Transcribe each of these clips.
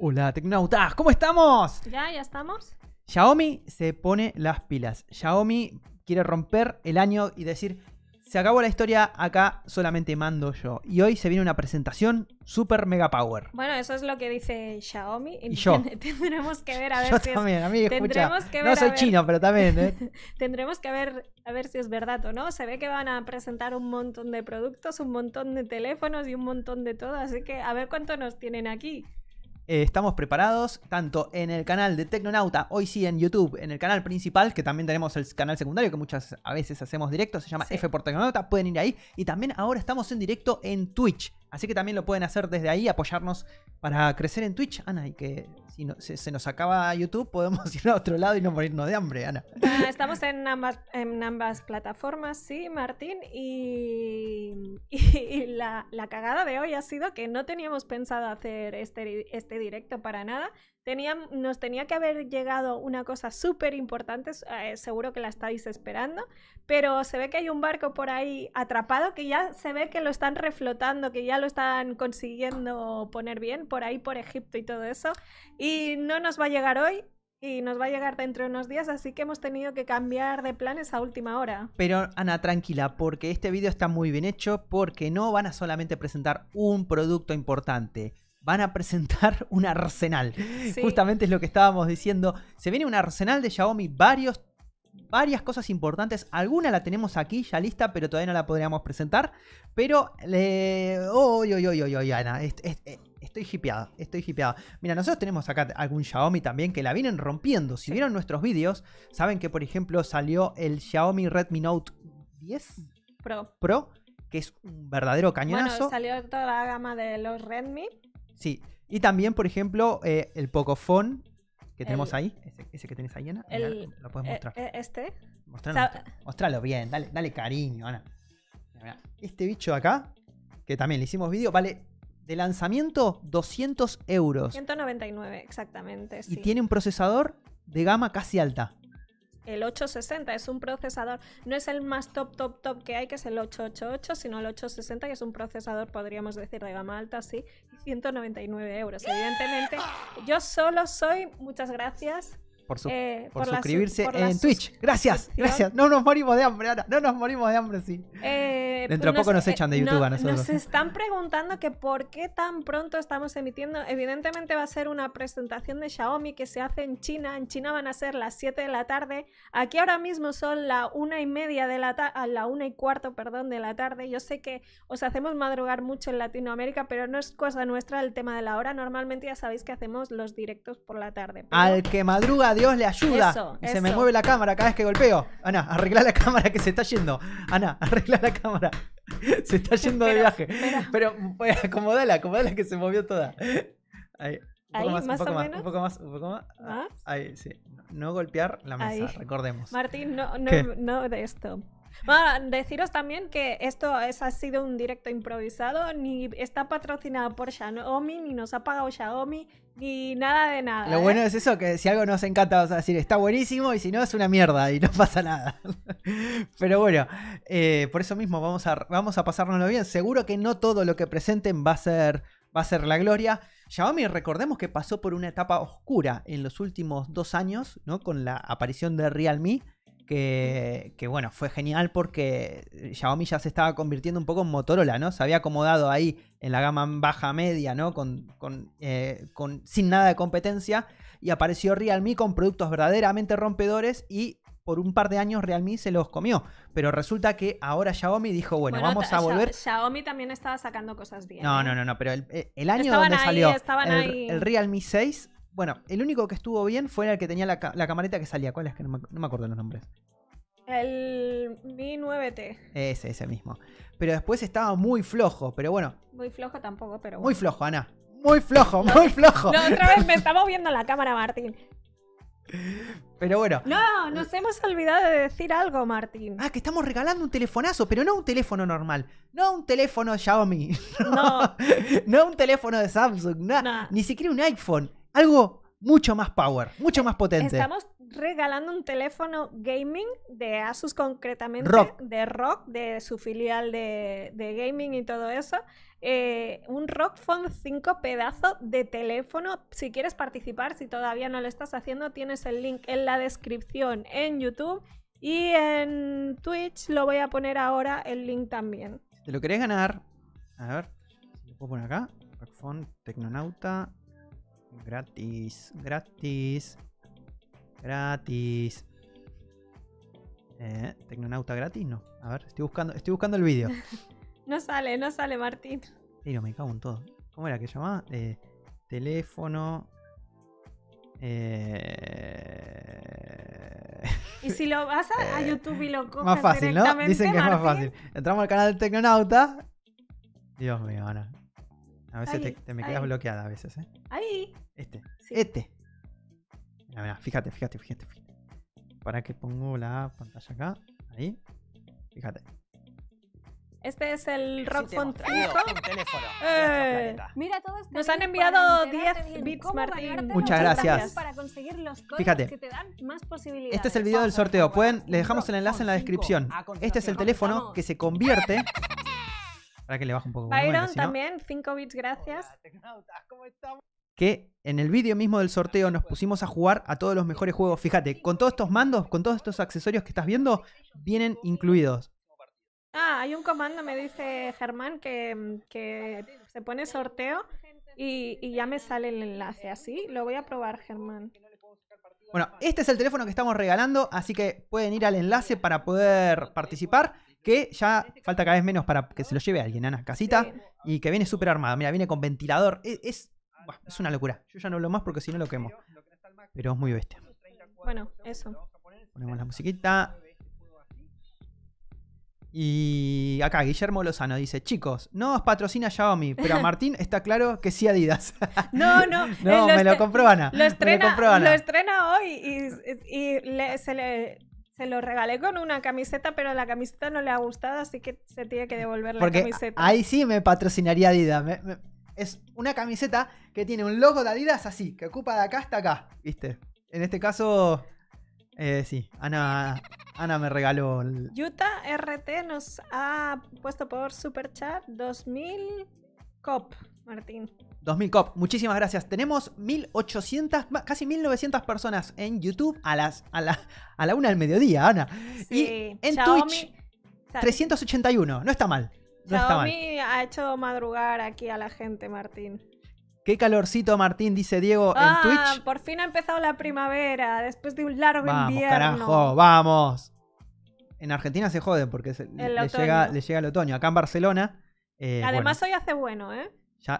Hola, Tecnautas, ¿cómo estamos? Ya, ya estamos. Xiaomi se pone las pilas. Xiaomi quiere romper el año y decir, se acabó la historia, acá solamente mando yo. Y hoy se viene una presentación super mega power. Bueno, eso es lo que dice Xiaomi. Y yo. Tendremos que ver a ver yo si también, es... a no soy chino, pero también. ¿eh? Tendremos que ver a ver si es verdad o no. Se ve que van a presentar un montón de productos, un montón de teléfonos y un montón de todo. Así que a ver cuánto nos tienen aquí. Eh, estamos preparados tanto en el canal de Tecnonauta, hoy sí en YouTube, en el canal principal, que también tenemos el canal secundario, que muchas a veces hacemos directo, se llama F por Tecnonauta, pueden ir ahí. Y también ahora estamos en directo en Twitch. Así que también lo pueden hacer desde ahí, apoyarnos para crecer en Twitch, Ana. Y que si se, nos acaba YouTube, podemos ir a otro lado y no morirnos de hambre, Ana. Ah, estamos en ambas, en ambas plataformas, sí, Martín. Y, la, cagada de hoy ha sido que no teníamos pensado hacer este, este directo para nada nos tenía que haber llegado una cosa súper importante, eh, seguro que la estáis esperando, pero se ve que hay un barco por ahí atrapado que ya se ve que lo están reflotando, que ya lo están consiguiendo poner bien por ahí, por Egipto y todo eso, y no nos va a llegar hoy. Y nos va a llegar dentro de unos días, así que hemos tenido que cambiar de planes a última hora. Pero Ana, tranquila, porque este video está muy bien hecho, porque no van a solamente presentar un producto importante, van a presentar un arsenal. Justamente es lo que estábamos diciendo. Se viene un arsenal de Xiaomi, varios, varias cosas importantes. Alguna la tenemos aquí ya lista, pero todavía no la podríamos presentar. Pero, eh, oh, oh, Ana, Estoy hipeado, estoy hipeado. Mira, nosotros tenemos acá algún Xiaomi también que la vienen rompiendo. Si vieron nuestros vídeos, saben que por ejemplo salió el Xiaomi Redmi Note 10 Pro, que es un verdadero cañonazo. salió toda la gama de los Redmi, Sí. Y también, por ejemplo, eh, el Pocofon que tenemos ahí, ese, que tenés ahí, Ana, lo puedes eh, mostrar. Eh, ¿Este? Mostralo, bien, dale, dale cariño, Ana. Este bicho acá, que también le hicimos vídeo, vale de lanzamiento 200 euros. 199, exactamente. Y tiene un procesador de gama casi alta el 860 es un procesador, no es el más top, top, top que hay, que es el 888, sino el 860, que es un procesador, podríamos decir, de gama alta, sí, 199 euros. Evidentemente, yo solo soy, muchas gracias, por, eh, suscribirse en Twitch. Gracias, gracias. No nos morimos de hambre, ahora! No nos morimos de hambre, sí. Eh, Dentro pues de poco nos, eh, echan de YouTube a nosotros. Nos están preguntando que por qué tan pronto estamos emitiendo. Evidentemente va a ser una presentación de Xiaomi que se hace en China. En China van a ser las 7 de la tarde. Aquí ahora mismo son la una y media de la tarde, la una y cuarto, perdón, de la tarde. Yo sé que os hacemos madrugar mucho en Latinoamérica, pero no es cosa nuestra el tema de la hora. Normalmente ya sabéis que hacemos los directos por la tarde. Al que madruga Dios le ayuda. y se me mueve la cámara cada vez que golpeo. Ana, arregla la cámara que se está yendo. Ana, arregla la cámara. Se está yendo de viaje. Pero acomodala, acomodala que se movió toda. Ahí. Un poco, más, o menos. un poco ah, más, Ahí, sí. No, golpear la mesa, recordemos. Martín, no, no, de esto. Bueno, deciros también que esto es, ha sido un directo improvisado, ni está patrocinado por Xiaomi, ni nos ha pagado Xiaomi, y nada de nada. Lo bueno ¿eh? es eso, que si algo nos encanta vas a decir, está buenísimo y si no es una mierda y no pasa nada. Pero bueno, eh, por eso mismo vamos a, vamos a pasárnoslo bien. Seguro que no todo lo que presenten va a ser, va a ser la gloria. Xiaomi, recordemos que pasó por una etapa oscura en los últimos dos años, ¿no? Con la aparición de Realme que, bueno, fue genial porque Xiaomi ya se estaba convirtiendo un poco en Motorola, ¿no? Se había acomodado ahí en la gama baja media, ¿no? Con, eh, con, sin nada de competencia y apareció Realme con productos verdaderamente rompedores y por un par de años Realme se los comió. Pero resulta que ahora Xiaomi dijo, bueno, vamos a volver. Xiaomi también estaba sacando cosas bien. No, ¿eh? no, no, no, pero el, año donde salió el Realme 6 bueno, el único que estuvo bien fue el que tenía la, camarita camareta que salía. ¿Cuál es no me, acuerdo los nombres? El Mi 9T. Ese, ese mismo. Pero después estaba muy flojo, pero bueno. Muy flojo tampoco, pero Muy flojo, Ana. Muy flojo, muy flojo. No, otra vez me estamos viendo la cámara, Martín. Pero bueno. No, nos hemos olvidado de decir algo, Martín. Ah, que estamos regalando un telefonazo, pero no un teléfono normal. No un teléfono Xiaomi. No. no un teléfono de Samsung. Ni siquiera un iPhone algo mucho más power, mucho más potente. Estamos regalando un teléfono gaming de Asus concretamente, de Rock, de su filial de, gaming y todo eso. Eh, un Rock Phone 5 pedazo de teléfono. Si quieres participar, si todavía no lo estás haciendo, tienes el link en la descripción en YouTube y en Twitch lo voy a poner ahora el link también. te lo querés ganar, a ver, si lo puedo poner acá, Rock Phone Tecnonauta Gratis, gratis. Gratis. Eh, Tecnonauta gratis, no. A ver, estoy buscando, estoy buscando el vídeo. no sale, no sale, Martín. Tiro, me cago en todo. ¿Cómo era que llamaba? Eh, teléfono. Eh, y si lo vas a, YouTube y lo coges Más fácil, ¿no? Dicen que es más fácil. Entramos al canal de Tecnonauta. Dios mío, Ana. A veces te, me quedas bloqueada a veces, ¿eh? Ahí. Este. Este. Mira, mira, fíjate, fíjate, fíjate, Para que pongo la pantalla acá. Ahí. Fíjate. Este es el Rock sí Font ¡Ah! eh. Nos han enviado 10 bits, Martín. Muchas gracias. Fíjate. Este es el video del sorteo. Pueden, le dejamos el enlace en la descripción. Este es el teléfono que se convierte Para que le bajo un poco. Byron también, 5 bits, gracias. Que en el vídeo mismo del sorteo nos pusimos a jugar a todos los mejores juegos. Fíjate, con todos estos mandos, con todos estos accesorios que estás viendo, vienen incluidos. Ah, hay un comando, me dice Germán, que, se pone sorteo y, y ya me sale el enlace. Así lo voy a probar, Germán. Bueno, este es el teléfono que estamos regalando, así que pueden ir al enlace para poder participar que ya falta cada vez menos para que se lo lleve alguien a alguien, Ana, casita, y que viene súper armada. Mira, viene con ventilador. E, es, es, una locura. Yo ya no hablo más porque si no lo quemo. Pero es muy bestia. Bueno, eso. Ponemos la musiquita. Y acá Guillermo Lozano dice, chicos, no os patrocina Xiaomi, pero a Martín está claro que sí Adidas. No, no, no, me lo compró Ana. Lo estrena, lo, hoy y, y se le se lo regalé con una camiseta, pero la camiseta no le ha gustado, así que se tiene que devolver la Porque camiseta. Ahí sí me patrocinaría Adidas. es una camiseta que tiene un logo de Adidas así, que ocupa de acá hasta acá, ¿viste? En este caso, eh, sí, Ana, Ana me regaló. El... Utah RT nos ha puesto por Superchat 2000 COP, Martín. 2000 COP, muchísimas gracias. Tenemos 1800, casi 1900 personas en YouTube a las a la, a una del mediodía, Ana. Sí. y en Twitch, 381. No está mal. No está mal. ha hecho madrugar aquí a la gente, Martín. Qué calorcito, Martín, dice Diego en ah, Twitch. Por fin ha empezado la primavera, después de un largo vamos, Carajo, vamos. En Argentina se jode porque le, llega, le, llega, el otoño. Acá en Barcelona. Eh, Además, hoy hace bueno, ¿eh?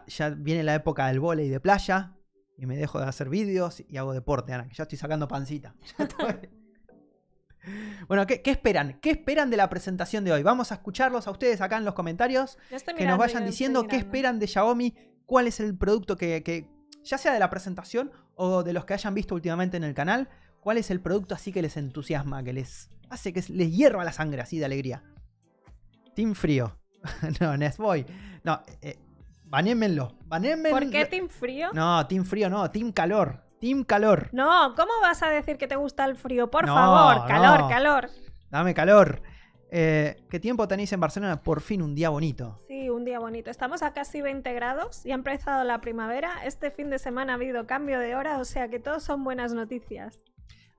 Ya, viene la época del volei de playa y me dejo de hacer vídeos y hago deporte, Ana, que ya estoy sacando pancita. bueno, ¿qué, esperan? ¿Qué esperan de la presentación de hoy? Vamos a escucharlos a ustedes acá en los comentarios. que nos vayan diciendo qué esperan de Xiaomi, cuál es el producto que, que, ya sea de la presentación o de los que hayan visto últimamente en el canal, cuál es el producto así que les entusiasma, que les hace que les hierva la sangre así de alegría. Team Frío. no, Nesboy. No, eh, Banémenlo. Banémenlo. ¿Por qué Team Frío? No, Team Frío no, Team Calor. Team Calor. No, ¿cómo vas a decir que te gusta el frío? Por favor, calor, calor. Dame calor. Eh, ¿Qué tiempo tenéis en Barcelona? Por fin un día bonito. Sí, un día bonito. Estamos a casi 20 grados y ha empezado la primavera. Este fin de semana ha habido cambio de hora, o sea que todos son buenas noticias.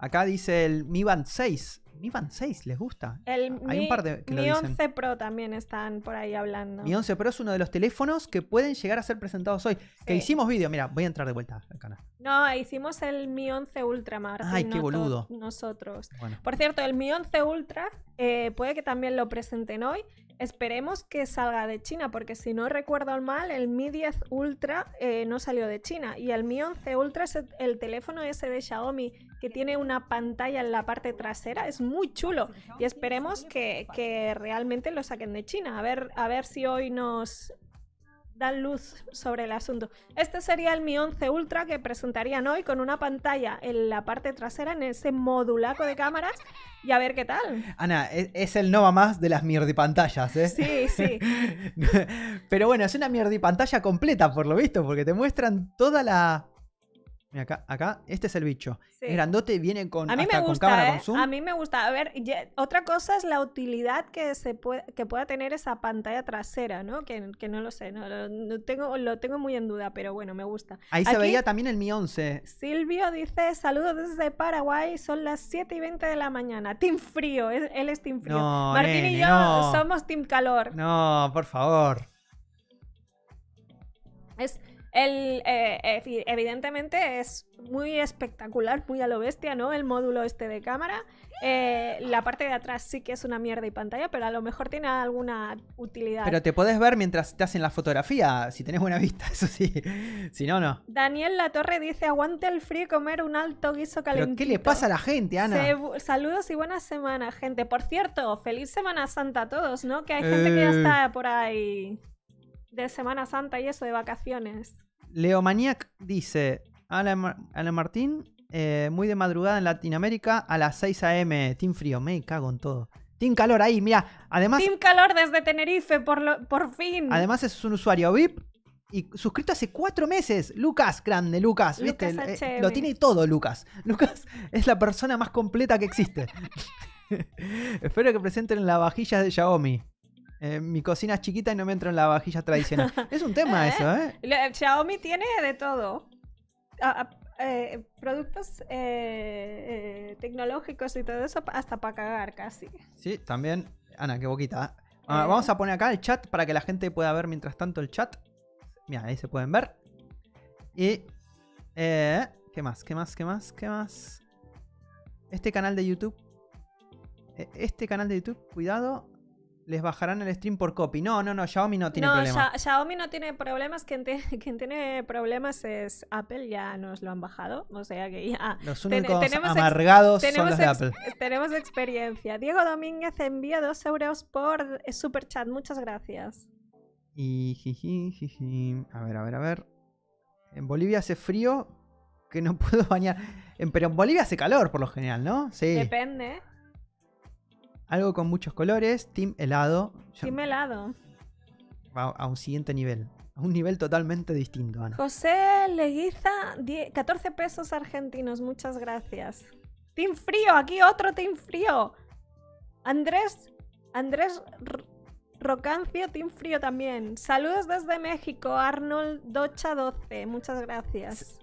Acá dice el Mi Band 6. Mi Band 6, ¿les gusta? El Hay Mi, un par de 11 Pro también están por ahí hablando. Mi 11 Pro es uno de los teléfonos que pueden llegar a ser presentados hoy. Que hicimos vídeo, mira, voy a entrar de vuelta al canal. No, hicimos el Mi 11 Ultra, Marta. Ay, qué boludo. Nosotros. Por cierto, el Mi 11 Ultra eh, puede que también lo presenten hoy Esperemos que salga de China, porque si no recuerdo mal, el Mi 10 Ultra eh, no salió de China y el Mi 11 Ultra es el teléfono ese de Xiaomi que tiene una pantalla en la parte trasera, es muy chulo y esperemos que, que realmente lo saquen de China. A ver, a ver si hoy nos, dan luz sobre el asunto. Este sería el Mi 11 Ultra que presentarían hoy con una pantalla en la parte trasera, en ese modulaco de cámaras, y a ver qué tal. Ana, e-, es, el Nova más de las mierdipantallas, ¿eh? Sí, sí. Pero bueno, es una mierdipantalla completa, por lo visto, porque te muestran toda la acá, este es el bicho. grandote, viene con, a mí me gusta, cámara, ¿eh? A mí me gusta. A ver, otra cosa es la utilidad que, se puede, pueda tener esa pantalla trasera, ¿no? Que, no lo sé, no, lo, tengo, lo tengo muy en duda, pero bueno, me gusta. Ahí se veía también el Mi 11. Silvio dice, saludos desde Paraguay, son las 7 y 20 de la mañana. Team Frío, él es Team Frío. Martín y yo somos Team Calor. No, por favor. Es... El, eh, eh, evidentemente es muy espectacular, muy a lo bestia, ¿no? El módulo este de cámara. Eh, la parte de atrás sí que es una mierda y pantalla, pero a lo mejor tiene alguna utilidad. Pero te puedes ver mientras te hacen la fotografía, si tenés buena vista, eso sí. Si no, no. Daniel la Torre dice, aguante el frío y comer un alto guiso calentito. qué le pasa a la gente, Ana? saludos y buena semana, gente. Por cierto, feliz Semana Santa a todos, ¿no? Que hay gente que ya está por ahí de Semana Santa y eso, de vacaciones. Leomaniac dice, a Martín, eh, muy de madrugada en Latinoamérica, a las 6 a.m. Team Frío, me cago en todo. Team Calor ahí, mira, además... Team Calor desde Tenerife, por, por fin. Además es un usuario VIP y suscrito hace cuatro meses. Lucas, grande, Lucas. Lucas eh, lo tiene todo, Lucas. Lucas es la persona más completa que existe. Espero que presenten las vajillas de Xiaomi. Eh, mi cocina es chiquita y no me entro en la vajilla tradicional. es un tema ¿Eh? eso, ¿eh? Xiaomi tiene de todo. Eh, productos tecnológicos y todo eso hasta para cagar casi. Sí, también. Ana, qué boquita. Ah, vamos a poner acá el chat para que la gente pueda ver mientras tanto el chat. Mira, ahí se pueden ver. Y... ¿Qué más? ¿Qué más? ¿Qué más? ¿Qué más? Este canal de YouTube. Este canal de YouTube, cuidado les bajarán el stream por copy. No, no, no, Xiaomi no tiene problemas. No, Xiaomi no tiene problemas. Quien, tiene problemas es Apple, ya nos lo han bajado. O sea que ya. Los únicos amargados son los de Apple. tenemos experiencia. Diego Domínguez envía dos euros por super chat. Muchas gracias. Y A ver, a ver, a ver. En Bolivia hace frío que no puedo bañar. Pero en Bolivia hace calor por lo general, ¿no? Sí. Depende. Algo con muchos colores, Team Helado. Team Helado. A, un siguiente nivel. A un nivel totalmente distinto, Ana. José Leguiza, 14 pesos argentinos, muchas gracias. Team Frío, aquí otro Team Frío. Andrés, Andrés Rocancio, Team Frío también. Saludos desde México, Arnold Docha 12, muchas gracias.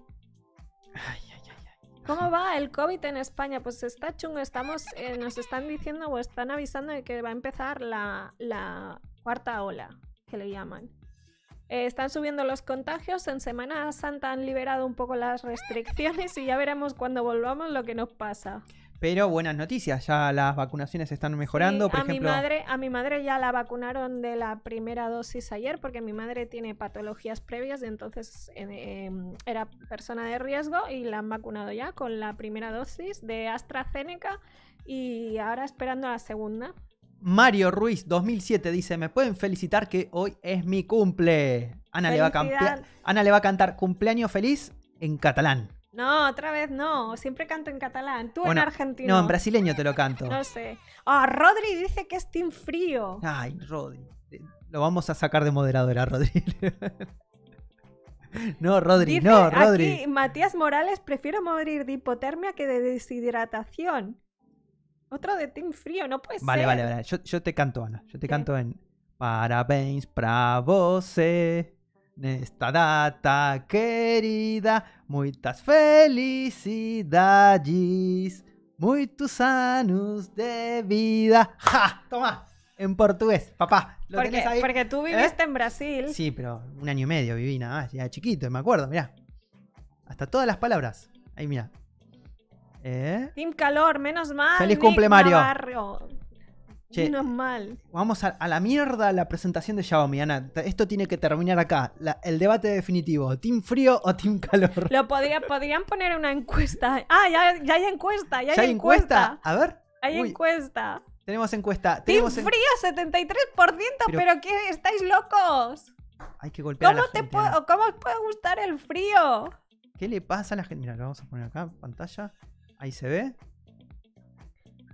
¿Cómo va el COVID en España? Pues está chungo, estamos, eh, nos están diciendo o están avisando de que va a empezar la, cuarta ola, que le llaman. Eh, están subiendo los contagios, en Semana Santa han liberado un poco las restricciones y ya veremos cuando volvamos lo que nos pasa. Pero buenas noticias, ya las vacunaciones están mejorando. a, mi madre, a mi madre ya la vacunaron de la primera dosis ayer porque mi madre tiene patologías previas, entonces em, era persona de riesgo y la han vacunado ya con la primera dosis de AstraZeneca y ahora esperando la segunda. Mario Ruiz 2007 dice, me pueden felicitar que hoy es mi cumple. Ana le va a cantar cumpleaños feliz en catalán. No, otra vez no. Siempre canto en catalán. Tú en argentino. No, en brasileño te lo canto. no sé. Ah, Rodri dice que es Team Frío. Ay, Rodri. Lo vamos a sacar de moderadora, Rodri. no, Rodri, no, Rodri. Matías Morales, prefiero morir de hipotermia que de deshidratación. Otro de Team Frío, no puede vale, ser. Vale, vale, vale. Yo, te canto, Ana. Yo te canto en Parabéns pra você. Eh esta data querida, muchas felicidades, muitos anos de vida. ¡Ja! Toma, en portugués, papá. porque, tú ¿Eh? viviste en Brasil. Sí, pero un año y medio viví nada más, ya chiquito, me acuerdo, mirá. Hasta todas las palabras. Ahí, mirá. ¿Eh? Calor, menos mal. Feliz Nick Mario. Menos mal. Vamos a, la mierda la presentación de Xiaomi, Ana. Esto tiene que terminar acá. el debate definitivo. ¿Team frío o team calor? Lo podrían poner una encuesta. Ah, ya, hay encuesta. Ya, hay encuesta? A ver. Hay encuesta. Tenemos encuesta. Team frío 73%, pero, pero ¿Estáis locos? Hay que golpear ¿Cómo ¿Cómo os puede gustar el frío? ¿Qué le pasa a la gente? Mira, lo vamos a poner acá, pantalla. Ahí se ve.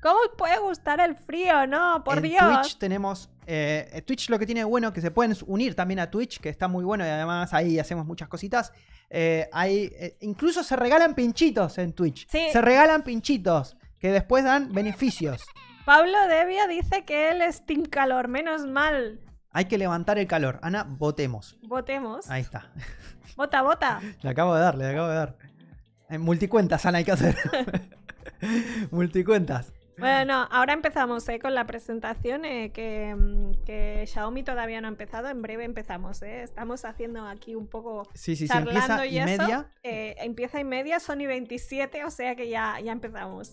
¿Cómo puede gustar el frío? No, por en Dios. Twitch tenemos. Eh, eh, Twitch lo que tiene bueno que se pueden unir también a Twitch, que está muy bueno y además ahí hacemos muchas cositas. Eh, incluso se regalan pinchitos en Twitch. Se regalan pinchitos que después dan beneficios. Pablo Devia dice que él es Team Calor, menos mal. Hay que levantar el calor. Ana, votemos. Votemos. Ahí está. Vota, vota. Le acabo de dar, le acabo de dar. En multicuentas, Ana, hay que hacer. multicuentas. Bueno, ahora empezamos ¿eh? con la presentación eh, mm, que, Xiaomi todavía no ha empezado. En breve empezamos. ¿eh? Estamos haciendo aquí un poco sí, sí, charlando sí, y, media. eso. empieza y media, son y 27, o sea que ya, ya empezamos.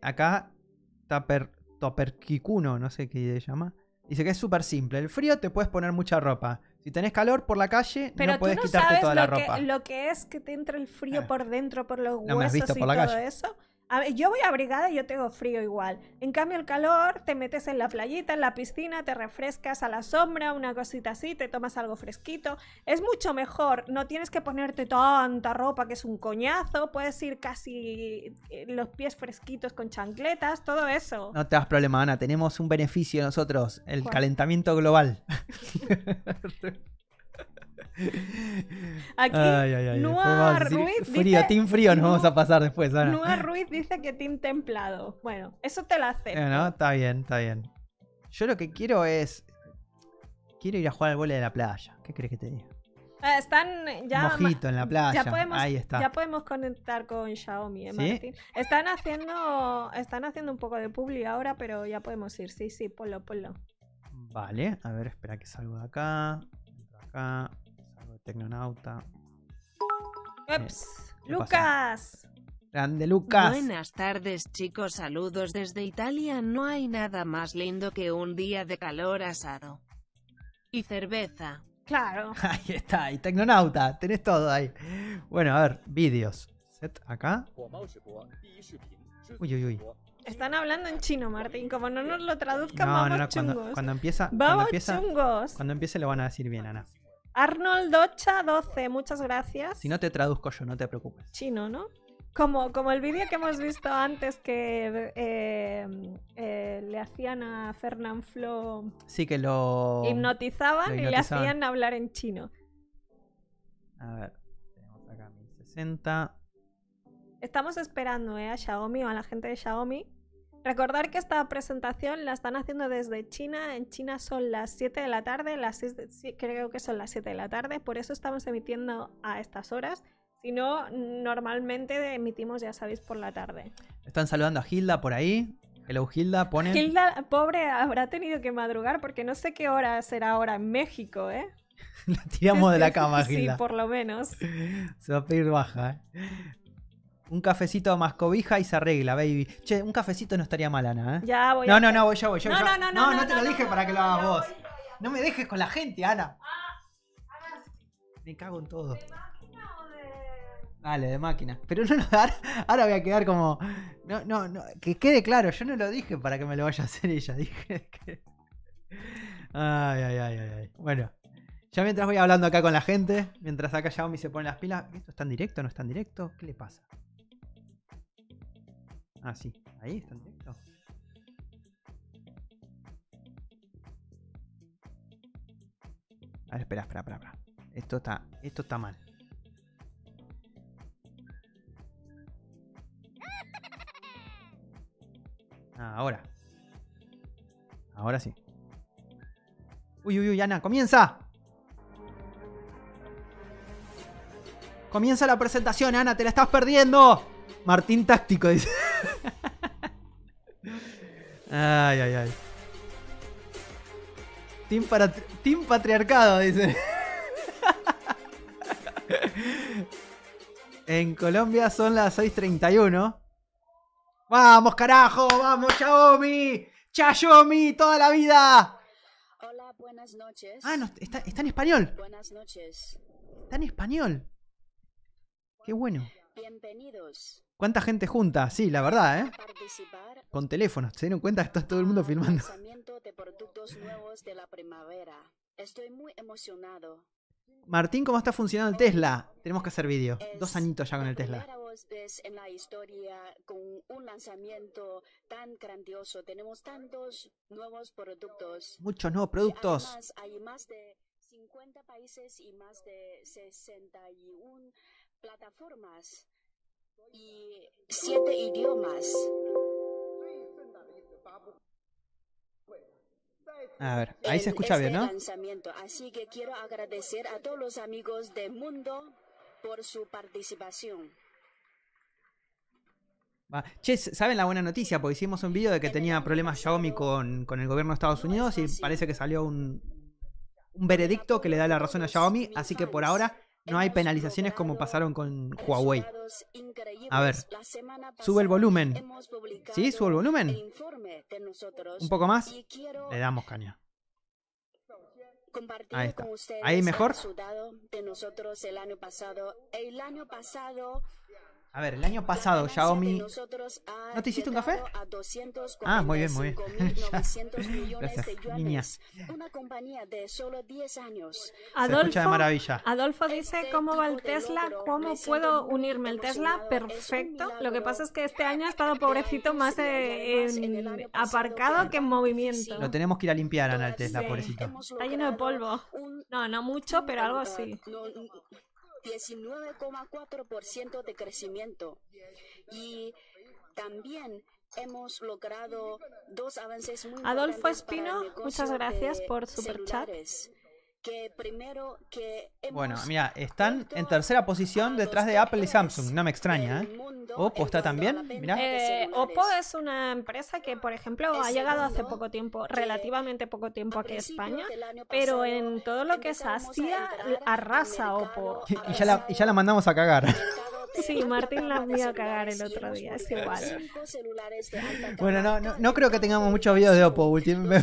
acá, Taper Kikuno, no sé qué se llama. Dice que es súper simple. El frío te puedes poner mucha ropa. Si tenés calor por la calle, no puedes quitarte toda la ropa. lo que es que te entra el frío eh. por dentro, por los huesos y todo eso yo voy abrigada y yo tengo frío igual. En cambio, el calor, te metes en la playita, en la piscina, te refrescas a la sombra, una cosita así, te tomas algo fresquito. Es mucho mejor, no tienes que ponerte tanta ropa que es un coñazo, puedes ir casi eh, los pies fresquitos con chancletas, todo eso. No te das problema, Ana, tenemos un beneficio nosotros, el calentamiento global. Aquí, Ruiz frío, dice, Team frío nos vamos a pasar después, Ruiz dice que Team templado. Bueno, eso te lo hace está bien, está bien. Yo lo que quiero es... Quiero ir a jugar al vole de la playa. ¿Qué crees que te diga? Ah, están ya. en la playa. Ya podemos, Ahí está. Ya podemos conectar con Xiaomi, ¿eh, Están haciendo, están haciendo un poco de publi ahora, pero ya podemos ir. Sí, sí, ponlo, ponlo. Vale, a ver, espera que salgo de acá. Acá. Tecnonauta. Ups, eh, Lucas. Grande Lucas. Buenas tardes chicos, saludos desde Italia. No hay nada más lindo que un día de calor asado. Y cerveza. Claro. Ahí está, y Tecnonauta, tenés todo ahí. Bueno, a ver, vídeos. acá. Uy, uy, uy. Están hablando en chino, Martín. Como no nos lo traduzcan, no, no, no. Cuando, empieza, Cuando empiece lo van a decir bien, Ana. Arnoldocha12, muchas gracias. Si no te traduzco yo, no te preocupes. Chino, ¿no? Como, como el vídeo que hemos visto antes que eh, eh, le hacían a Fernán Flo. Sí, que lo. Hipnotizaban, y le hacían hablar en chino. A ver, tenemos acá 1060. Estamos esperando eh, a Xiaomi o a la gente de Xiaomi Recordar que esta presentación la están haciendo desde China. En China son las 7 de la tarde, las creo que son las 7 de la tarde, por eso estamos emitiendo a estas horas. Si no, normalmente emitimos, ya sabéis, por la tarde. Están saludando a Hilda por ahí. Hello Hilda, pone. Hilda, pobre, habrá tenido que madrugar porque no sé qué hora será ahora en México, ¿eh? la tiramos de la cama, Hilda. Sí, por lo menos. Se va a pedir baja, ¿eh? Un cafecito más cobija y se arregla, baby. Che, un cafecito no estaría mal, Ana, ¿eh? Ya voy. No, no, no, no, voy, ya voy. no, no, no, no, no, no, te lo dije para que lo hagas vos. No me dejes con la gente, Ana. me cago en todo. ¿De de.? Dale, de máquina. Pero no, no, ahora voy a quedar como. No, no, no. Que quede claro, yo no lo dije para que me lo vaya a hacer ella. Dije que. Ay, ay, ay, ay, Bueno. Ya mientras voy hablando acá con la gente, mientras acá Xiaomi se pone las pilas, ¿esto está en directo o no está en directo? ¿Qué le pasa? Ah, sí, ahí está en directo. A ver, espera, espera, espera, Esto está, esto está mal. Ah, ahora. Ahora sí. Uy, uy, uy, Ana, comienza. Comienza la presentación, Ana, te la estás perdiendo. Martín Táctico dice. Ay, ay, ay. Team, para, team patriarcado, dice. en Colombia son las 6.31. ¡Vamos, carajo! ¡Vamos, Xiaomi! Xiaomi ¡Toda la vida! Hola, buenas noches. Ah, no, está, está en español. Buenas noches. Está en español. Qué bueno. Bienvenidos. ¿Cuánta gente junta? Sí, la verdad, ¿eh? Participar Con teléfonos. ¿Se dieron cuenta? Está todo el mundo filmando. de productos nuevos de la primavera. Estoy muy emocionado. Martín, ¿cómo está funcionando el Tesla? Tenemos que hacer vídeo. Dos añitos ya con el Tesla. Es en la historia con un lanzamiento tan grandioso. Tenemos tantos nuevos productos. Muchos nuevos productos. Además, hay más de 50 países y más de 61 plataformas y siete idiomas. A ver, ahí se escucha bien, este ¿no? Así que quiero agradecer a todos los amigos de mundo por su participación. che, ¿saben la buena noticia? Porque hicimos un video de que tenía problemas Xiaomi con, con el gobierno de Estados Unidos y parece que salió un, un veredicto que le da la razón a Xiaomi, así que por ahora no hay penalizaciones como pasaron con Huawei. A ver, sube el volumen. ¿Sí? ¿Sube el volumen? Un poco más. Le damos caña. Ahí está. Ahí mejor. A ver, el año pasado Xiaomi... ¿No te hiciste un café? Ah, muy bien, muy bien. Gracias, niñas. Adolfo, de maravilla. Adolfo dice, este ¿cómo va el Tesla? ¿Cómo puedo unirme al Tesla? Perfecto. Lo que pasa es que este año ha estado pobrecito más eh, aparcado que en movimiento. Lo tenemos que ir a limpiar, al Tesla, pobrecito. Está lleno de polvo. No, no mucho, pero algo así. 19,4% de crecimiento. Y también hemos logrado dos avances muy Adolfo Espino, muchas gracias por superchat. chat bueno, mira, están en tercera posición detrás de Apple y Samsung, no me extraña, ¿eh? Oppo está también, mira. Eh, Oppo es una empresa que, por ejemplo, ha llegado hace poco tiempo, relativamente poco tiempo aquí a España, pero en todo lo que es Asia arrasa Oppo. y ya la mandamos a cagar. Sí, Martín la vio cagar el otro día, es igual. Bueno, no, no, creo que tengamos muchos videos de Oppo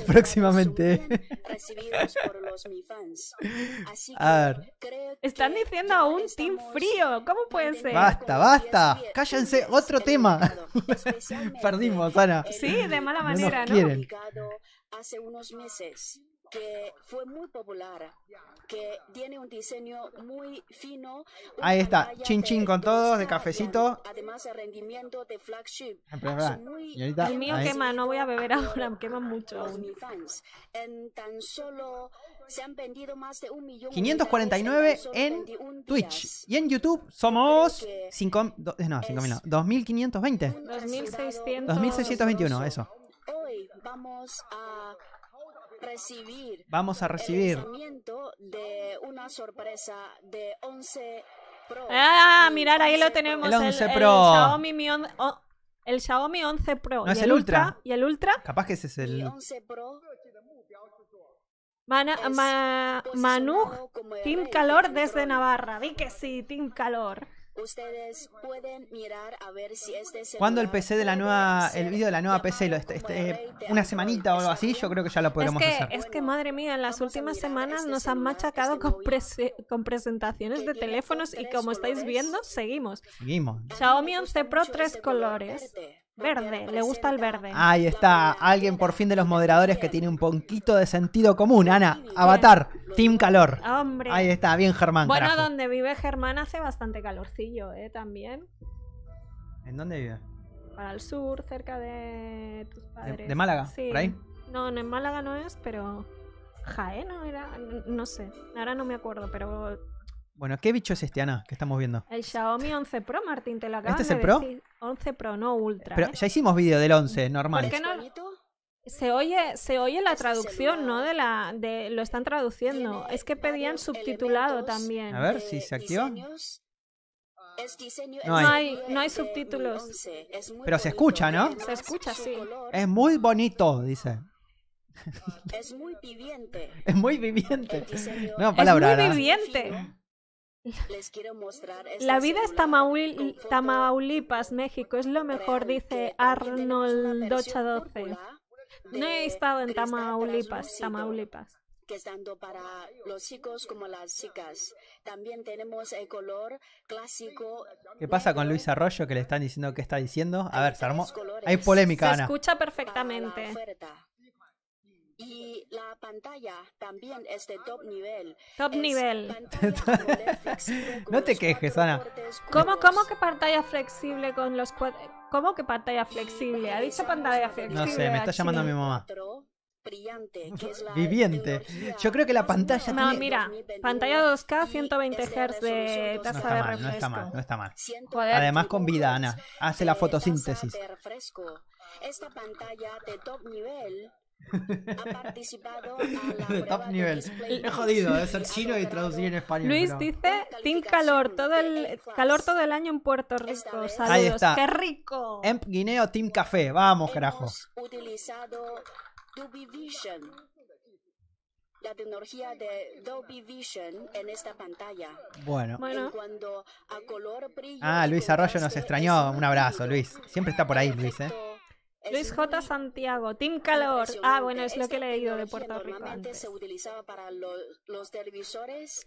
próximamente. A ver. Están diciendo a un team frío, ¿cómo pueden ser? Basta, basta, cállense, otro tema. Perdimos, Ana. Sí, de mala manera, ¿no? Hace unos meses que fue muy popular, que tiene un diseño muy fino. Ahí está, chin chin con todos, de cafecito. Además, el rendimiento de flagship. el mío quema, no voy a beber ahora, quema mucho. tan solo se han vendido más de 549 en Twitch. Y en YouTube somos 5, eh, no, 5.000. 2520. 2621, eso. Hoy vamos a recibir vamos a recibir el de una sorpresa de 11 Pro. Ah, mirar, ahí lo tenemos. El 11 el, Pro. El Xiaomi, Mi on, oh, el Xiaomi 11 Pro. No, y es el Ultra. Ultra. ¿Y el Ultra? Capaz que ese es el... 11 Pro. Mana, ma, Manu, Team Calor desde Navarra. Di que sí, Team Calor. Ustedes pueden mirar a ver si este Cuando el PC de la nueva, el video de la nueva PC, lo este, una semanita o algo así, yo creo que ya lo podremos es que, hacer. Es que madre mía, en las últimas semanas este nos han machacado este con, con presentaciones de teléfonos y como estáis viendo, seguimos. Seguimos. Xiaomi 11 Pro tres colores. Verde, le gusta el verde. Ahí está, alguien por fin de los moderadores que tiene un poquito de sentido común, Ana. Avatar, Team Calor. Ahí está, bien Germán. Bueno, donde vive Germán hace bastante calorcillo, ¿eh? También. ¿En dónde vive? Para el sur, cerca de tus padres. ¿De, Málaga? Sí. ¿Por ahí? No, no, en Málaga no es, pero... Jaén, ¿no? Era... No sé, ahora no me acuerdo, pero bueno, ¿qué bicho es este, Ana, que estamos viendo? El Xiaomi 11 Pro, Martín, te lo acabas ¿Este es el Pro? 11 Pro, no Ultra. Pero ¿eh? ya hicimos vídeo del 11, normal. ¿Por qué no? ¿Este se oye, se oye la ¿Este traducción, ¿no? De la, de, lo están traduciendo. Es que pedían subtitulado también. A ver eh, si se activa. Ah, no hay, no hay subtítulos. Pero se escucha, ¿no? ¿eh? Se escucha, sí. Es muy bonito, dice. Es muy viviente. es muy viviente. No, palabra. Es muy viviente. Les quiero mostrar La este vida es Tamaulipas, México. Es lo mejor, dice Arnold 12 No he estado en Tamaulipas, Tamaulipas que para los chicos como las chicas. También tenemos el color clásico. ¿Qué pasa con Luis Arroyo que le están diciendo qué está diciendo? A ver, se armó. Hay polémica, se escucha perfectamente. Y la pantalla también es de top nivel. Top nivel. no te quejes, Ana. ¿Cómo, ¿Cómo que pantalla flexible con los ¿Cómo que pantalla flexible? ¿Ha dicho pantalla flexible? No sé, me está llamando mi mamá. Viviente. Yo creo que la pantalla. No, mira, pantalla 2K, 120 Hz de tasa de refresco. no está mal, no está mal. Además, con vida, Ana. Hace la fotosíntesis. Esta pantalla de top nivel ha participado a la de top nivel. He jodido es ser chino y traducir en español. Luis dice Team Calor, todo el calor todo el año en Puerto Rico. Saludos, Ahí está. qué rico. Emp Guineo Team Café, vamos, carajo. la tecnología de Dolby Vision en esta pantalla. Bueno. bueno. ah, Luis Arroyo nos extrañó. Un abrazo, Luis. Siempre está por ahí, Luis, ¿eh? Luis J. Santiago, Team Calor. Ah, bueno, es lo que he leído de Puerto Rico. se utilizaba para los, televisores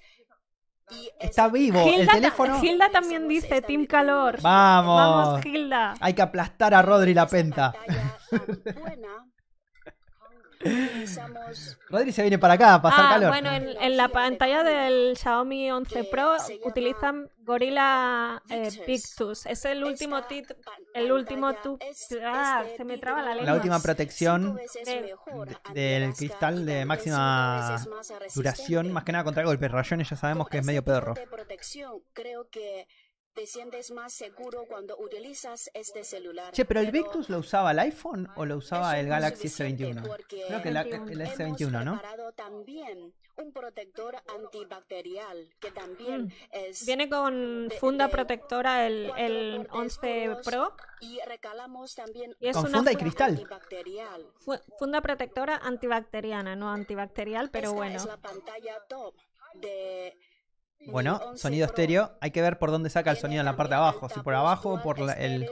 Está vivo, Hilda el teléfono. Gilda también dice Team Calor. Vamos. Vamos, Gilda. Hay que aplastar a Rodri la penta. Rodri se viene para acá a pasar ah, Bueno, en, la pantalla del Xiaomi 11 Pro utilizan Gorilla Pictus. Eh, es el último tit, el último tu... Este ah, se me traba la lengua. La última protección del cristal de máxima duración, más que nada contra golpes rayones, ya sabemos que es medio este pedorro. Protección, sientes más seguro cuando utilizas este celular. Che, pero el Victus lo usaba el iPhone o lo usaba el Galaxy S21? Creo que el, S21, ¿no? también un protector antibacterial que también mm. es viene con funda protectora el, 11 Pro y recalamos también es con una funda, y cristal funda protectora antibacteriana no antibacterial pero bueno es la pantalla top de bueno, sonido estéreo. Hay que ver por dónde saca el sonido en la parte de abajo. Si por abajo o por el,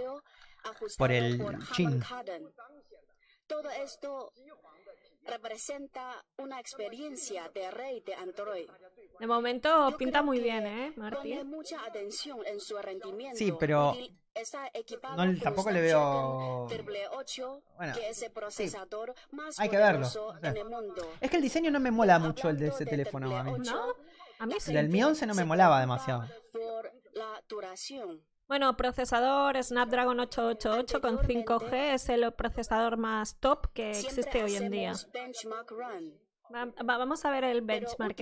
por el chin. esto representa una experiencia de momento pinta muy bien, ¿eh, Martín? Sí, pero tampoco le veo... Bueno, hay que verlo. es que el diseño no me mola mucho el de ese teléfono a a mí El Mi 11 no me molaba demasiado. Bueno, procesador Snapdragon 888 con 5G es el procesador más top que existe hoy en día. vamos a ver el benchmark.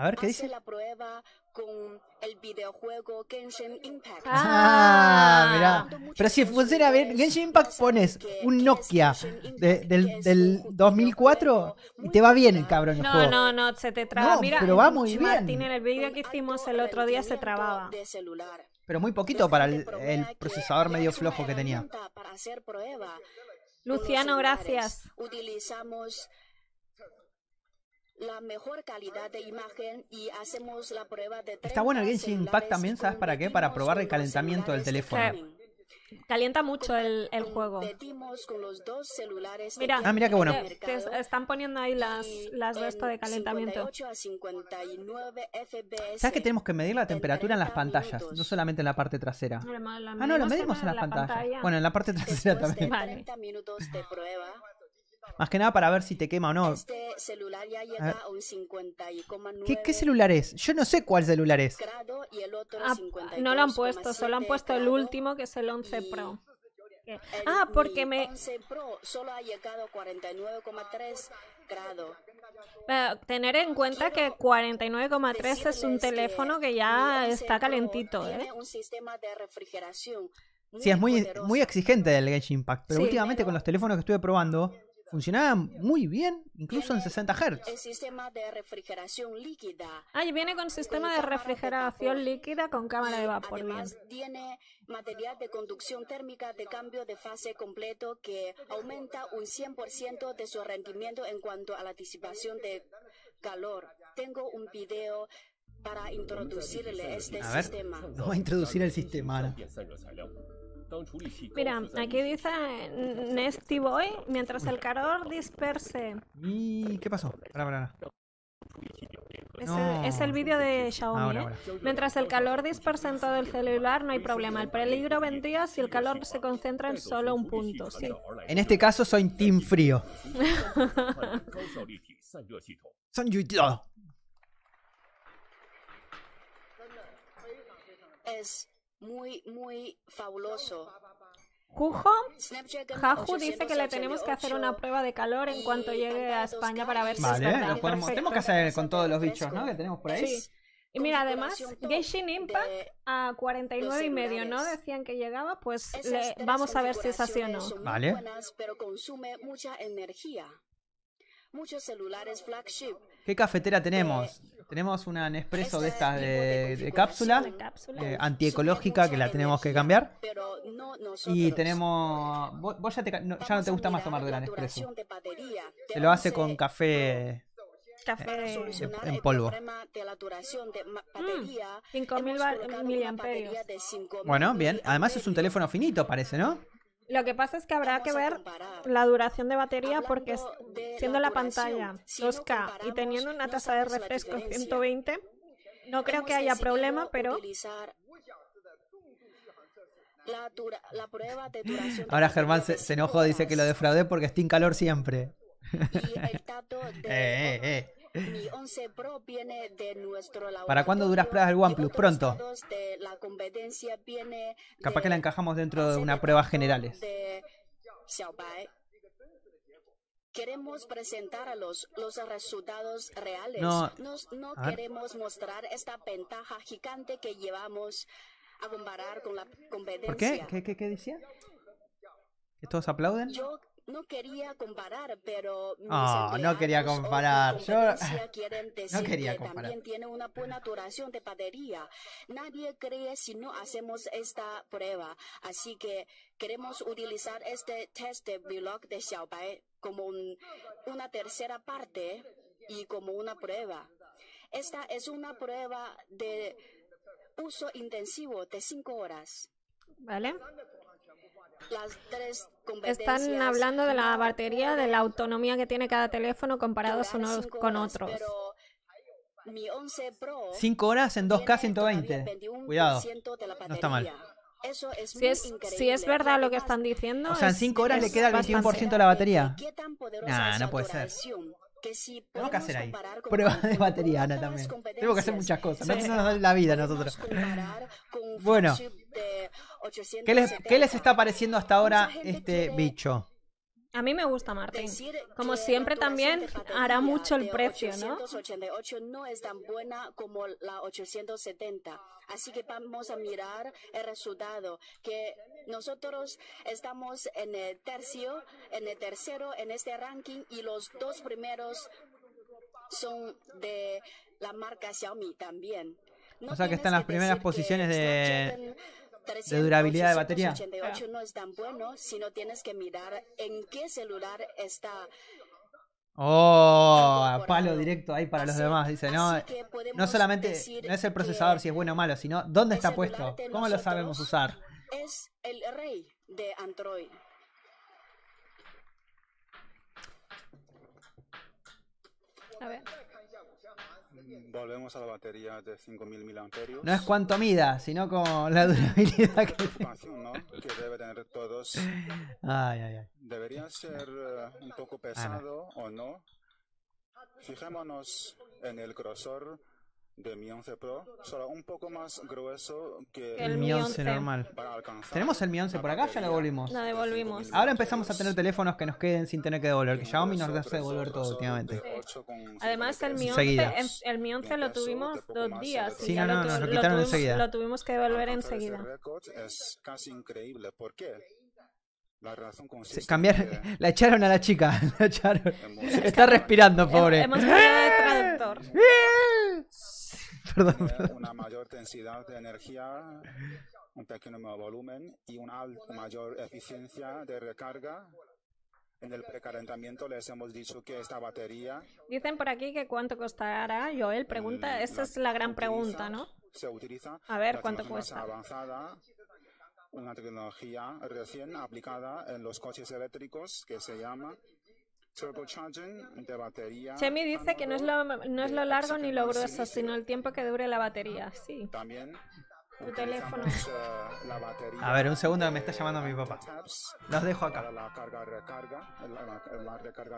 A ver, ¿qué dice? la prueba con el videojuego Genshin Impact. Ah, ah mira. Ah. Pero si funciona, a ver, Genshin Impact pones un Nokia del, del, 2004 y te va bien el cabrón. El no, juego. no, no, se te traba. No, mira, pero va muy bien. Martín, en el video que hicimos el otro día se trababa. Pero muy poquito para el, el procesador medio flojo que tenía. Luciano, gracias. Utilizamos mejor calidad de imagen y hacemos la prueba Está bueno el Genshin Impact también, ¿sabes para qué? Para probar el calentamiento del teléfono. Calienta mucho el, juego. Mira, ah, mira qué bueno. están poniendo ahí las, las de calentamiento. ¿Sabes que tenemos que medir la temperatura en las pantallas? No solamente en la parte trasera. ah, no, lo medimos en las pantallas. Bueno, en la parte trasera también. Vale. Más que nada para ver si te quema o no. Este ¿Qué, celular es? Yo no sé cuál celular es. Ah, no lo han puesto, solo han puesto el último que es el 11 Pro. ah, porque me... tener en cuenta que 49,3 es un teléfono que ya está calentito. ¿eh? sí, es muy, muy exigente el Genshin Impact, pero últimamente con los teléfonos que estuve probando funcionaba muy bien, incluso en 60 Hz. El sistema de refrigeración líquida. Ah, y viene con sistema de refrigeración líquida con cámara de vapor. Además, tiene material de conducción térmica de cambio de fase completo que aumenta un 100% de su rendimiento en cuanto a la disipación de calor. Tengo un video para introducirle este sistema. No va a introducir el sistema Mira, aquí dice Nesty Boy mientras el calor disperse. ¿Y qué pasó? Es, el, vídeo de Xiaomi. Mientras el calor disperse en todo el celular, no hay problema. El peligro vendría si el calor se concentra en solo un punto. En este caso, soy Team Frío. es muy, muy fabuloso. Jujo, Jaju dice que le tenemos que hacer una prueba de calor en cuanto llegue a España para ver si es tenemos que hacer con todos los bichos, ¿no? Que tenemos por ahí. Y mira, además, Genshin Impact a 49 y medio, ¿no? Decían que llegaba, pues vamos a ver si es así o no. Vale. Pero consume mucha ¿Qué cafetera tenemos? Eh, tenemos una Nespresso de estas de, cápsula, eh, antiecológica, que la tenemos que cambiar. Y tenemos... Vos, ya, no, te gusta más tomar de la Nespresso. Se lo hace con café eh, en polvo. 5.000 mm, miliamperios. Bueno, bien. Además es un teléfono finito, parece, ¿no? Lo que pasa es que habrá que ver la duración de batería porque siendo la, pantalla 2K y teniendo una tasa de refresco 120, no creo que haya problema, pero... Ahora Germán se, se enojó, dice que lo defraudé porque está en calor siempre. eh, eh, eh. Mi 11 Pro viene de nuestro ¿Para cuándo duras pruebas del OnePlus? Pronto. De la competencia viene Capaz que la encajamos dentro de una prueba generales. Queremos presentar a los, los resultados reales. No, Nos, no queremos mostrar esta ventaja gigante que llevamos a comparar con la competencia. qué? ¿Qué, qué, decía? ¿Que todos aplauden? No quería comparar, pero. no quería comparar. no quería comparar. También tiene una buena duración de patería. Nadie cree si no hacemos esta prueba. Así que queremos utilizar este test de blog de Xiaobai como una tercera parte y como una prueba. Esta es una prueba de uso intensivo de cinco horas. ¿Vale? Están hablando de la batería, de la autonomía que tiene cada teléfono comparados unos con otros. 5 horas en 2K 120. Cuidado. No está mal. es si, es, verdad lo que están diciendo. O sea, en 5 horas le queda el 21% de la batería. Nah, no puede ser. Tenemos que hacer ahí. Prueba de batería, Ana, también. Tenemos que hacer muchas cosas. No, la vida nosotros. Bueno. ¿Qué, les, ¿Qué les, está pareciendo hasta ahora este bicho? A mí me gusta Martín. Como siempre también hará mucho el precio, ¿no? 888 no es tan buena como la 870. Así que vamos a mirar el resultado que nosotros estamos en el tercio, en el tercero en este ranking y los dos primeros son de la marca Xiaomi también. o sea que están las primeras posiciones de de durabilidad de batería. Oh, palo directo ahí para los demás. Dice, no, no solamente es el procesador si es bueno o malo, sino dónde está puesto, cómo lo sabemos usar. el de Android. A ver volvemos a la batería de 5000 mAh. No es cuánto mida, sino con la durabilidad que tiene. ¿no? que debe tener todos. Debería ser eh, un poco pesado o no. Fijémonos en el grosor de Mi 11 Pro, solo un poco más grueso que el, Mi 11 normal. Tenemos el Mi 11 por acá, ya lo devolvimos. Lo devolvimos. Ahora empezamos a tener teléfonos que nos queden sin tener que devolver, que Xiaomi nos hace devolver todo últimamente. Sí. Además, el Mi 11, el Mi 11 lo tuvimos dos días. Sí, no, no, nos lo quitaron lo tuvimos, enseguida. Lo tuvimos que devolver enseguida. Es casi increíble. ¿Por qué? La razón consiste cambiar, La echaron a la chica. La echaron. Está respirando, pobre. Hemos cambiado de traductor. ¡Eh! perdón, una mayor densidad de energía, un pequeño volumen y una mayor eficiencia de recarga. En el precalentamiento les hemos dicho que esta batería... Dicen por aquí que cuánto costará, Joel pregunta, esa es la gran pregunta, ¿no? Se utiliza... A ver, ¿cuánto cuesta? Avanzada, una tecnología recién aplicada en los coches eléctricos que se llama Chemi dice que no es, lo, no es lo largo ni lo grueso, sino el tiempo que dure la batería. Sí. También tu teléfono. Eh, a ver, un segundo me está llamando mi papá. Los dejo acá. La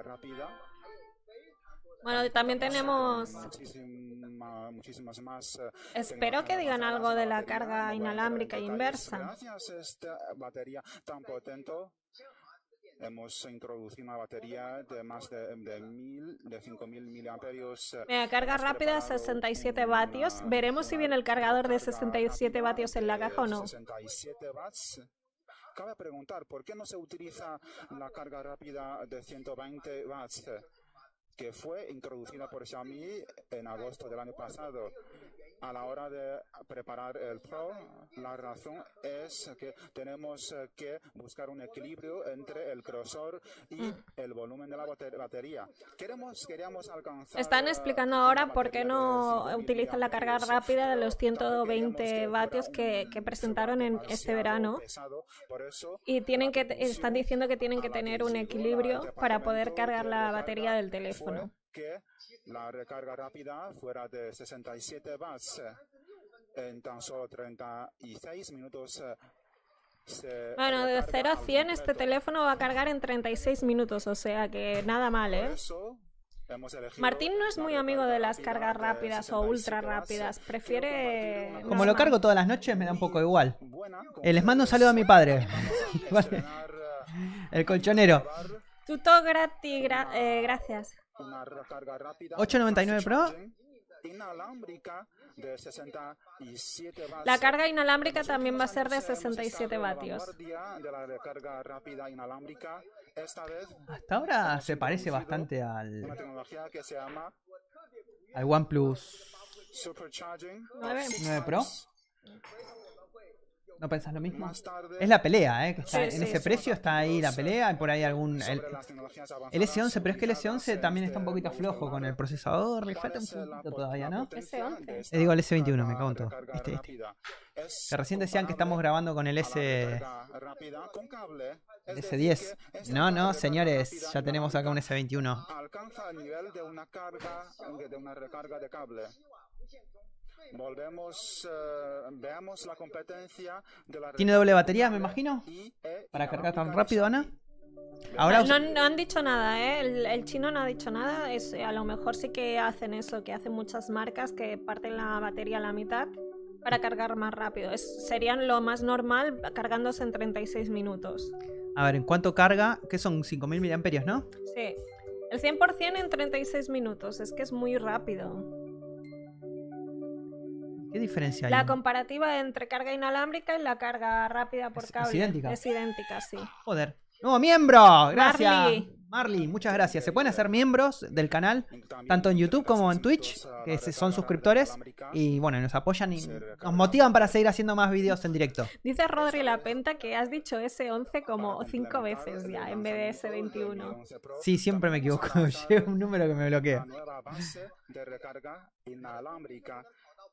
rápida. Bueno, también tenemos... más, eh, Espero que digan algo de la carga inalámbrica inversa. Gracias, esta batería tan potente. Hemos introducido una batería de más de, de, de 5.000 miliamperios. la eh, carga rápida 67 vatios. Veremos si viene el cargador de 67 vatios en la caja o no. 67 watts. Cabe preguntar, ¿por qué no se utiliza la carga rápida de 120 watts? que fue introducida por Xiaomi en agosto del año pasado a la hora de preparar el pro, la razón es que tenemos que buscar un equilibrio entre el grosor y mm. el volumen de la batería. Están explicando ahora por qué no utilizan la carga rápida de los 120 vatios que, que presentaron en este verano. Y tienen que están diciendo que tienen que tener un equilibrio para poder cargar la batería del teléfono que la recarga rápida fuera de 67 watts. En tan solo 36 minutos eh, bueno, de 0 a 100 este teléfono va a cargar en 36 minutos, o sea que nada mal, ¿eh? Martín no es muy amigo de las cargas rápidas o ultra rápidas, prefiere... Como lo cargo todas las noches me da un poco igual. Eh, les mando un saludo a mi padre, eh, El colchonero. Tuto gratis, gracias. 899 Pro. La carga inalámbrica también va a ser de 67 vatios. Hasta ahora se parece bastante al. Al OnePlus 9 Pro. ¿No pensás lo mismo? es la pelea, ¿eh? en ese precio está ahí la pelea, por ahí algún... El, S11, pero es que el S11 también este, está un poquito flojo con el procesador, le un poquito todavía, ¿no? S11. Eh, digo el S21, me cago en todo. Que recién decían que estamos grabando con el S... El S10. No, no, señores, ya tenemos acá un S21. una recarga de cable. Volvemos, eh, veamos la competencia Tiene doble batería, me imagino. E para cargar tan rápido, Ana. Ahora no, han dicho nada, ¿eh? el, chino no ha dicho nada. Es, a lo mejor sí que hacen eso, que hacen muchas marcas que parten la batería a la mitad para cargar más rápido. Es, serían lo más normal cargándose en 36 minutos. A ver, ¿en cuánto carga? Que son 5.000 miliamperios, ¿no? Sí. El 100% en 36 minutos. Es que es muy rápido. ¿Qué diferencia hay? La comparativa entre carga inalámbrica y la carga rápida por cable. Es idéntica. Es idéntica, sí. Joder. Nuevo miembro, gracias. Marley. muchas gracias. Se pueden hacer miembros del canal, tanto en YouTube como en Twitch, que son suscriptores. Y bueno, nos apoyan y nos motivan para seguir haciendo más videos en directo. Dice Rodri Lapenta que has dicho S11 como cinco veces ya, en vez de S21. Sí, siempre me equivoco. Llevo un número que me bloquea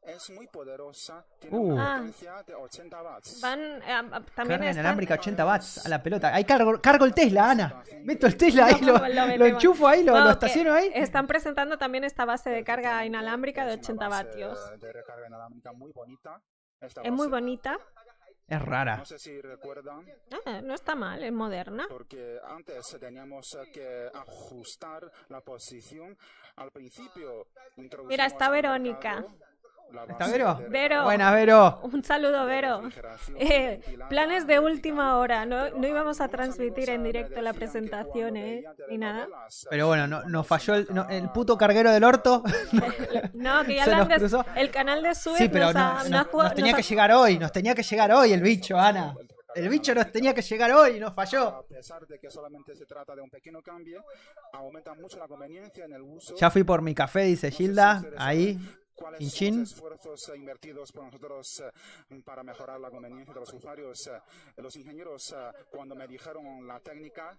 es muy poderosa. Tiene uh. una ah. potencia de 80 watts. Eh, también Carga inalámbrica 80 watts a la pelota. Ahí cargo, cargo el Tesla, Ana. Meto el Tesla ahí, lo, lo, enchufo ahí, lo, estaciono ahí. Están presentando también esta base de carga inalámbrica de 80 vatios. es muy bonita. Es rara. Ah, no está mal, es moderna. Mira, está Verónica. ¿Está Vero? Vero? Buenas, Vero. Un saludo, Vero. Eh, planes de última hora. No, no, íbamos a transmitir en directo la presentación, ¿eh? Ni nada. Pero bueno, nos falló el, puto carguero del orto. no, que ya antes, El canal de Suez sí, pero nos, ha, tenía que llegar hoy. Nos tenía que llegar hoy el bicho, Ana. El bicho nos tenía que llegar hoy y nos falló. Ya fui por mi café, dice Gilda. Ahí. ¿Cuáles son los esfuerzos eh, invertidos por nosotros eh, para mejorar la conveniencia de los usuarios? Eh, los ingenieros, cuando me dijeron la técnica,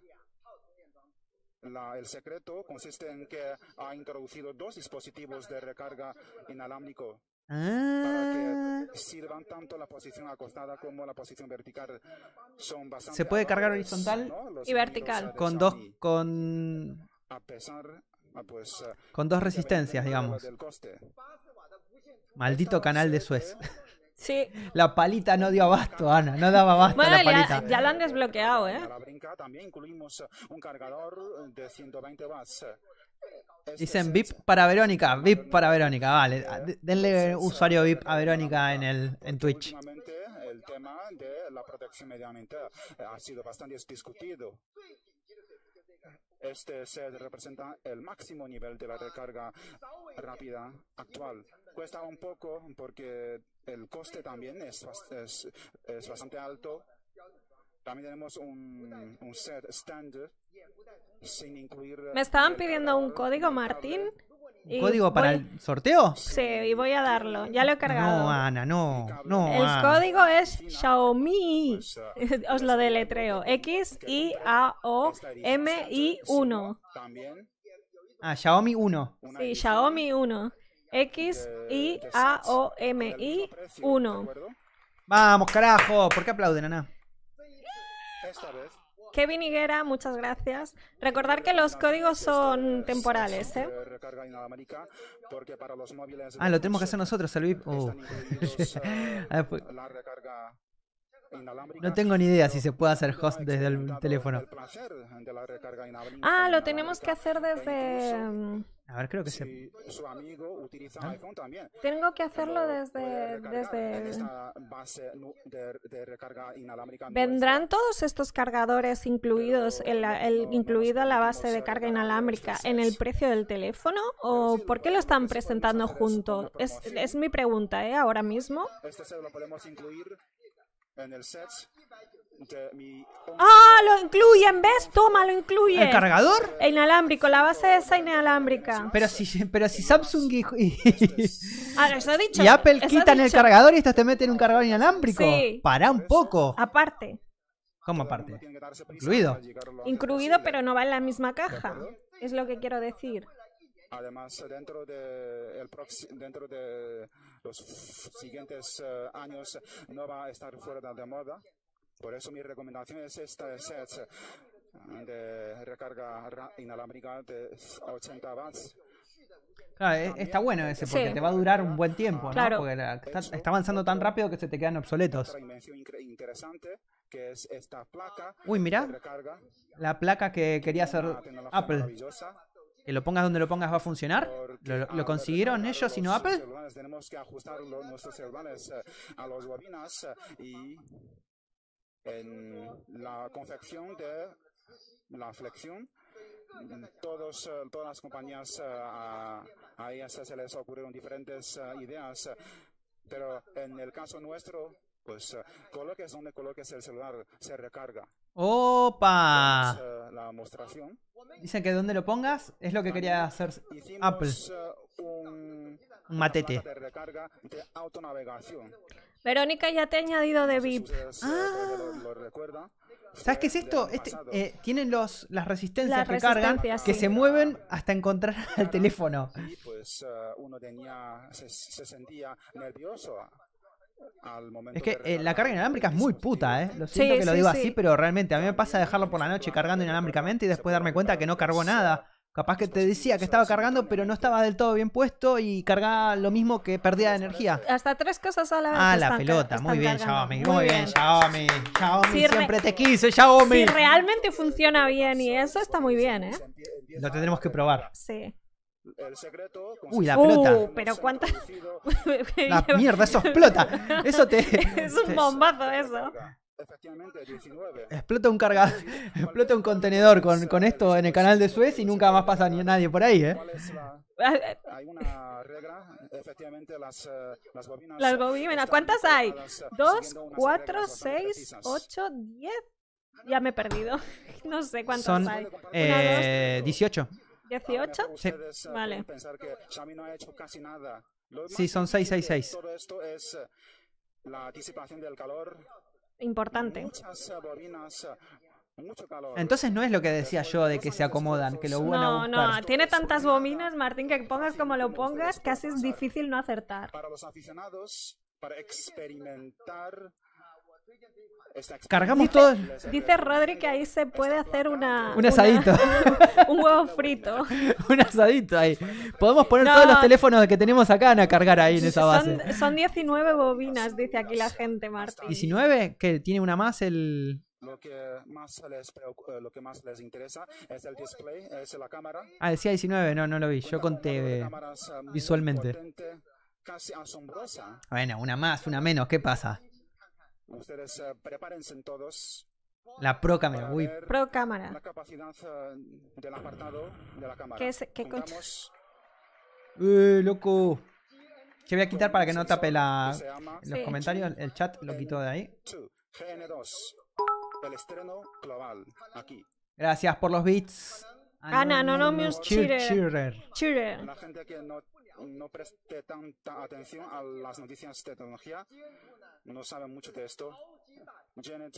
el secreto consiste en que ha introducido dos dispositivos de recarga inalámbrico para que ah. sirvan tanto la posición acostada como la posición vertical. Son bastante Se puede cargar horizontal y vertical ah, pues, con dos con con dos resistencias, digamos. coste. Maldito canal de Suez. Sí. La palita no dio abasto, Ana, no daba abasto bueno, la palita. Ya, ya, la han desbloqueado, ¿eh? Este Dicen VIP para Verónica, VIP para Verónica, vale. Eh, denle usuario VIP a Verónica en, el, en Twitch. El tema de la protección medioambiental discutido. Este set representa el máximo nivel de la recarga rápida actual. Cuesta un poco porque el coste también es, es, bastante alto. También tenemos un, un set standard sin incluir... ¿Me estaban pidiendo un código, Martín? código para el sorteo? Sí, y voy a darlo. Ya lo he cargado. No, Ana, no. no el código es Xiaomi. Os lo deletreo. X-I-A-O-M-I-1. Ah, Xiaomi 1. Sí, Xiaomi 1. X-I-A-O-M-I 1. Vamos, carajo. ¿Por qué aplauden, Ana? Esta vez Kevin Higuera, muchas gracias. Recordar que los códigos son temporales, ¿eh? Ah, lo tenemos que hacer nosotros, el ah, pues, No tengo ni idea si se puede hacer host desde el teléfono. Ah, lo tenemos que hacer desde... Mm, a ver, creo que amigo ¿Ah? Tengo que hacerlo desde... desde... Vendrán todos estos cargadores incluidos, el, incluida la base de carga inalámbrica, en el precio del teléfono? ¿O por qué lo están presentando junto Es, es mi pregunta, ¿eh? Ahora mismo. Este lo podemos incluir en el set Ah, lo incluyen, ¿ves? Toma, lo incluyen. ¿El cargador? El inalámbrico, la base de esa inalámbrica. Pero si, pero si Samsung y, ah, Apple quitan el cargador y estos te meten un cargador inalámbrico. Sí. un poco. Aparte. ¿Cómo aparte? Incluido. Incluido, pero no va en la misma caja. Es lo que quiero decir. Además, dentro de, los siguientes eh, años no va a estar fuera de moda por eso mi recomendación es este set de recarga inalámbrica de 80 watts. Claro, e-, está bueno ese porque te va a durar un buen tiempo, ¿no? Claro. Porque está, avanzando tan rápido que se te quedan obsoletos. Uy, mira, la placa que quería hacer Apple. Que lo pongas donde lo pongas va a funcionar. ¿Lo, consiguieron ellos y no Apple? Tenemos que ajustar nuestros eh, a bobinas eh, y en la confección de la flexión. Todos, eh, todas las compañías eh, a, se les ocurrieron diferentes eh, ideas, pero en el caso nuestro, pues coloques donde coloques el celular, se recarga. ¡Opa! la mostración. Dicen que donde lo pongas es lo que quería hacer Apple. Un, matete. recarga de autonavegación. Verónica ya te ha añadido de VIP. Eh, ah. ¿Sabes qué es esto? Este, eh, tienen los, las resistencias que cargan que se mueven hasta encontrar al teléfono. pues eh, uno se, sentía nervioso al momento. Es que la carga inalámbrica es muy puta, ¿eh? Lo siento que lo digo así, pero realmente a mí me pasa dejarlo por la noche cargando inalámbricamente y después darme cuenta que no cargó nada. Capaz que te decía que estaba cargando, pero no estaba del todo bien puesto y cargaba lo mismo que perdía de energía. Hasta tres cosas a la vez. Ah, la pelota. muy bien, Xiaomi. Muy, bien, Xiaomi. Xiaomi, siempre te quise, Xiaomi. Si realmente funciona bien y eso está muy bien, ¿eh? Lo tendremos que probar. Sí. Uy, la uh, pelota. pero cuánta. la mierda, eso explota. Eso te. es un bombazo eso. Efectivamente, Explota un un contenedor con, esto en el canal de Suez y nunca más pasa ni nadie por ahí, ¿eh? las, las ¿cuántas hay? 2, 4, 6, 8, 10 Ya me he perdido, no sé cuántas Son, hay. 18. ¿18? Eh, sí. Eh, vale. Sí, son 666. Todo esto eh, la disipación del calor importante. Entonces no es lo que decía yo de que se acomodan, que lo bueno. no, No, tiene tantas bobinas, Martín, que pongas como lo pongas, casi es difícil no acertar. Para los aficionados, para experimentar Cargamos dice, todo. Dice Rodri que ahí se puede hacer una. Un asadito. un huevo frito. un asadito ahí. Podemos poner todos los teléfonos que tenemos acá a cargar ahí en esa base. Son, 19 bobinas, dice aquí la gente, Martín. ¿19? ¿Que tiene una más el.? Eh, lo que, más les interesa es el display, es la cámara. Ah, decía 19, no, no lo vi. Yo conté eh, eh, visualmente. Bueno, una más, una menos, ¿qué pasa? Ustedes uh, prepárense todos. La pro cámara, uy. Pro cámara. La capacidad uh, del apartado de la cámara. ¿Qué es? ¿Qué coche? ¡Eh, loco! Se voy a quitar para que no tape la, los sí. comentarios, el chat, lo quito de ahí. GN2, el estreno global, aquí. Gracias por los beats. Ana, ah, no, no, cheerer. Cheerer. La gente que no, no preste tanta atención a las noticias de tecnología no saben mucho de esto.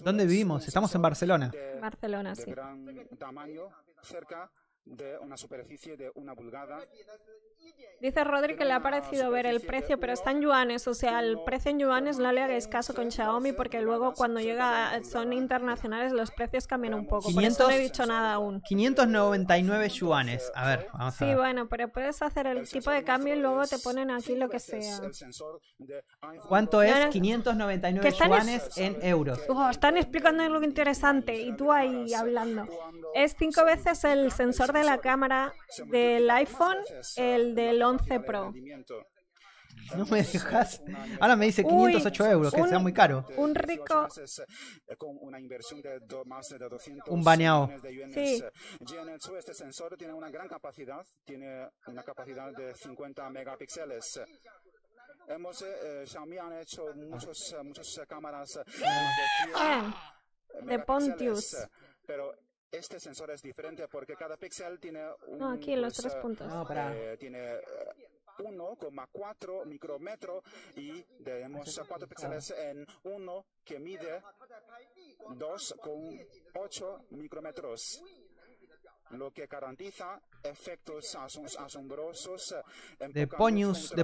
¿Dónde vivimos? Estamos en Barcelona. Barcelona, sí. De gran tamaño, cerca de una superficie de una pulgada. Dice Rodri que le ha parecido ver el precio, pero está en yuanes, o sea, el precio en yuanes no le hagáis caso con Xiaomi porque luego cuando llega son internacionales los precios cambian un poco, por eso no he dicho nada aún. 599 yuanes, a ver, vamos sí, a Sí, bueno, pero puedes hacer el tipo de cambio y luego te ponen aquí lo que sea. ¿Cuánto es 599 yuanes en euros? están explicando algo interesante y tú ahí hablando. Es cinco veces el sensor de la cámara del iPhone, el del 11 Pro. No me dejas. Ahora me dice 508 Uy, euros, que sea muy caro. Un rico. Un baneado. Sí. Este sensor tiene una gran capacidad, tiene una capacidad de 50 megapíxeles. Hemos, Xiaomi han hecho muchos, muchas cámaras de, 100 de Pontius. Pero este sensor es diferente porque cada píxel tiene un, no, aquí los tres puntos. Ah, eh, tiene 1,4 eh, micrómetro y tenemos 4 ah. píxeles en uno que mide 2,8 micrómetros, lo que garantiza efectos asombrosos. Eh, de,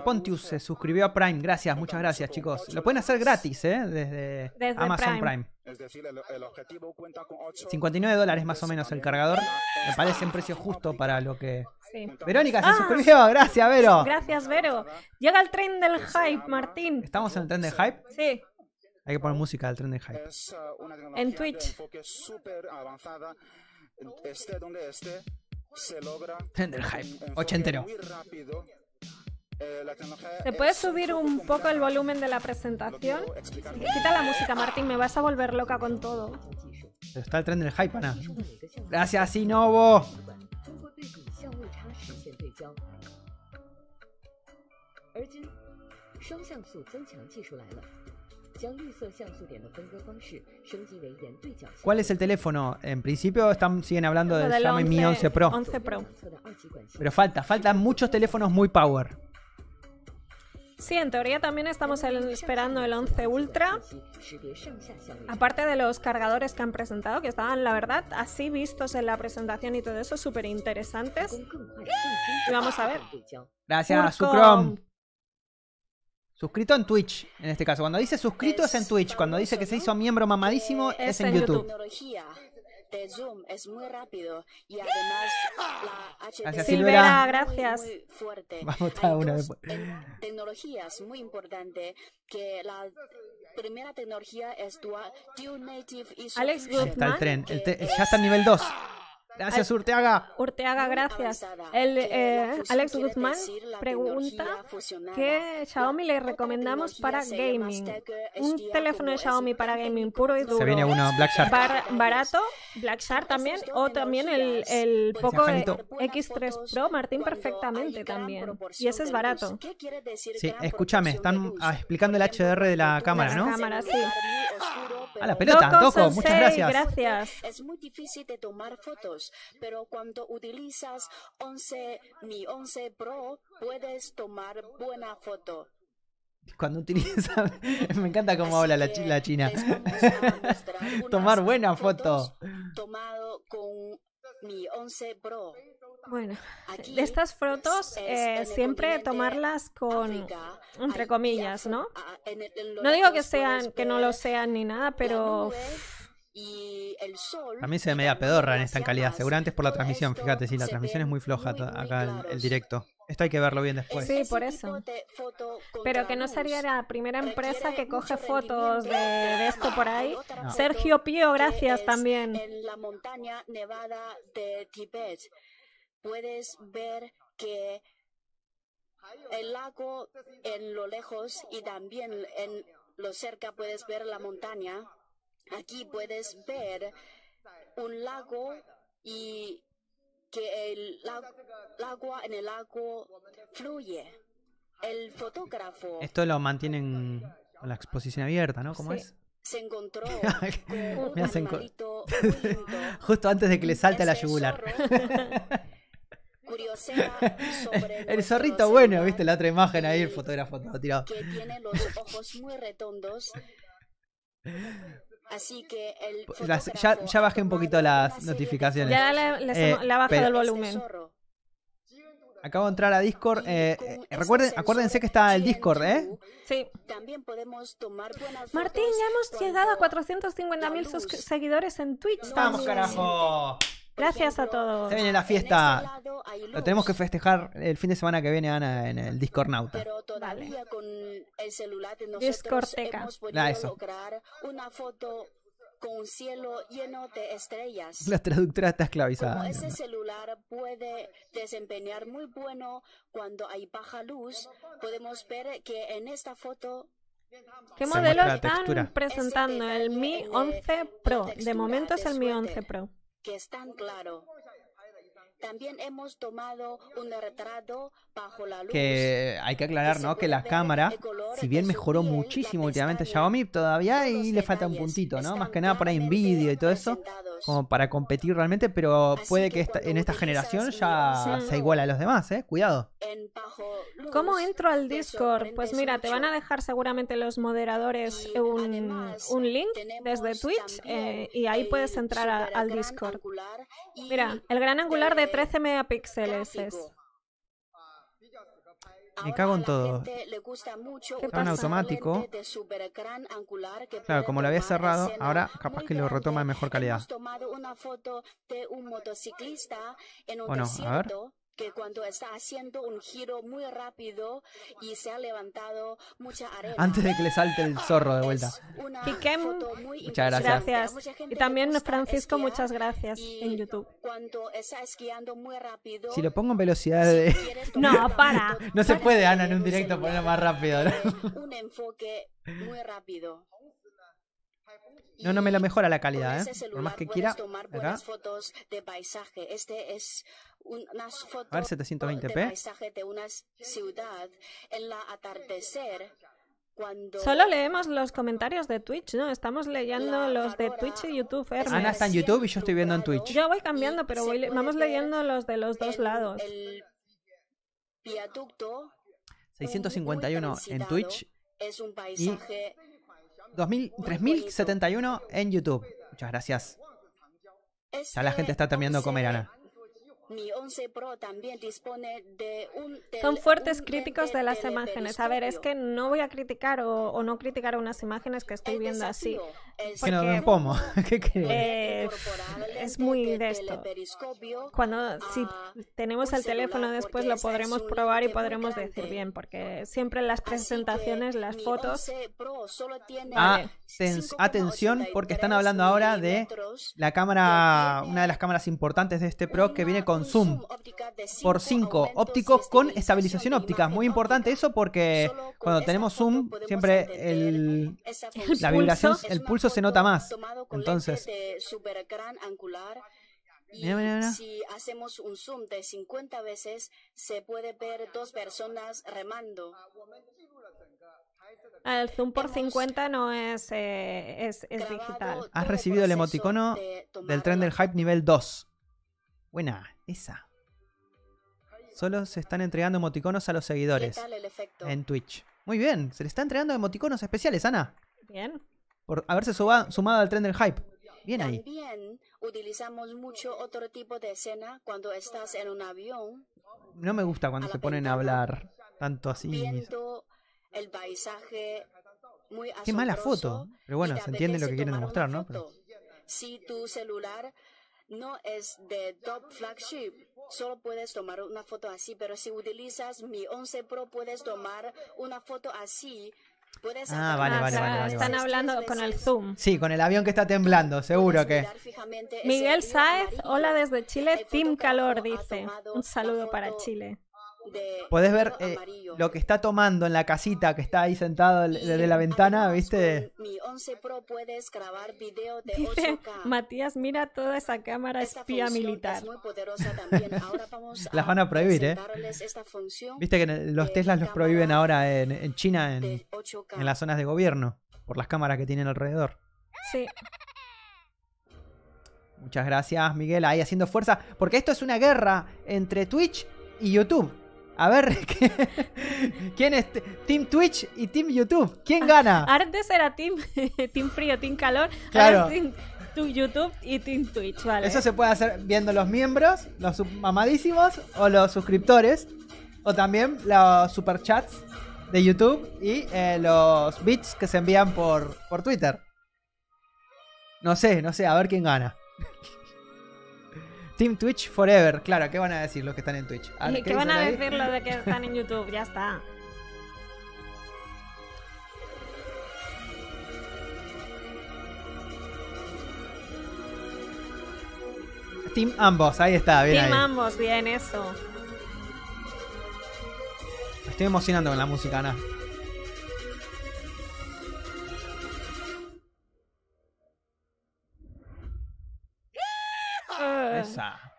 Pontius se suscribió a Prime. Gracias, muchas gracias, chicos. Lo pueden hacer gratis, ¿eh? Desde, Amazon Prime. 59 dólares más o menos el cargador. Ah, Me parece un precio justo para lo que. Verónica se ah. suscribió, gracias Vero. Gracias Vero. Llega el tren del hype, Martín. ¿Estamos en el tren del hype? Sí. Hay que poner música al tren del hype. Eh, en Twitch se logra hype ochentero. Eh, ¿Se puede subir un poco el volumen de la presentación? Quita la música, Martín, me vas a volver loca con todo. Está el tren del hype, Ana. Gracias, Sinovo. ¿Cuál es el teléfono? En principio están, siguen hablando del Xiaomi Mi 11 Pro. Pero falta, faltan muchos teléfonos muy power. Sí, en teoría también estamos esperando el 11 Ultra. Aparte de los cargadores que han presentado, que estaban, la verdad, así vistos en la presentación y todo eso, súper interesantes. Y vamos a ver. Gracias, Chrome Suscrito en Twitch, en este caso. Cuando dice suscrito es, en Twitch. Cuando dice que se hizo miembro mamadísimo es, en, YouTube. De Zoom es muy rápido y además la HTC gracias, Silvera, gracias. Muy, muy fuerte. Vamos a una después. Tecnologías muy importante que la primera tecnología es tu, Native Alex Goodman. Está el tren, el te, ya está en nivel 2. Gracias, Urteaga. Urteaga, gracias. El, eh, Alex Guzmán pregunta qué Xiaomi le recomendamos para gaming. Un teléfono de Xiaomi para gaming puro y duro. Se viene uno, Black Shark. barato, Black Shark también, o también el, el pues Poco X3 Pro, Martín, perfectamente también. Y ese es barato. Sí, escúchame, están ah, explicando el HDR de la cámara, ¿no? La cámara, sí. A la pelota, toco muchas gracias. gracias. Es muy difícil de tomar fotos. Pero cuando utilizas 11, mi 11 Pro, puedes tomar buena foto. Cuando utilizas me encanta cómo habla la, la china. tomar buena foto. Tomado con mi 11 Pro. Bueno, de estas fotos eh, siempre tomarlas con, entre comillas, ¿no? No digo que sean, que no lo sean ni nada, pero y A mí se ve media pedorra en esta calidad. Seguramente es por la transmisión. Fíjate, sí, la transmisión es muy floja acá el, directo. Esto hay que verlo bien después. Sí, por eso. Pero que no sería la primera empresa que coge fotos de, esto por ahí. Sergio Pío, gracias también. En la montaña nevada de Tibet puedes ver que el lago en lo lejos y también en lo cerca puedes ver la montaña Aquí puedes ver un lago y que el, agua en el lago fluye. El fotógrafo. Esto lo mantienen la exposición abierta, ¿no? ¿Cómo es? Se encontró Justo antes de que le salte la yugular. el zorrito bueno, viste la otra imagen ahí, el fotógrafo todo tirado. Que tiene los ojos muy redondos Así que ya, bajé un poquito las notificaciones. Ya eh, la, bajé del volumen. Este Acabo de entrar a Discord. Eh, eh, recuerden, acuérdense que está el Discord, ¿eh? Sí. Martín, ya hemos llegado a 450.000 seguidores en Twitch. ¡Vamos, carajo! Gracias a todos. Se viene la fiesta. Lo tenemos que festejar el fin de semana que viene, Ana, en el Discord Nauta. Pero todavía vale. con el celular de nosotros Discorteca. hemos podido eso. lograr una foto con un cielo lleno de estrellas. La traductora está esclavizada. Como ese celular puede desempeñar muy bueno cuando hay baja luz, podemos ver que en esta foto ¿Qué modelo están presentando? El Mi 11 Pro. De momento es el Mi 11 Pro que es tan claro también hemos tomado un retrato bajo la luz. Que hay que aclarar, ¿no? Que la cámara, si bien mejoró muchísimo últimamente Xiaomi, todavía y le falta un puntito, ¿no? Más que nada por ahí en vídeo y todo eso, como para competir realmente, pero puede que en esta generación ya sea igual a los demás, ¿eh? Cuidado. ¿Cómo entro al Discord? Pues mira, te van a dejar seguramente los moderadores un, link desde Twitch eh, y ahí puedes entrar al Discord. Mira, el gran angular de 13 megapíxeles Me cago en todo. Tan en automático. Claro, como lo había cerrado, ahora capaz que lo retoma en mejor calidad. Bueno, a ver que cuando está haciendo un giro muy rápido y se ha levantado mucha arena. Antes de que le salte el zorro de vuelta. muchas gracias. Y también Francisco, muchas gracias en YouTube. Muy rápido, si lo pongo en velocidad de... no, para. no se puede, Ana, en un directo ponerlo más rápido. un enfoque muy rápido. No, no me lo mejora la calidad, ¿eh? más que quiera. Acá. Este a ver, 720p. Solo leemos los comentarios de Twitch, ¿no? Estamos leyendo los de Twitch y YouTube. Ana está en YouTube y yo estoy viendo en Twitch. Yo voy cambiando, pero vamos leyendo los de los dos lados. 651 en Twitch. 3071 en YouTube. Muchas gracias. Ya la gente está también comer, Ana. también Son fuertes críticos de las imágenes. A ver, es que no voy a criticar o no criticar unas imágenes que estoy viendo así que como. Eh, es muy de esto. Cuando si tenemos el teléfono después lo podremos probar y podremos decir bien, porque siempre las presentaciones, las fotos. Ah, atención, porque están hablando ahora de la cámara, una de las cámaras importantes de este Pro que viene con zoom por 5 óptico con estabilización óptica. Muy importante eso porque cuando tenemos zoom siempre la vibración, el pulso se nota más. Entonces. si hacemos un zoom de 50 veces, se puede ver dos personas remando. El zoom por 50 no es, eh, es, digital. Has recibido el emoticono del tren del hype nivel 2. Buena, esa. Solo se están entregando emoticonos a los seguidores en Twitch. Muy bien, se le están entregando emoticonos especiales, Ana. Bien por haberse suba, sumado al tren del hype. Bien ahí. También utilizamos mucho otro tipo de escena cuando estás en un avión. No me gusta cuando se ponen a hablar tanto así. Viendo el paisaje Qué mala foto. Pero bueno, se entiende lo que quieren demostrar, ¿no? Si tu celular no es de top flagship, solo puedes tomar una foto así, pero si utilizas mi 11 Pro puedes tomar una foto así ah, vale, vale, Están hablando con el Zoom. Sí, con el avión que está temblando, seguro que. Miguel Sáez, hola desde Chile. Team Calor dice. Un saludo para Chile. Podés ver eh, lo que está tomando en la casita que está ahí sentado desde la ventana, ¿viste? Mi Matías, mira toda esa cámara espía militar. Las van a prohibir, ¿eh? Viste que los Teslas los prohíben ahora en, China, en, en las zonas de gobierno, por las cámaras que tienen alrededor. Sí. Muchas gracias, Miguel, ahí haciendo fuerza. Porque esto es una guerra entre Twitch y YouTube. A ver, ¿quién es Team Twitch y Team YouTube? ¿Quién ah, gana? Antes era Team, team Frío, Team Calor. team, YouTube y Team Twitch, vale. Eso se puede hacer viendo los miembros, los mamadísimos o los suscriptores. O también los superchats de YouTube y eh, los bits que se envían por, por Twitter. No sé, no sé, a ver quién gana. Team Twitch Forever. Claro, ¿qué van a decir los que están en Twitch? ¿Qué, van a decir los de que están en YouTube? Ya está. Team ambos, ahí está, bien. Team ambos, bien, eso. Me estoy emocionando con la música, Ana.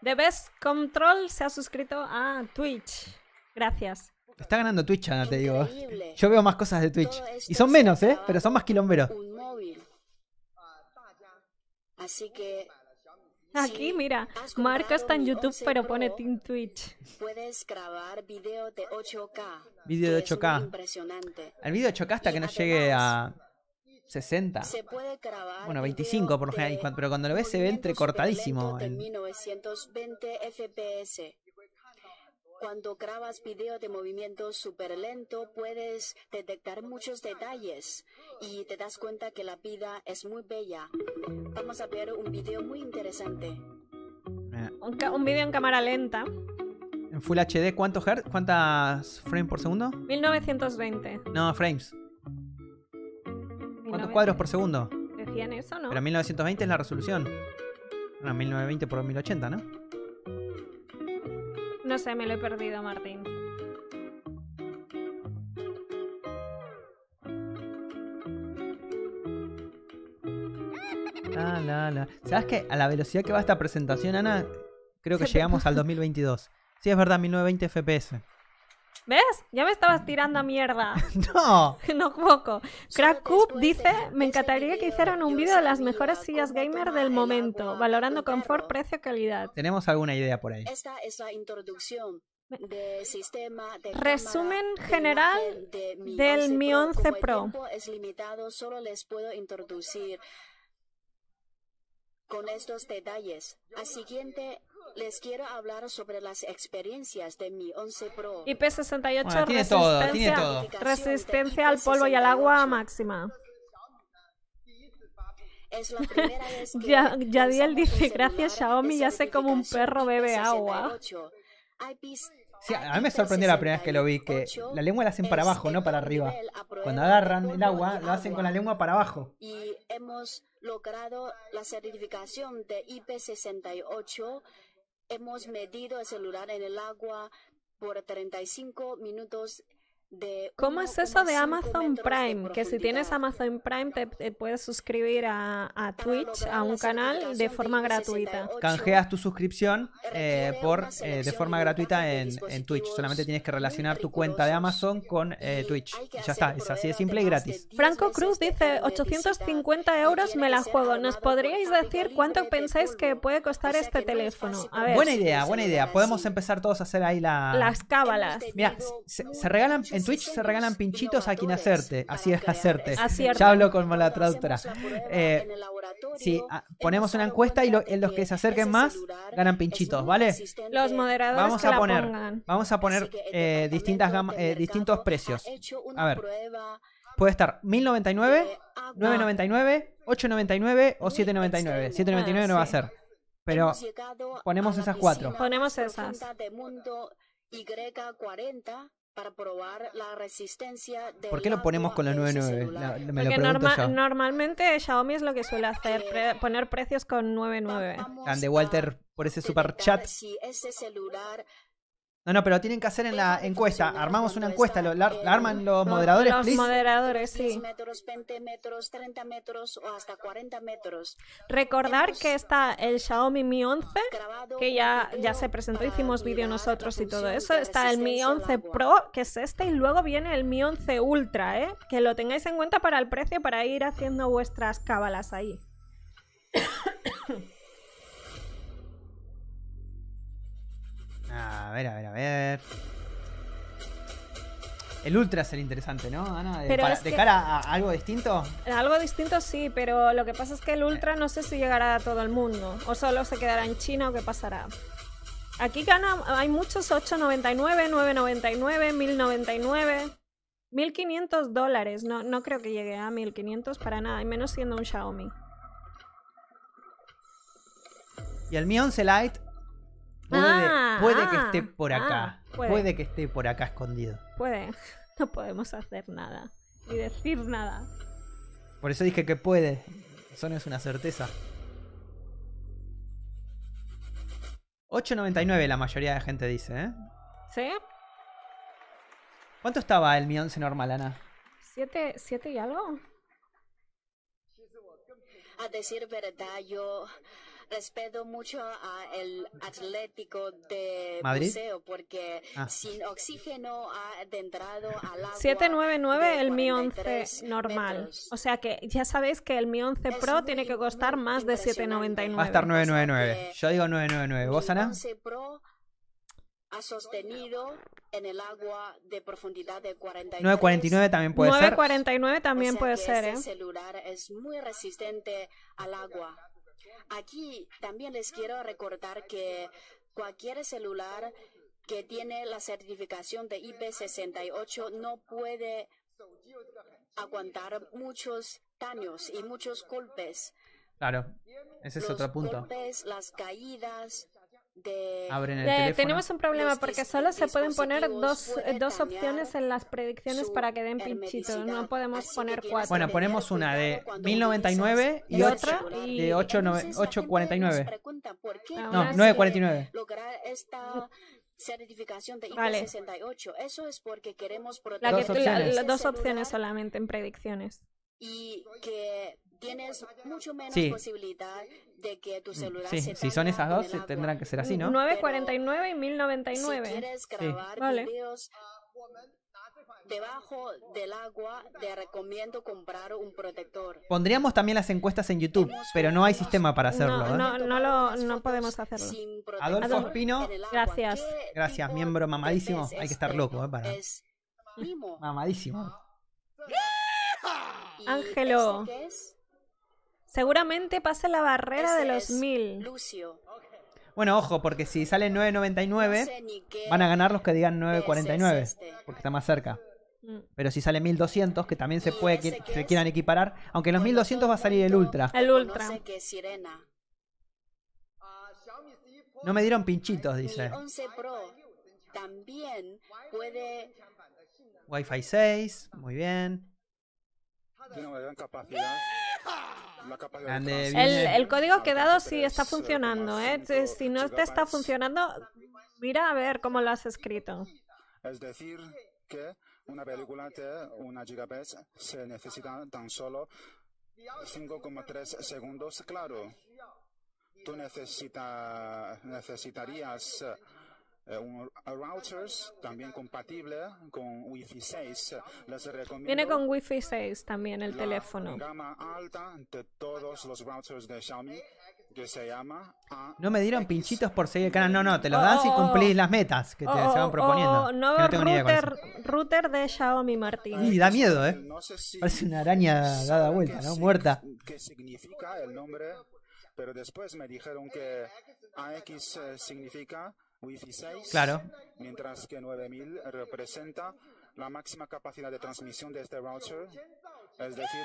The Best Control se ha suscrito a Twitch. Gracias. Está ganando Twitch, Ana, te digo. Yo veo más cosas de Twitch. Y son menos, ¿eh? Pero son más quilomberos. Así que Aquí, mira, Marco está en YouTube, pero pone Team Twitch. Puedes grabar video de 8K. Video de 8K. El video de 8K hasta que no llegue a 60. Se puede grabar bueno, 25 por lo general, pero cuando lo ves se ve entrecortadísimo. En 1920 FPS. Cuando grabas video de movimiento súper lento puedes detectar muchos detalles y te das cuenta que la vida es muy bella. Vamos a ver un video muy interesante. Eh. Un, video en cámara lenta. En Full HD, ¿cuántos hertz? ¿Cuántas frames por segundo? 1920. No, frames. ¿Cuántos cuadros por segundo? Decían eso, ¿no? Pero 1920 es la resolución. Bueno, 1920 por 1080, ¿no? No sé, me lo he perdido, Martín. Ah, la, la. ¿Sabes qué? A la velocidad que va esta presentación, Ana, creo que llegamos al 2022. Sí, es verdad, 1920 FPS. ¿Ves? Ya me estabas mm. tirando a mierda. No. no poco. Crack dice, me encantaría que hicieran un vídeo de las mejores sillas gamer del momento, valorando confort, precio, calidad. Tenemos alguna idea por ahí. Esta es la introducción de sistema de Resumen general del Mi 11 Pro. les puedo introducir con estos detalles. siguiente les quiero hablar sobre las experiencias de mi 11 Pro. IP68 tiene resistencia, todo, resistencia al polvo y al agua máxima. Es la primera vez ya, Yadiel dice, gracias Xiaomi, ya sé como un perro bebe agua. Sí, a mí me sorprendió la primera vez que lo vi, que la lengua la hacen para abajo, no para arriba. Cuando agarran el agua, Lo hacen con la lengua para abajo. Y hemos logrado la certificación de IP68 Hemos medido el celular en el agua por 35 minutos ¿Cómo es eso de Amazon Prime? Que si tienes Amazon Prime te, puedes suscribir a, Twitch, a un canal de forma gratuita. Canjeas tu suscripción eh, por eh, de forma gratuita en, Twitch. Solamente tienes que relacionar tu cuenta de Amazon con eh, Twitch. Ya está, es así de simple y gratis. Franco Cruz dice, 850 euros me la juego. ¿Nos podríais decir cuánto pensáis que puede costar este teléfono? Buena idea, buena idea. Podemos empezar todos a hacer ahí las cábalas. Mira, se regalan en Twitch se regalan pinchitos a quien hacerte. Así es, hacerte. Ya hablo con la traductora. Eh, sí, ah, ponemos una encuesta y los que se acerquen más ganan pinchitos, ¿vale? Los moderadores vamos a poner, Vamos a poner este eh, distintas eh, distintos precios. A ver. Puede estar 1099, 999, 899 o 799. 799 no va a ah, ser. Pero ponemos esas cuatro. Ponemos esas. Y 40 para probar la resistencia de ¿Por qué lo ponemos con la 99? me lo norma yo. normalmente Xiaomi es lo que suele hacer, eh, poner precios con 99. Ande Walter por ese super chat. Si ese celular no, no, pero tienen que hacer en la encuesta. Armamos una encuesta, lo, la, eh, arman los moderadores, Los moderadores, sí. 20 metros, 30 metros o hasta 40 metros. Recordar que está el Xiaomi Mi 11, que ya, ya se presentó, hicimos vídeo nosotros y todo eso. Está el Mi 11 Pro, que es este, y luego viene el Mi 11 Ultra, ¿eh? Que lo tengáis en cuenta para el precio, para ir haciendo vuestras cábalas ahí. A ver, a ver, a ver. El ultra es interesante, ¿no, Ana? Ah, de, cara a, algo distinto. Algo distinto sí, pero lo que pasa es que el ultra no sé si llegará a todo el mundo. O solo se quedará en China o qué pasará. Aquí gana, hay muchos 8.99, 9.99, 1.099, 1.500 dólares. No, no creo que llegue a 1.500 para nada, y menos siendo un Xiaomi. Y el Mi 11 Lite Ah, puede, que esté ah, por ah, acá. puede. que esté por acá escondido. Puede. No podemos hacer nada. Ni decir nada. Por eso dije que puede. Eso no es una certeza. 8.99 la mayoría de gente dice, ¿eh? ¿Sí? ¿Cuánto estaba el mi 11 normal, Ana? 7 ¿Siete y algo? A decir verdad, yo respeto mucho a Atlético de Madrid porque ah. sin oxígeno ha adentrado al agua 799 el Mi 11 normal. O sea que ya sabéis que el Mi 11 Pro tiene que costar más de 799. Va a estar 999. Yo digo 999. ¿Vos, Ana? 11 Pro ha sostenido en el agua de profundidad de 49. 949 también puede ser. 949 también puede ser, ¿eh? celular es muy resistente al agua. Aquí también les quiero recordar que cualquier celular que tiene la certificación de IP68 no puede aguantar muchos daños y muchos golpes. Claro, ese es otro punto. Golpes, las caídas, el teléfono. Tenemos un problema porque solo se pueden poner dos, eh, dos opciones en las predicciones para que den pinchitos. No podemos poner cuatro. Bueno, ponemos una de 1099 y, otra de 849. No, 949 Vale. Eso es porque queremos proteger dos, dos opciones solamente en predicciones. Y que tienes mucho menos posibilidad de que tu mm, celular sí. si son esas dos, tendrán que ser así, ¿no? 949 y 1099. Si quieres grabar vale. debajo del agua, te recomiendo comprar un protector. Pondríamos también las encuestas en YouTube, pero no hay sistema para hacerlo. No, ¿eh? no, podemos hacerlo. Adolfo Espino. Gracias. Gracias, miembro mamadísimo. Hay que estar este loco, ¿eh? Para... Mamadísimo. Ángelo. Seguramente pase la barrera de los 1000 Bueno, ojo, porque si sale 9.99, van a ganar los que digan 9.49, este. porque está más cerca. Mm. Pero si sale 1200, que también se puede que, quieran equiparar, aunque en los 1200 va a salir el Ultra. El Ultra. No, me dieron pinchitos, dice. Wi-Fi 6, muy bien el, código quedado sí está funcionando, ¿eh? Si no te está funcionando, mira a ver cómo lo has escrito. Es decir, que una película de una gigabyte se necesita tan solo 5,3 segundos, claro. Tú necesita, necesitarías eh, un también compatible con Wi-Fi 6. Viene con Wi-Fi 6 también el teléfono. No me dieron pinchitos por seguir el canal. No, no, te los das y oh, oh. cumplís las metas que te oh, estaban proponiendo. no, no router, de Xiaomi Martín. Y da miedo, ¿eh? Parece una araña dada vuelta, ¿no? Muerta. ¿Qué significa el nombre? Pero después me dijeron que AX eh, significa claro. mientras que 9000 representa la máxima capacidad de transmisión de este router. Es decir,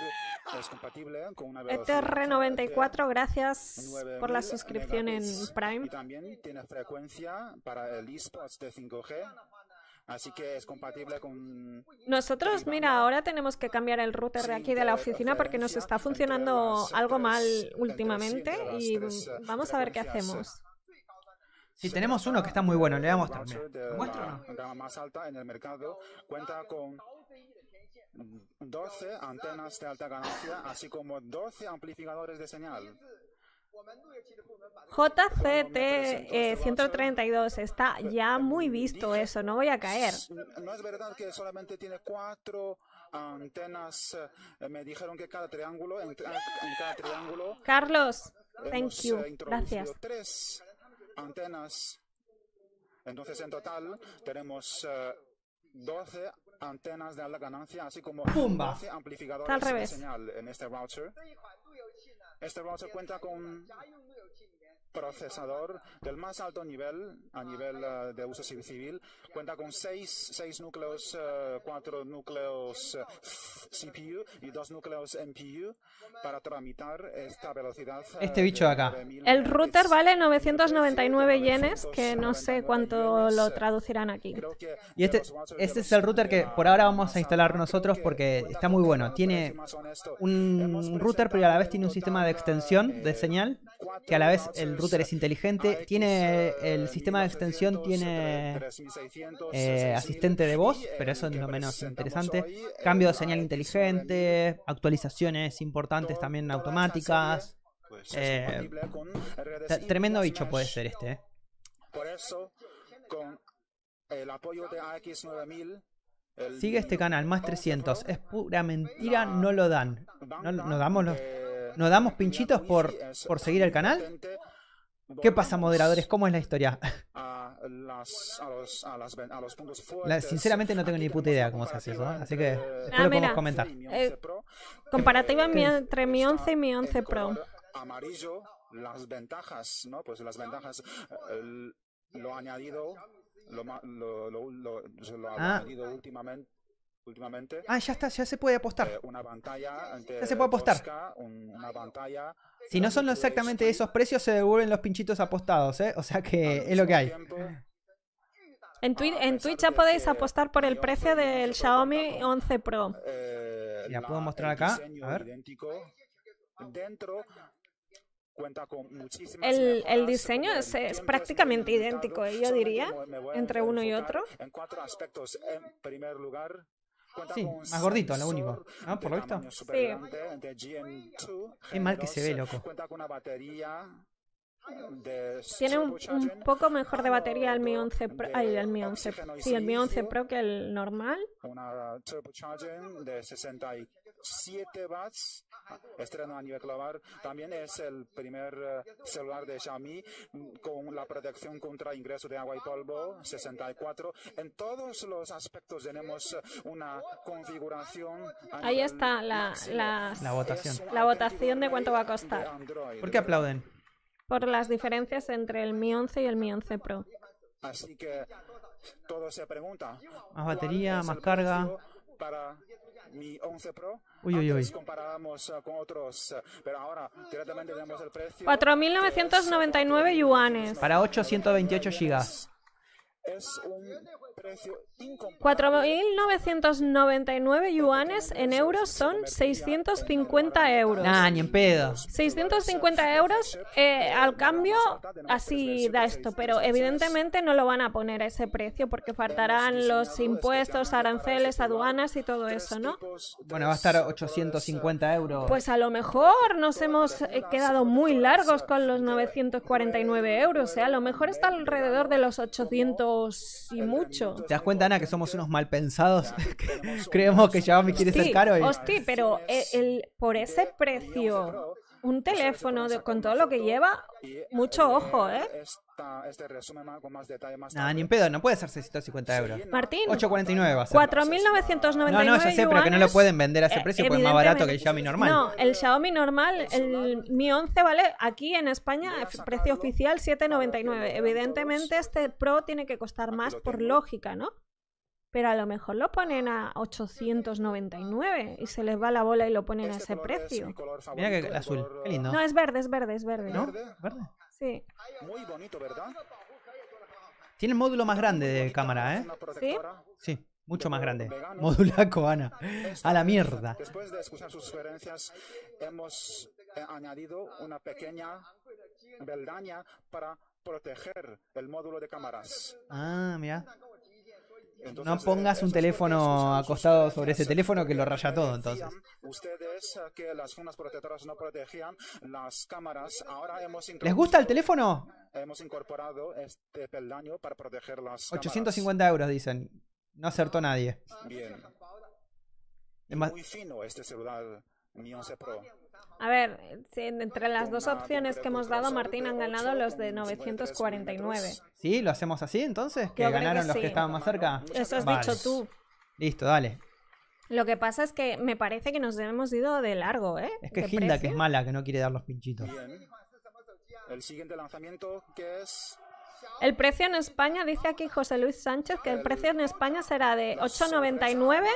es compatible con una ETR94, gracias por la suscripción en Prime. Y también tiene frecuencia para el eSports de 5G. Así que es compatible con... Nosotros, mira, ahora tenemos que cambiar el router de aquí de la oficina porque nos está funcionando algo mal últimamente y vamos a ver qué hacemos. Sí, tenemos uno que está muy bueno, le voy a mostrar. muestro más alta en el mercado cuenta con 12 antenas de alta ganancia, así como 12 amplificadores de señal. JCT 132 eh, este está ya muy visto eso, no voy a caer. No es verdad que solamente tiene cuatro antenas. Eh, me dijeron que cada triángulo, en, cada triángulo. Carlos, thank you, eh, gracias antenas. Entonces, en total, tenemos 12 eh, antenas de alta ganancia, así como 12 amplificadores de señal en este router. Este router cuenta con procesador del más alto nivel, a nivel eh, de uso civil, cuenta con seis, seis núcleos, eh, cuatro núcleos eh, CPU y dos núcleos MPU para tramitar esta velocidad. Este bicho acá. El router vale 999 yenes, que no sé cuánto lo traducirán aquí. Y este, este es el router que por ahora vamos a instalar nosotros porque está muy bueno. Tiene un router, pero a la vez tiene un sistema de extensión de señal, que a la vez el es inteligente, tiene el sistema de extensión, tiene eh, asistente de voz, pero eso eh, es lo menos interesante. Eh, Cambio de señal inteligente, actualizaciones importantes también automáticas. Pues, tremendo bicho puede ser este. el Sigue este canal, más 300. Es pura mentira, no lo dan. No, damos damos pinchitos por, por seguir el canal? ¿Qué pasa, moderadores? ¿Cómo es la historia? la, sinceramente no tengo ni puta idea cómo se hace eso, ¿no? ¿eh? así que después ah, lo podemos comentar. Eh, comparativa entre mi 11 y mi 11 Pro. Amarillo, las ventajas, ¿no? Pues las ventajas, eh, lo añadido, lo, lo, lo, lo ah. añadido últimamente Ah, ya está, ya se puede apostar. Eh, ya se puede apostar. si no son exactamente esos precios, se devuelven los pinchitos apostados, ¿eh? O sea que es lo que hay. en, Twitch, ya podéis apostar por el precio del Xiaomi 11 Pro. Eh, ya puedo mostrar acá. A ver. Dentro el, diseño es, es, prácticamente idéntico, yo diría, entre uno y otro. En cuatro aspectos. En primer lugar, sí, más gordito, lo único. ¿No? Por lo visto. Qué mal que se ve, loco. tiene un, un, poco mejor de batería el Mi 11 Pro, ay, el Mi 11, sí, el Mi 11 Pro que el normal. Una turbocharger de 60 7 watts, estreno a nivel global. También es el primer eh, celular de Xiaomi mm, con la protección contra ingreso de agua y polvo 64. En todos los aspectos tenemos eh, una configuración. Ahí está la, la, votación. La votación de cuánto va a costar. ¿Por qué aplauden? Por las diferencias entre el Mi 11 y el Mi 11 Pro. Así que todo se pregunta. Más batería, más carga. Para mi 11 Pro. Uy, uy, uy. comparábamos eh, con otros, eh, pero ahora directamente tenemos el precio. 4.999 yuanes. Para 828 gigas es un precio 4.999 yuanes en euros son 650 euros. Nah, ni en 650 euros eh, al cambio, así da esto, pero evidentemente no lo van a poner a ese precio porque faltarán los impuestos, aranceles, aduanas y todo eso, ¿no? Bueno, va a estar 850 euros. Pues a lo mejor nos hemos eh, quedado muy largos con los 949 euros, sea, eh, a lo mejor está alrededor de los 800 y mucho. ¿Te das cuenta, Ana, que somos unos malpensados? Creemos que Xiaomi quiere ser caro. pero eh, por ese precio un teléfono con todo lo que lleva, mucho ojo, ¿eh? Nada, ni un pedo, no puede ser 650 euros. Martín. 8.49 va a ser. 4.999 No, no, ya sé, pero que no lo pueden vender a ese precio porque es más barato que el Xiaomi normal. No, el Xiaomi normal, el Mi 11 vale aquí en España precio oficial 7.99. Evidentemente este Pro tiene que costar más por lógica, ¿no? pero a lo mejor lo ponen a 899 y se les va la bola y lo ponen a este ese precio. Mira que el azul, qué lindo. No, es verde, es verde, es verde. ¿No? ¿Verde? Sí. Muy bonito, ¿verdad? Tiene el módulo más grande de cámara, ¿eh? ¿Sí? Sí. Mucho más grande. módulo Ana. A la mierda. Después de escuchar sus sugerencias, hemos eh, añadido una pequeña beldaña para proteger el módulo de cámaras. Ah, mira. Entonces, no eh, pongas un teléfono acostado sobre ese teléfono que lo raya eh, todo, entonces. Ustedes eh, que las zonas protectoras no protegían las cámaras. Ahora hemos ¿Les gusta el teléfono? Hemos incorporado este peldaño para proteger las 850 euros, dicen. No acertó nadie. Bien. Muy fino este celular, Mi 11 Pro. A ver, entre las dos opciones que hemos dado, Martín han ganado los de 949. ¿Sí? ¿Lo hacemos así entonces? ¿Que ganaron los que estaban más cerca? Eso has dicho tú. Listo, dale. Lo que pasa es que me parece que nos hemos ido de largo, ¿eh? Es que Hilda, que es mala, que no quiere dar los pinchitos. Bien. El siguiente lanzamiento, que es el precio en España, dice aquí José Luis Sánchez, que el precio en España será de 8,99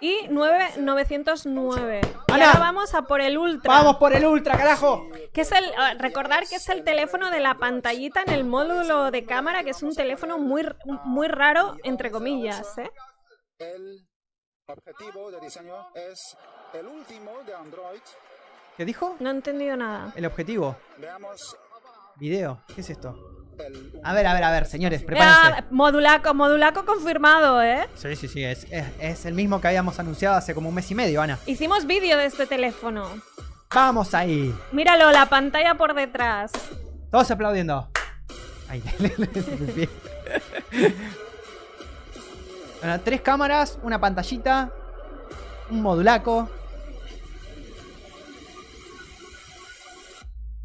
y 9,909. ahora vamos a por el Ultra. ¡Vamos por el Ultra, carajo! Que es el, recordar que es el teléfono de la pantallita en el módulo de cámara, que es un teléfono muy, muy raro, entre comillas. ¿eh? El objetivo de ¿Qué dijo? No he entendido nada. El objetivo. Veamos. Video. ¿Qué es esto? A ver, a ver, a ver, señores, prepárense. Ah, modulaco, modulaco confirmado, ¿eh? Sí, sí, sí, es, el mismo que habíamos anunciado hace como un mes y medio, Ana. Hicimos vídeo de este teléfono. Vamos ahí. Míralo, la pantalla por detrás. Todos aplaudiendo. bueno, tres cámaras, una pantallita, un modulaco.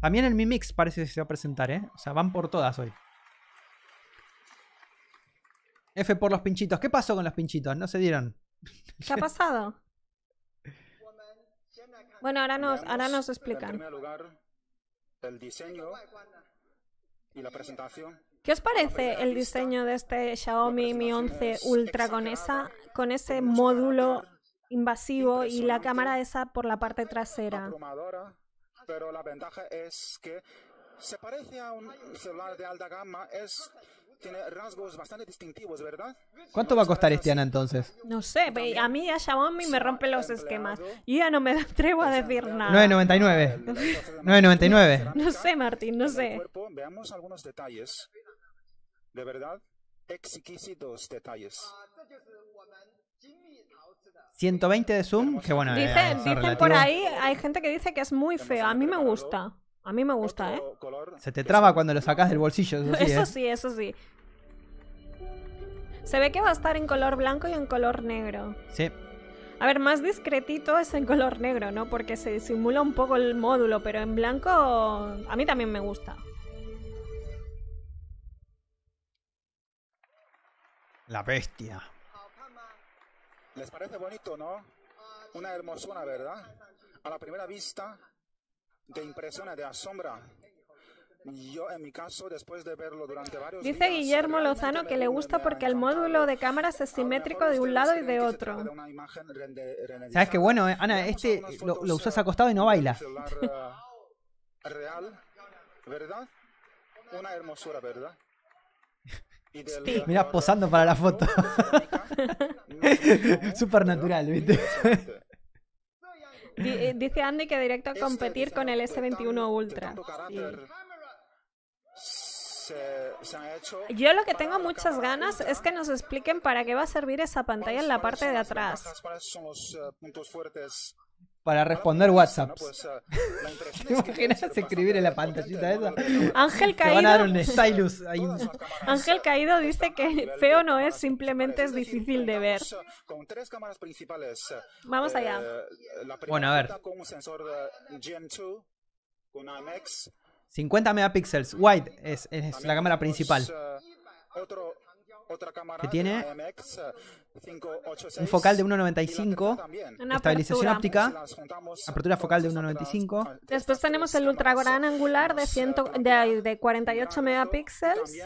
También el Mix parece que se va a presentar, ¿eh? O sea, van por todas hoy. F por los pinchitos. ¿Qué pasó con los pinchitos? No se dieron. ¿Qué ha pasado? bueno, ahora nos, ahora nos explican. ¿Qué os parece el diseño de este Xiaomi Mi 11 Ultra con, esa, con ese módulo invasivo y la cámara esa por la parte trasera? pero la ventaja es que se parece a un celular de alta gama, es tiene rasgos bastante distintivos, ¿verdad? ¿Cuánto va a costar año entonces? No sé, a mí ya Xiaomi me rompe los esquemas. y ya no me atrevo a decir nada. 9.99. 9.99. No sé, Martín, no sé. Veamos algunos detalles. De verdad, exquisitos detalles. 120 de zoom, que bueno. Eh, dicen, por ahí, hay gente que dice que es muy feo. A mí me gusta. A mí me gusta, ¿eh? Se te traba cuando lo sacas del bolsillo. Eso sí, eso, ¿eh? sí, eso sí. Se ve que va a estar en color blanco y en color negro. Sí. A ver, más discretito es en color negro, ¿no? Porque se disimula un poco el módulo, pero en blanco a mí también me gusta. La bestia. ¿Les parece bonito, no? Una hermosura, ¿verdad? A la primera vista, de impresiones, de asombra. Yo, en mi caso, después de verlo durante varios Dice Guillermo Lozano que le gusta porque el módulo de cámaras es simétrico de un lado y de otro. ¿Sabes qué bueno, eh, Ana? Este lo, usas eh, acostado y no baila. Eh, real, ¿verdad? Una hermosura, ¿verdad? Mira posando para la foto. super natural, ¿viste? Dice Andy que directo a competir con el S21 Ultra. Yo lo que tengo muchas ganas es que nos expliquen para qué va a servir esa pantalla en la parte de atrás para ah, responder WhatsApp. Pues, ah, ¿Te imaginas escribir en la pantallita esa? Ángel Caído. Te van a dar un stylus ahí. Ángel Caído dice que feo no es, simplemente es difícil de ver. Vamos eh, allá. Bueno, a ver. 50 eh, megapíxeles. White es, es la cámara principal. Pues, eh, otro que tiene eh, un focal de 1.95, estabilización óptica, apertura focal de 1.95. Después tenemos el ultra gran eh, angular de, 100, eh, de, de 48 megapíxeles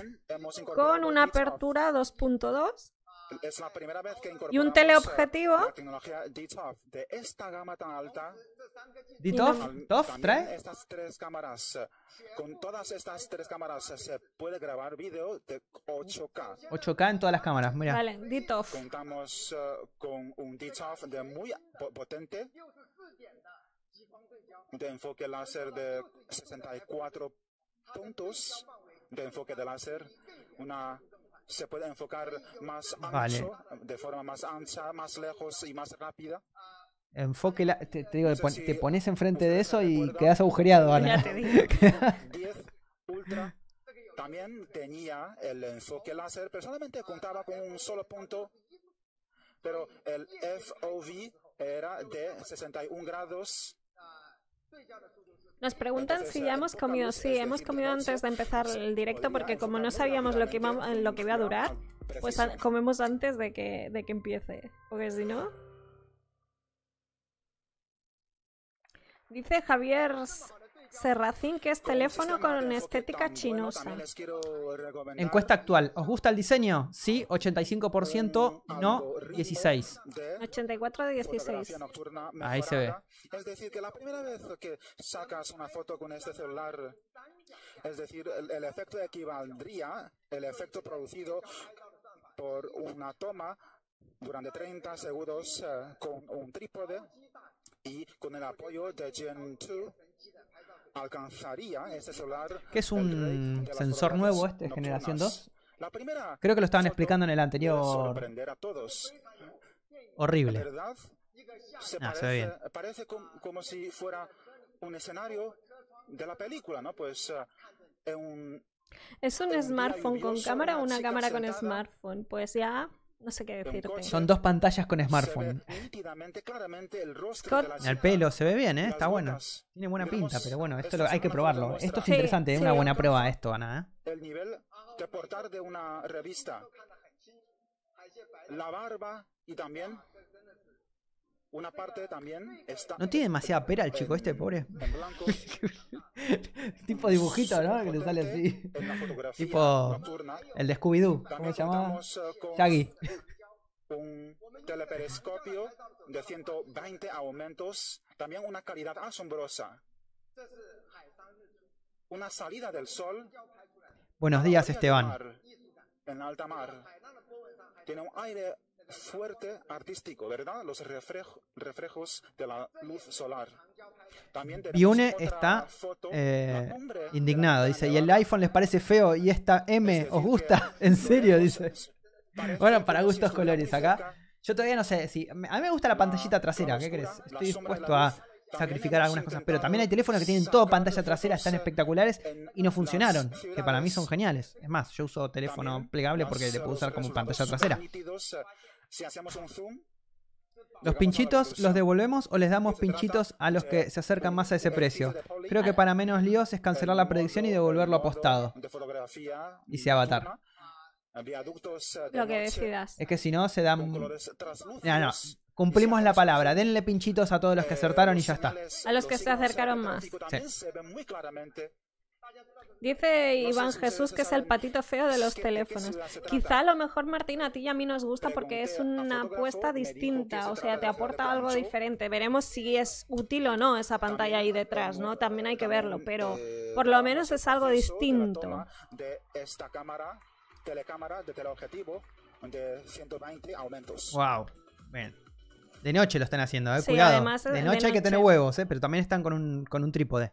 con una apertura 2.2. Es la primera vez que incorporamos un eh, teleobjetivo? La tecnología de esta gama tan alta. ¿DTOF? ¿TOF? Estas tres cámaras. Eh, con todas estas tres cámaras eh, se puede grabar vídeo de 8K. 8K en todas las cámaras, mira. Vale, DTOF. Contamos con un DTOF de muy potente. De enfoque láser de 64 puntos. De enfoque de láser. Una se puede enfocar más ancho, de forma más ancha, más lejos y más rápida. Enfoque te, digo, te pones enfrente de eso y quedas agujereado, Ana. 10 Ultra también tenía el enfoque láser, Personalmente contaba con un solo punto, pero el FOV era de 61 grados nos preguntan si eh, ya hemos comido. Sí, este hemos comido antes de empezar el directo porque como no sabíamos lo que iba, lo que iba a durar, pues comemos antes de que, de que empiece. Porque si no... Dice Javier Serracín, que es teléfono con estética chinosa. Encuesta actual. ¿Os gusta el diseño? Sí, 85%, no, 16. 84 de 16. Ahí se ve. Es decir, que la primera vez que sacas una foto con este celular, es decir, el, el efecto equivaldría, el efecto producido por una toma durante 30 segundos eh, con un trípode y con el apoyo de Gen 2 ¿Qué que es un sensor nuevo este de generación 2 creo que lo estaban explicando en el anterior horrible ah, se, ve bien. parece como, si fuera un escenario de la película no pues eh, es un smartphone con cámara o una cámara con smartphone pues ya no sé qué decirte. Son dos pantallas con smartphone. el el pelo se ve bien, ¿eh? Está bueno. Tiene buena pinta, pero bueno, esto hay que probarlo. Esto es interesante, es una buena prueba esto, Ana. ¿eh? El nivel de portar de una revista. La barba y también una parte también está... No tiene demasiada pera el chico este, pobre. tipo dibujito, ¿no? Que le sale así. Tipo el de Scooby-Doo. ¿Cómo se llama? Eh, Shaggy. Un teleperiscopio de 120 aumentos. También una calidad asombrosa. Una salida del sol. Buenos días, Esteban. En alta mar. Tiene un aire fuerte artístico, ¿verdad? Los reflejos de la luz solar. También une está eh, indignado, dice, y el iPhone les parece feo y esta M os gusta, en serio, dice. Bueno, para gustos colores acá. Yo todavía no sé si... A mí me gusta la pantallita trasera, ¿qué crees? Estoy dispuesto a sacrificar algunas cosas. Pero también hay teléfonos que tienen todo pantalla trasera, están espectaculares y no funcionaron, que para mí son geniales. Es más, yo uso teléfono plegable porque le puedo usar como pantalla trasera. Eh, los pinchitos los devolvemos o les damos pinchitos a los que eh, se acercan más a ese precio. Creo que para menos líos es cancelar la predicción y devolverlo apostado. y se Avatar. Eh, Lo que decidas. Es que si no se dan... No, no. Cumplimos la palabra. Denle pinchitos a todos los que acertaron y ya está. A los que se acercaron más. Sí. Dice Iván Jesús que es el patito feo de los teléfonos. Quizá a lo mejor, Martín, a ti y a mí nos gusta porque es una apuesta distinta, o sea, te aporta algo diferente. Veremos si es útil o no esa pantalla ahí detrás, ¿no? También hay que verlo, pero por lo menos es algo distinto. Wow, bien. De noche lo están haciendo, eh, Cuidado. de, noche hay que tener huevos, eh, Pero también están con un, trípode.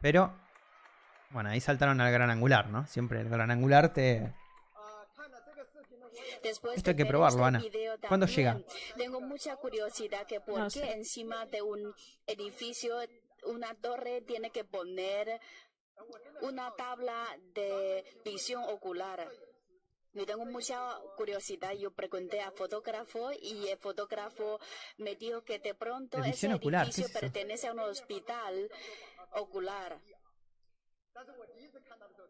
Pero. Bueno, ahí saltaron al gran angular, ¿no? Siempre el gran angular te, Esto hay que probarlo, este Ana. ¿Cuándo llega? Tengo mucha curiosidad que por qué encima de un edificio, una torre, tiene que poner una tabla de visión ocular me tengo mucha curiosidad. Yo pregunté a fotógrafo y el fotógrafo me dijo que de pronto ese ocular, edificio pertenece a un hospital ocular.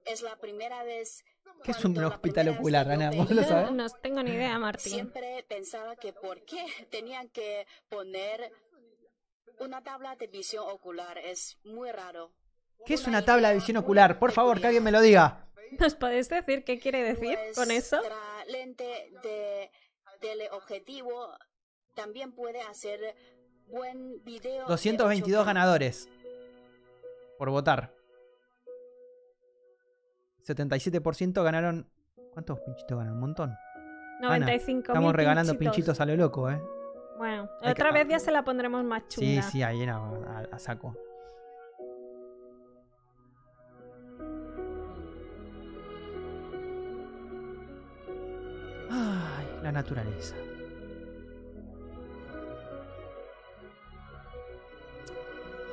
Es la primera vez. ¿Qué es un hospital ocular, Ana? ¿Vos lo sabes? No, no tengo ni idea, Martín. Siempre pensaba que por qué tenían que poner una tabla de visión ocular. Es muy raro. ¿Qué es una tabla de visión ocular? Por favor, que alguien me lo diga. ¿Nos podéis decir qué quiere decir con pues eso? La lente de teleobjetivo también puede hacer buen video. 222 ganadores por votar. 77% ganaron. ¿Cuántos pinchitos ganan? Un montón. 95 Estamos regalando pinchitos. a lo loco, ¿eh? Bueno, otra vez ya ah, se la pondremos más chula. Sí, sí, ahí era a saco. naturaleza.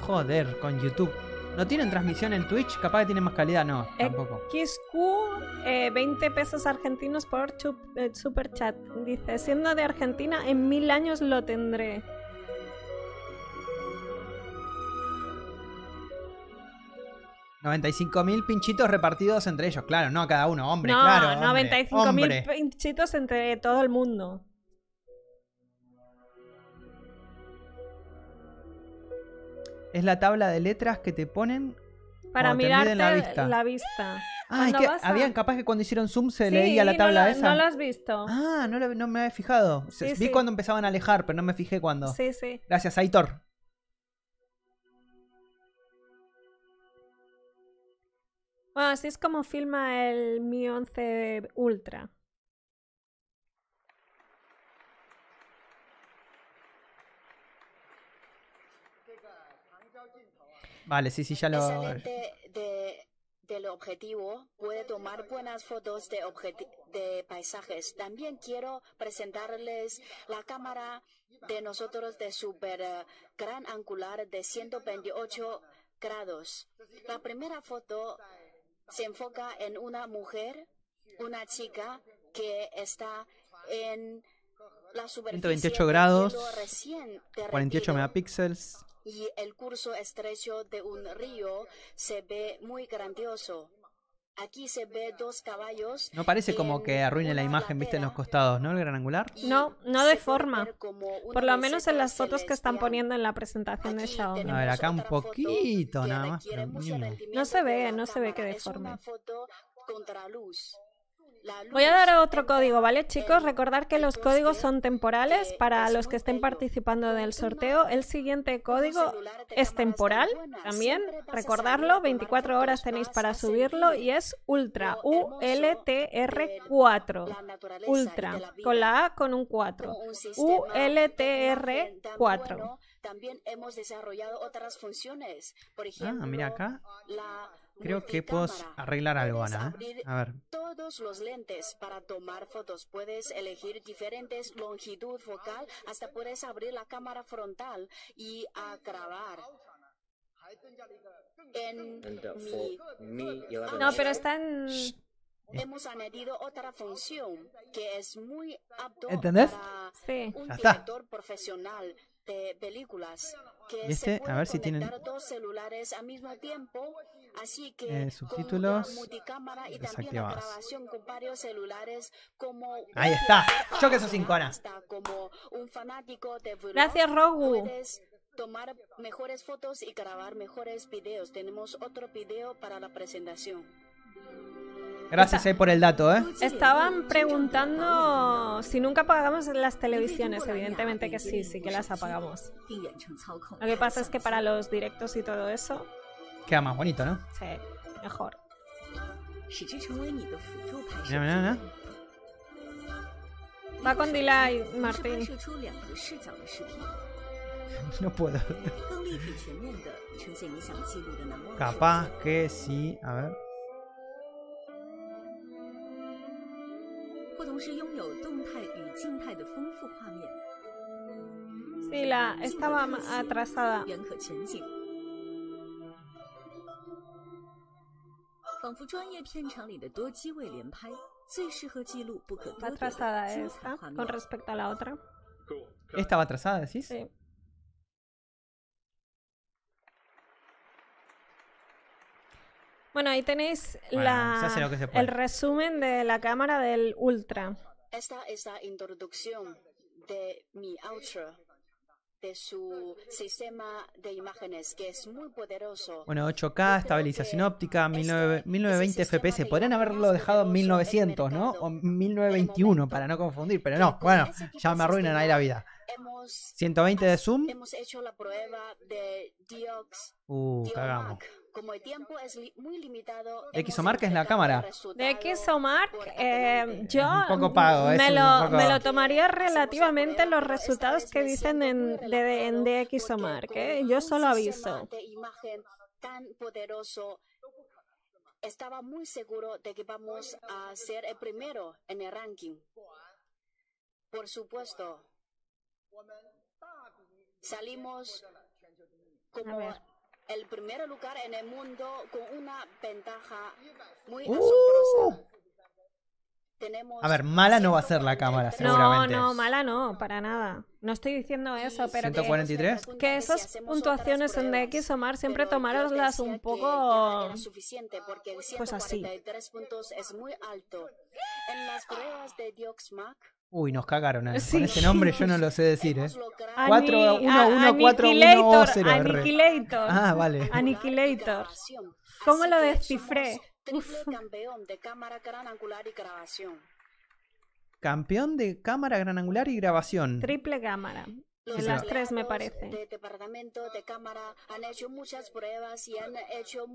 Joder, con YouTube. ¿No tienen transmisión en Twitch? Capaz que tienen más calidad, no, eh, tampoco. XQ, 20 eh, pesos argentinos por eh, super chat. Dice, siendo de Argentina, en mil años lo tendré. 95.000 pinchitos repartidos entre ellos, claro, no a cada uno, hombre, no, claro. 95.000 pinchitos entre todo el mundo. Es la tabla de letras que te ponen para mirar la vista. La Ah, que habían capaz que cuando hicieron zoom se leía la tabla esa. No lo has visto. Ah, no, me había fijado. Sí, Vi cuando empezaban a alejar, pero no me fijé cuando. Sí, sí. Gracias, Aitor. así es como filma el Mi 11 Ultra. Vale, sí, sí, ya lo... De, del objetivo puede tomar buenas fotos de, de paisajes. También quiero presentarles la cámara de nosotros de super eh, gran angular de 128 grados. La primera foto se enfoca en una mujer, una chica que está en la superficie 128 grados, 48 megapíxeles. Y el curso estrecho de un río se ve muy grandioso. Aquí se ve dos caballos. No parece como que arruine la imagen, viste, en los costados, ¿no? El gran angular. No, no de forma. Por lo menos en las fotos que están poniendo en la presentación de Xiaomi. A ver, acá un poquito nada más. no se ve, no se ve que deforme. Voy a dar otro código, ¿vale, chicos? Recordar que los códigos son temporales. Para los que estén participando del sorteo, el siguiente código es temporal también. Recordarlo, 24 horas tenéis para subirlo y es ultra, ULTR4. Ultra, con la A con un 4. ULTR4. También hemos desarrollado otras funciones. Por ah, ejemplo, mira acá. Creo que puedes arreglar algo, Ana. A ver. Todos los lentes para tomar fotos. Puedes elegir diferentes longitud focal. Hasta puedes abrir la cámara frontal y grabar. Ah, no, pero están... Hemos añadido otra función que es muy apto ¿Entendés? para un director profesional de películas que este, a ver si tienen... dos celulares al mismo tiempo Así que eh, subtítulos Desactivados Ahí está. Yo que soy un fanático Gracias, Rogu tomar mejores fotos y grabar mejores Tenemos otro para la presentación. Gracias eh, por el dato, ¿eh? Estaban preguntando si nunca apagamos las televisiones. Evidentemente que sí, sí que las apagamos. Lo que pasa es que para los directos y todo eso Queda más bonito, ¿no? Sí, mejor. Mira, mira, mira. Va con delay, Martín. No puedo. Capaz que sí. A ver. Sí, la estaba atrasada. Con respecto a la otra Esta va atrasada, decís? Sí. Bueno, ahí tenéis la, el resumen de la cámara del Ultra. Esta es la introducción de mi Ultra su sistema de imágenes, que es muy poderoso. Bueno, 8K, estabilización óptica, 1920 este FPS. Podrían haberlo dejado en 1900, ¿no? O 1921, para no confundir, pero no. Bueno, ya me arruinan ahí la vida. 120 de zoom. Uh, cagamos como el tiempo es muy limitado. X es la cámara. De X Omar, eh, yo poco pago, me, lo, me, lo, tomaría relativamente los resultados que dicen en, de, en ¿eh? yo solo aviso. poderoso estaba muy seguro de que vamos a ser el primero en el ranking. Por supuesto, salimos como el primer lugar en el mundo con una ventaja muy uh. Tenemos a ver, mala no va a ser la cámara, seguramente. No, no, mala no, para nada. No estoy diciendo eso, pero 143. Que, que esas puntuaciones en x o mar siempre tomároslas un poco pues así. En las pruebas de Dioxmac Uy, nos cagaron. Eh. Sí. Con ese nombre yo no lo sé decir, ¿eh? 4 1 1 4 1 0 Aniquilator. Ah, vale. Aniquilator. ¿Cómo lo descifré? Triple campeón de cámara gran angular y grabación. Campeón de cámara gran angular y grabación. Triple cámara. Los las tres me parece. De departamento de cámara han hecho muchas pruebas y han hecho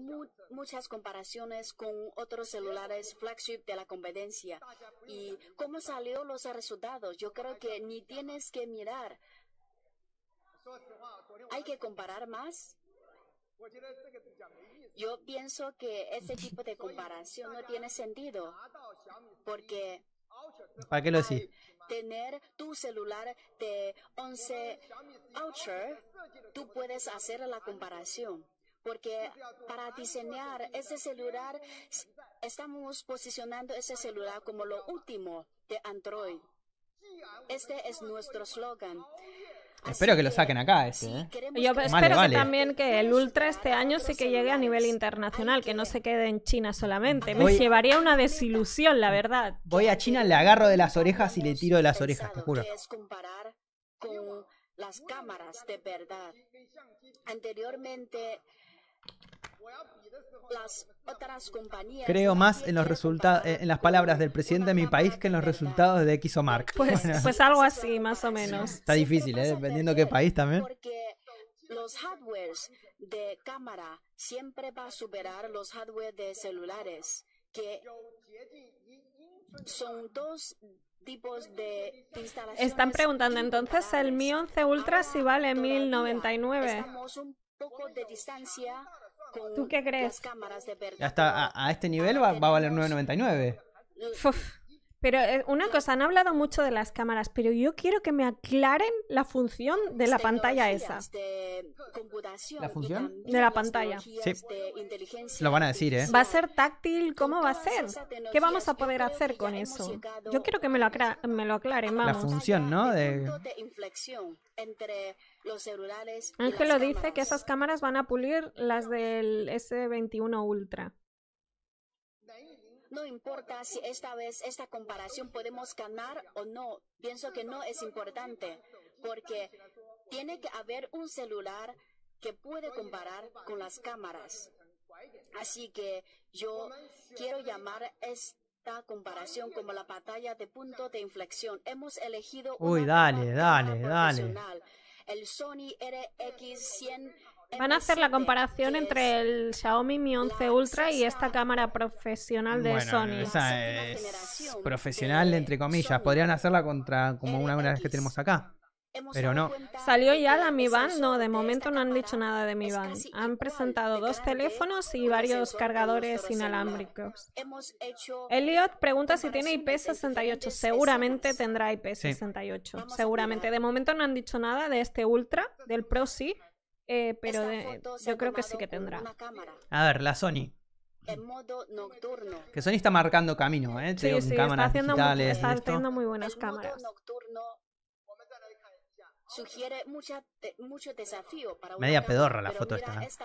muchas comparaciones con otros celulares flagship de la competencia. Y cómo salió los resultados, yo creo que ni tienes que mirar. Hay que comparar más. Yo pienso que ese tipo de comparación no tiene sentido porque ¿Para qué lo decís? tener tu celular de 11 Ultra, tú puedes hacer la comparación. Porque para diseñar ese celular, estamos posicionando ese celular como lo último de Android. Este es nuestro slogan. Espero que lo saquen acá. ese, ¿eh? Yo espero también que el Ultra este año sí que llegue a nivel internacional, que no se quede en China solamente. Me llevaría una desilusión, la verdad. Voy a China, le agarro de las orejas y le tiro de las orejas, te juro. Es las cámaras de verdad. Anteriormente las otras compañías. Creo más en los resultados, eh, en las palabras del presidente de mi país que en los resultados de X o Pues, pues algo así, más o menos. está difícil, ¿eh? dependiendo qué país también. Porque los hardwares de cámara siempre va a superar los hardware de celulares, que son dos tipos de instalaciones. Están preguntando entonces el Mi 11 Ultra si vale 1099. Ah, estamos un poco de distancia ¿Tú qué crees? Hasta a, a este nivel va, a valer 9.99. Pero eh, una cosa, han hablado mucho de las cámaras, pero yo quiero que me aclaren la función de la pantalla esa. ¿La función? De la pantalla. Sí. Lo van a decir, ¿eh? ¿Va a ser táctil? ¿Cómo va a ser? ¿Qué vamos a poder hacer con eso? Yo quiero que me lo, aclaren, me lo aclaren, vamos. La función, ¿no? De los celulares. Ángelo dice que esas cámaras van a pulir las del S21 Ultra. No importa si esta vez esta comparación podemos ganar o no, pienso que no es importante, porque tiene que haber un celular que puede comparar con las cámaras. Así que yo quiero llamar esta comparación como la batalla de punto de inflexión. Hemos elegido Uy, una dale, dale, el Sony RX100. Van a hacer la comparación entre el Xiaomi Mi 11 Ultra y esta cámara profesional de Sony. Esa es profesional, entre comillas. Podrían hacerla contra como una de las que tenemos acá. Pero no. ¿Salió ya la Mi Band? No, de momento no han dicho nada de Mi Band. Han presentado dos teléfonos y varios cargadores inalámbricos. Elliot pregunta si tiene IP68. Seguramente tendrá IP68. Seguramente. De momento no han dicho nada de este Ultra, del Pro sí. Eh, pero yo creo que sí que tendrá. A ver, la Sony. Que Sony está marcando camino, ¿eh? Sí, está haciendo Muy, está haciendo muy buenas cámaras sugiere mucha, mucho desafío para Media pedorra la foto esta. Es,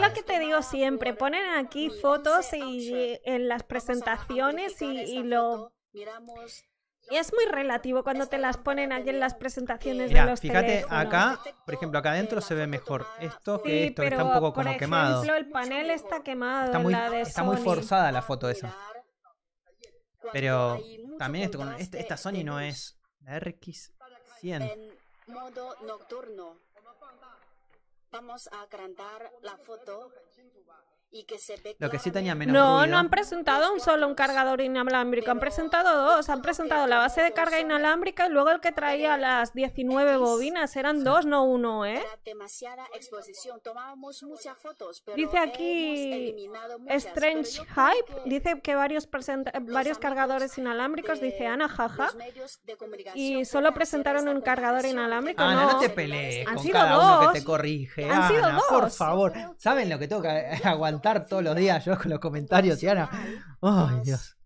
lo que te, digo siempre. Ponen aquí fotos y en las presentaciones y, lo. Y es muy relativo cuando te las ponen allí en las presentaciones de los fíjate, acá, por ejemplo, acá adentro se ve mejor esto que esto, que está un poco como quemado. Por el panel está quemado. Está muy, muy forzada la foto esa. Pero también esto, este, esta Sony no es en modo nocturno. Vamos a agrandar la foto lo que sí tenía menos No, no han presentado un solo un cargador inalámbrico, han presentado dos, han presentado la base de carga inalámbrica y luego el que traía las 19 bobinas, eran dos, no uno, ¿eh? Dice aquí Strange Hype, dice que varios, varios cargadores inalámbricos, dice Ana, jaja, y solo presentaron un cargador inalámbrico, no. no te pelees han con sido que te corrige, Ana, sido dos. por favor, ¿saben lo que toca aguantar? levantar todos los días yo con los comentarios, Tiana. Ay, oh, Dios.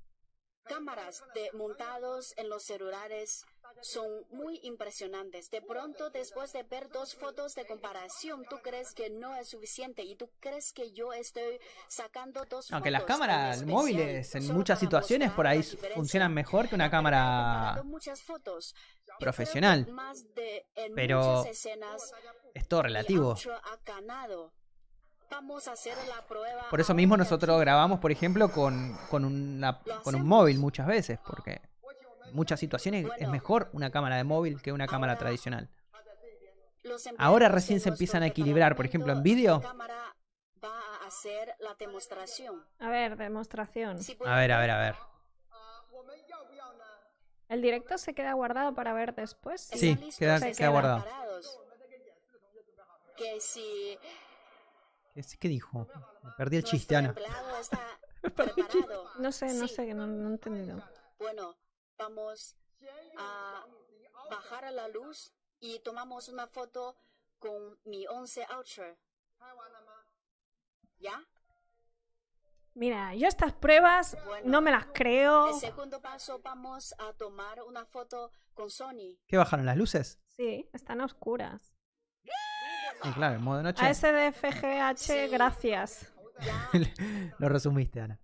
Cámaras montados en los celulares son muy impresionantes. De pronto, después de ver dos fotos de comparación, tú crees que no es suficiente y tú crees que yo estoy sacando dos Aunque las cámaras móviles en muchas situaciones por ahí funcionan mejor que una cámara fotos, profesional. De, Pero es todo relativo. Por eso mismo nosotros grabamos, por ejemplo, con, con, un móvil muchas veces, porque en muchas situaciones es mejor una cámara de móvil que una cámara tradicional. Ahora recién se empiezan a equilibrar, por ejemplo, en vídeo. a ver, demostración. A ver, a ver, a ver. ¿El directo se queda guardado para ver después? Sí, queda, queda, guardado. Que si este ¿Qué dijo? perdí el chiste, Ana. No sé, no sé, no, no he entendido. Bueno, vamos a bajar a la luz y tomamos una foto con mi 11 Ultra. ¿Ya? Mira, yo estas pruebas no me las creo. El segundo paso vamos a tomar una foto con Sony. ¿Qué bajaron las luces? Sí, están oscuras claro, noche. ASDFGH, gracias. Lo resumiste, Ana.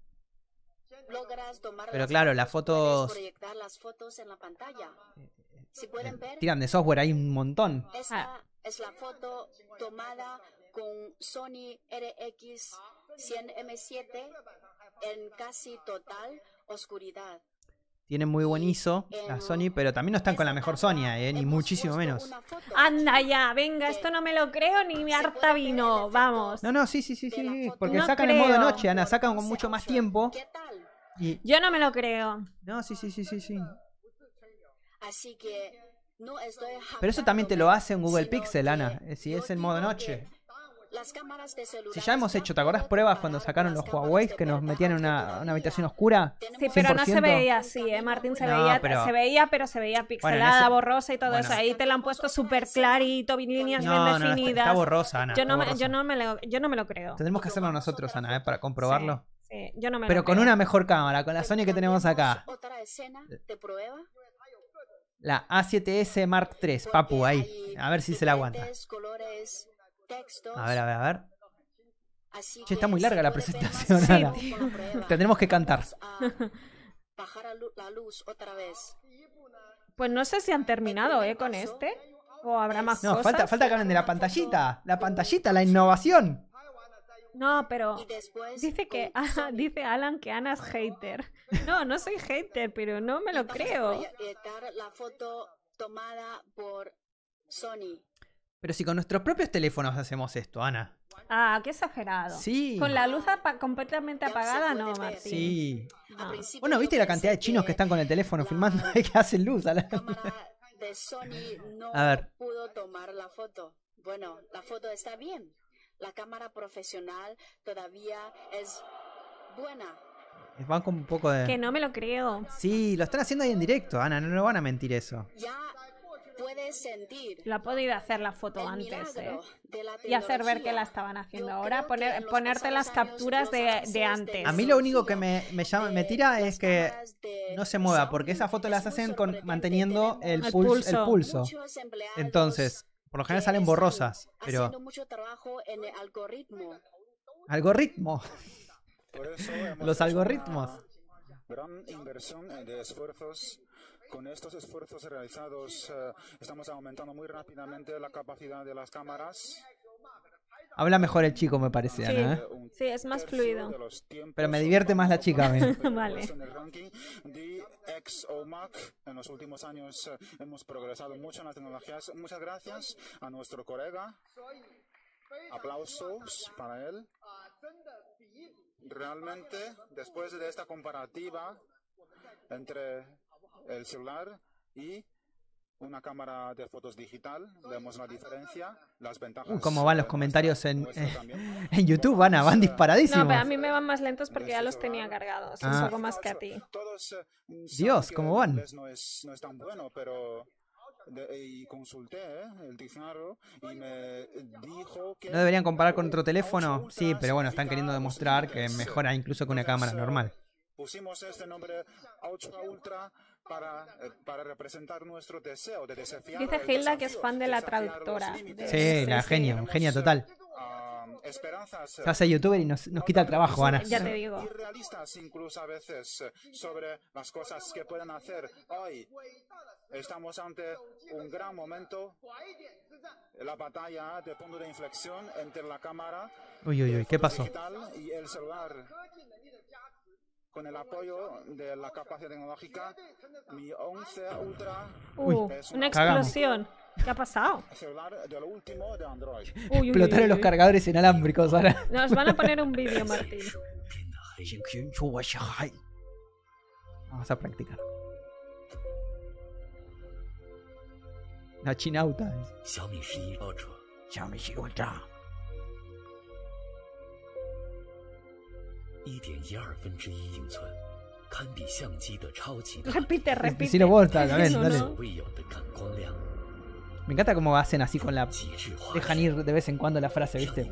Pero claro, las fotos. las fotos eh, eh, tiran de software hay un montón. Esta es la foto tomada con Sony RX 100M7 en casi total oscuridad. Tienen muy buen ISO eh, la Sony, pero también no están con la mejor Sony, eh, ni eh, muchísimo menos. Anda ya, venga, esto no me lo creo ni me harta vino, vamos. No, no, sí, sí, sí, sí, porque sacan en modo noche, Ana, sacan con mucho más tiempo. Yo no me lo creo. No, sí, sí, sí, sí, sí. Así que pero eso también te lo hace un Google Pixel, Ana, eh, si es en modo noche. Si ya hemos hecho, ¿te acordás pruebas cuando sacaron los Huawei que nos metían en una, habitación oscura? Sí, pero no se veía así, ¿eh, Martín? Se, veía, pero... se veía, pero se veía pixelada, borrosa y todo eso. Ahí te la han puesto súper clarito, líneas bien definidas. está, borrosa, Ana. Yo no, me, lo, creo. tenemos que hacerlo nosotros, Ana, ¿eh? para comprobarlo. Sí. yo no me Pero con una mejor cámara, con la Sony que tenemos acá. La A7S Mark III, papu, ahí. A ver si se la aguanta. A ver, a ver, a ver. está muy larga la presentación, Ana. Tendremos que cantar. Pues no sé si han terminado, ¿eh? Con este. ¿O habrá más no, Falta, falta que hablen de la pantallita. La pantallita, la innovación. No, pero dice que ah, dice Alan que Ana es hater. No, no soy hater, pero no me lo creo. La foto tomada por Sony. Pero si con nuestros propios teléfonos hacemos esto, Ana. Ah, qué exagerado. Sí. Con la luz completamente apagada, no, Martín. Sí. Bueno, ¿viste la cantidad de chinos que están con el teléfono filmando y que hacen luz? A la... de ver. pudo tomar la foto. Bueno, la foto está bien. La cámara profesional todavía es buena. Van con un poco de... Que no me lo creo. Sí, lo están haciendo ahí en directo, Ana, no lo van a mentir eso. Ya lo sentir. La hacer la foto antes, ¿eh? Y hacer ver que la estaban haciendo ahora, ponerte las capturas de, este antes. A mí lo único que me, llama, me tira es que no se mueva, porque esa foto las hacen con, manteniendo el, pulso. Entonces, por lo general salen borrosas, pero... Algoritmo. Los algoritmos gran inversión de esfuerzos con estos esfuerzos realizados eh, estamos aumentando muy rápidamente la capacidad de las cámaras. Habla mejor el chico, me parece, sí. ¿eh? sí es más fluido. Pero me divierte más la chica ¿eh? vale. En los últimos años hemos progresado mucho en las tecnologías. Muchas gracias a nuestro colega. Aplausos para él. Realmente, después de esta comparativa entre el celular y una cámara de fotos digital, vemos la diferencia, las ventajas. cómo van los eh, comentarios en, eh, en YouTube, van disparadísimos. No, a mí me van más lentos porque ya los tenía cargados, es ah. algo más que a ti. Eh, Dios, cómo van. No no y consulté el y me dijo que... No deberían comparar con otro teléfono, sí, pero bueno, están queriendo demostrar que mejora incluso con una cámara normal. Pusimos este nombre Ultra para, eh, para representar nuestro deseo de desafiar. Dice Hilda que es fan de la traductora. Sí, Sí, la genia, genia total. Uh, esperanzas, Se youtuber y nos, quita el trabajo, Ana. Ya te incluso a veces sobre las cosas que pueden hacer hoy. Estamos ante un gran momento. La batalla de punto de inflexión entre la cámara. Uy, uy, uy, ¿qué pasó? Y el celular con el apoyo de la capacidad tecnológica Mi 11 Ultra. Uh, una, explosión. ¿Qué ha pasado? Explotaron los cargadores inalámbricos ahora. Nos van a poner un vídeo, Martín. Vamos a practicar. La chinauta. Xiaomi Ultra. Ultra. Repite, repite. Me encanta cómo hacen así con la. Dejan ir de vez en cuando la frase, ¿viste?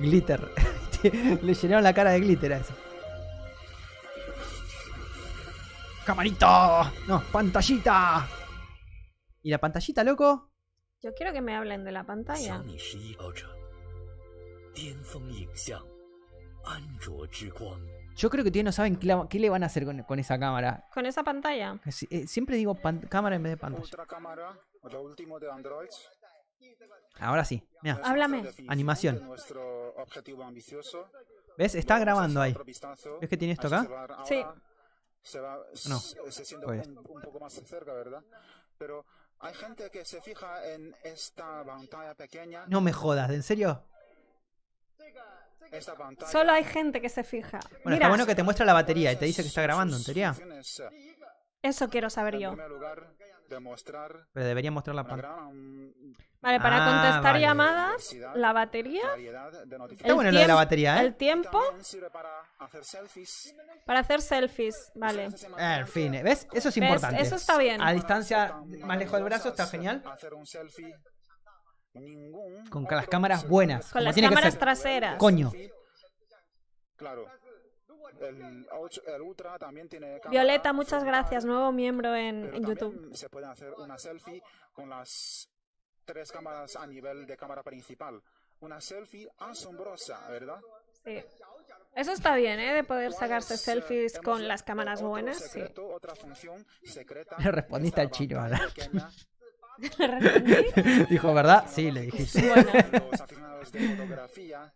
glitter. Le llenaron la cara de glitter a eso. ¡Camarito! ¡No! ¡Pantallita! ¿Y la pantallita, loco? Yo quiero que me hablen de la pantalla. Yo creo que ustedes no saben qué, le van a hacer con, esa cámara. Con esa pantalla. Eh, siempre digo cámara en vez de pantalla. Ahora sí, mira. Háblame. Animación. ¿Ves? Está grabando ahí. ¿Ves que tiene esto acá? Sí. no. Pero hay gente que se fija en esta pantalla pequeña. No me jodas, ¿en serio? Solo hay gente que se fija. Bueno, Mira, está bueno que te muestra la batería y te dice que está grabando, en teoría. Eh, Eso quiero saber yo. Pero debería mostrar la pantalla Vale, para ah, contestar llamadas, la batería. Está bueno lo de la batería, ¿eh? El tiempo. Para hacer selfies. vale. Al ah, fin, ¿ves? Eso es importante. Eso está bien. A distancia más lejos del brazo está genial. Con las cámaras buenas. Con las cámaras traseras. Coño. Claro. El, Ultra también tiene Violeta, muchas gracias, nuevo miembro en, YouTube. Se pueden hacer una selfie con las tres cámaras a nivel de cámara principal. Una selfie asombrosa, ¿verdad? Sí. Eso está bien, ¿eh? De poder sacarse selfies con las cámaras buenas. sí. otra Le respondiste al chino, ¿verdad? Dijo, ¿verdad? Sí, le dije. fotografía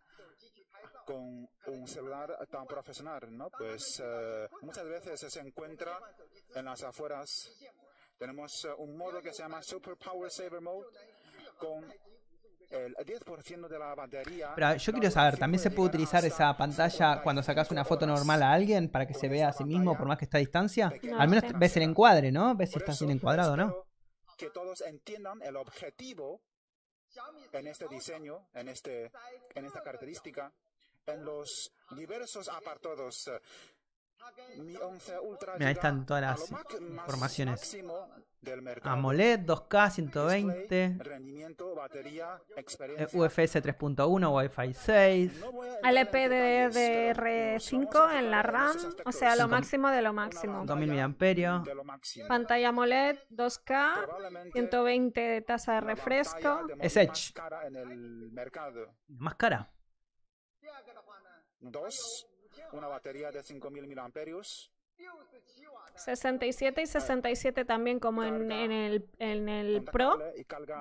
con un celular tan profesional, ¿no? Pues eh, muchas veces se encuentra en las afueras. Tenemos eh, un modo que se llama Super Power Saver Mode con el 10% de la batería. Pero yo quiero saber, ¿también se puede utilizar esa pantalla cuando sacas una foto normal a alguien para que se vea a sí mismo por más que está a distancia? Al menos ves el encuadre, ¿no? Ves si está bien encuadrado, ¿no? Que todos entiendan el objetivo en este diseño, en este, esta característica en los diversos apartados. Mira, ahí están todas las informaciones. AMOLED 2K 120, batería, eh, UFS 3.1, Wi-Fi 6, LPDDR5 en la RAM, o sea, lo máximo de lo máximo. 2000 mAh. Pantalla AMOLED 2K, 120 de tasa de refresco. Es Edge. Más cara. 2, una batería de 5.000 mAh. 67 y 67 también como en, el, en el Pro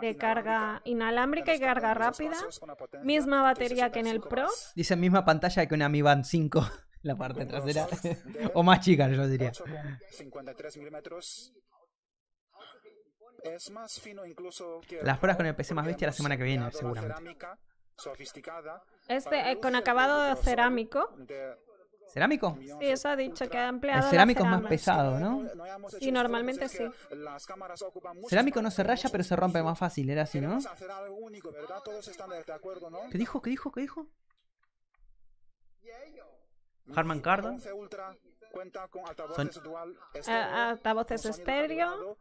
de carga inalámbrica y este carga rápida. Misma batería que en el Pro. Dice misma pantalla que una Mi Band 5 la parte trasera. o más chica yo diría. Es más fino incluso Las pruebas con el PC más bestia la semana que viene, seguramente. Este, eh, con acabado cerámico. ¿Cerámico? Sí, eso ha dicho que ha empleado. El cerámico es más pesado, ¿no? Y normalmente sí. Cerámico no se raya, pero se rompe más fácil, era así, ¿no? ¿Qué dijo? ¿Qué dijo? ¿Qué dijo? Harman Kardon. Son... Ah, altavoces estéreo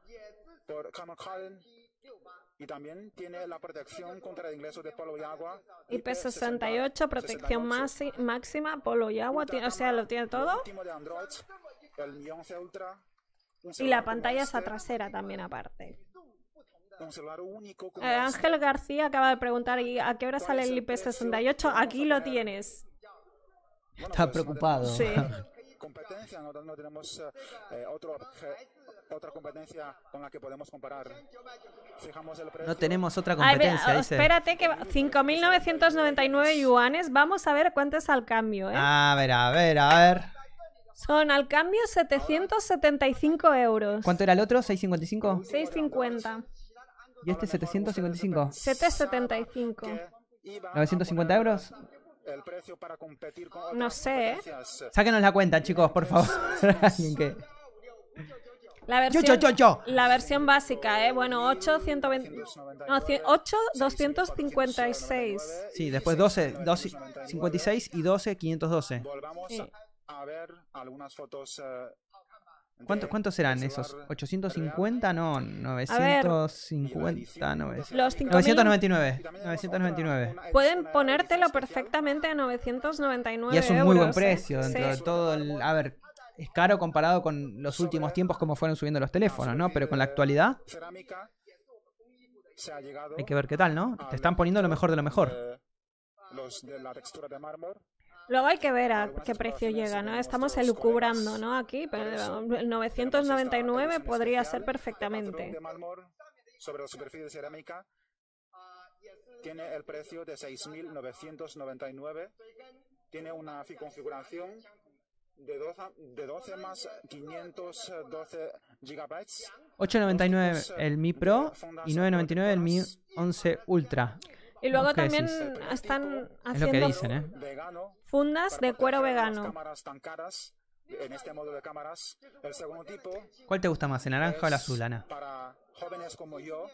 y también tiene la protección contra el ingreso de polo y agua. IP68, protección máxima, polo y agua, o sea, lo tiene todo. y la pantalla está trasera también aparte. Eh, este. Ángel García acaba de preguntar ¿y a qué hora sale el IP68. Aquí lo tienes. Está pues, preocupado. Sí. competencia, no, tenemos eh, otro objeto otra competencia con la que podemos comparar. No tenemos otra competencia. Espérate que 5.999 yuanes. Vamos a ver cuánto es al cambio. ¿eh? A ver, a ver, a ver. Son al cambio 775 euros. ¿Cuánto era el otro? ¿655? 650. ¿Y este 755? 775. ¿950 euros? El precio para competir no sé. ¿eh? Sáquenos la cuenta, chicos, por favor. ¿Qué? La versión, yo, yo, yo, La versión básica, ¿eh? Bueno, 8, 120, no, 8, 256. Sí, después 12, 12, 56 y 12, 512. Volvamos a ver algunas fotos eh, ¿Cuántos, ¿Cuántos serán esos? ¿850? No, 950, los 999. 999. Pueden ponértelo perfectamente a 999 Y es un muy euros, buen ¿eh? precio. Dentro de todo el, a ver, es caro comparado con los últimos tiempos como fueron subiendo los teléfonos, ¿no? Pero con la actualidad hay que ver qué tal, ¿no? Te están poniendo lo mejor de lo mejor. Luego hay que ver a qué precio llega, ¿no? Estamos elucubrando, ¿no? Aquí, eh, pero el 999 podría ser perfectamente. cerámica tiene el precio de 6.999, tiene una configuración de 12, de 12 más 512 GB. 8.99 el Mi Pro y 9.99 el Mi 11 Ultra. Y luego también están haciendo es lo que dicen, ¿eh? fundas de cuero vegano. En este modo de cámaras, el segundo tipo ¿Cuál te gusta más, en naranja o el azul, Ana? Para jóvenes como yo,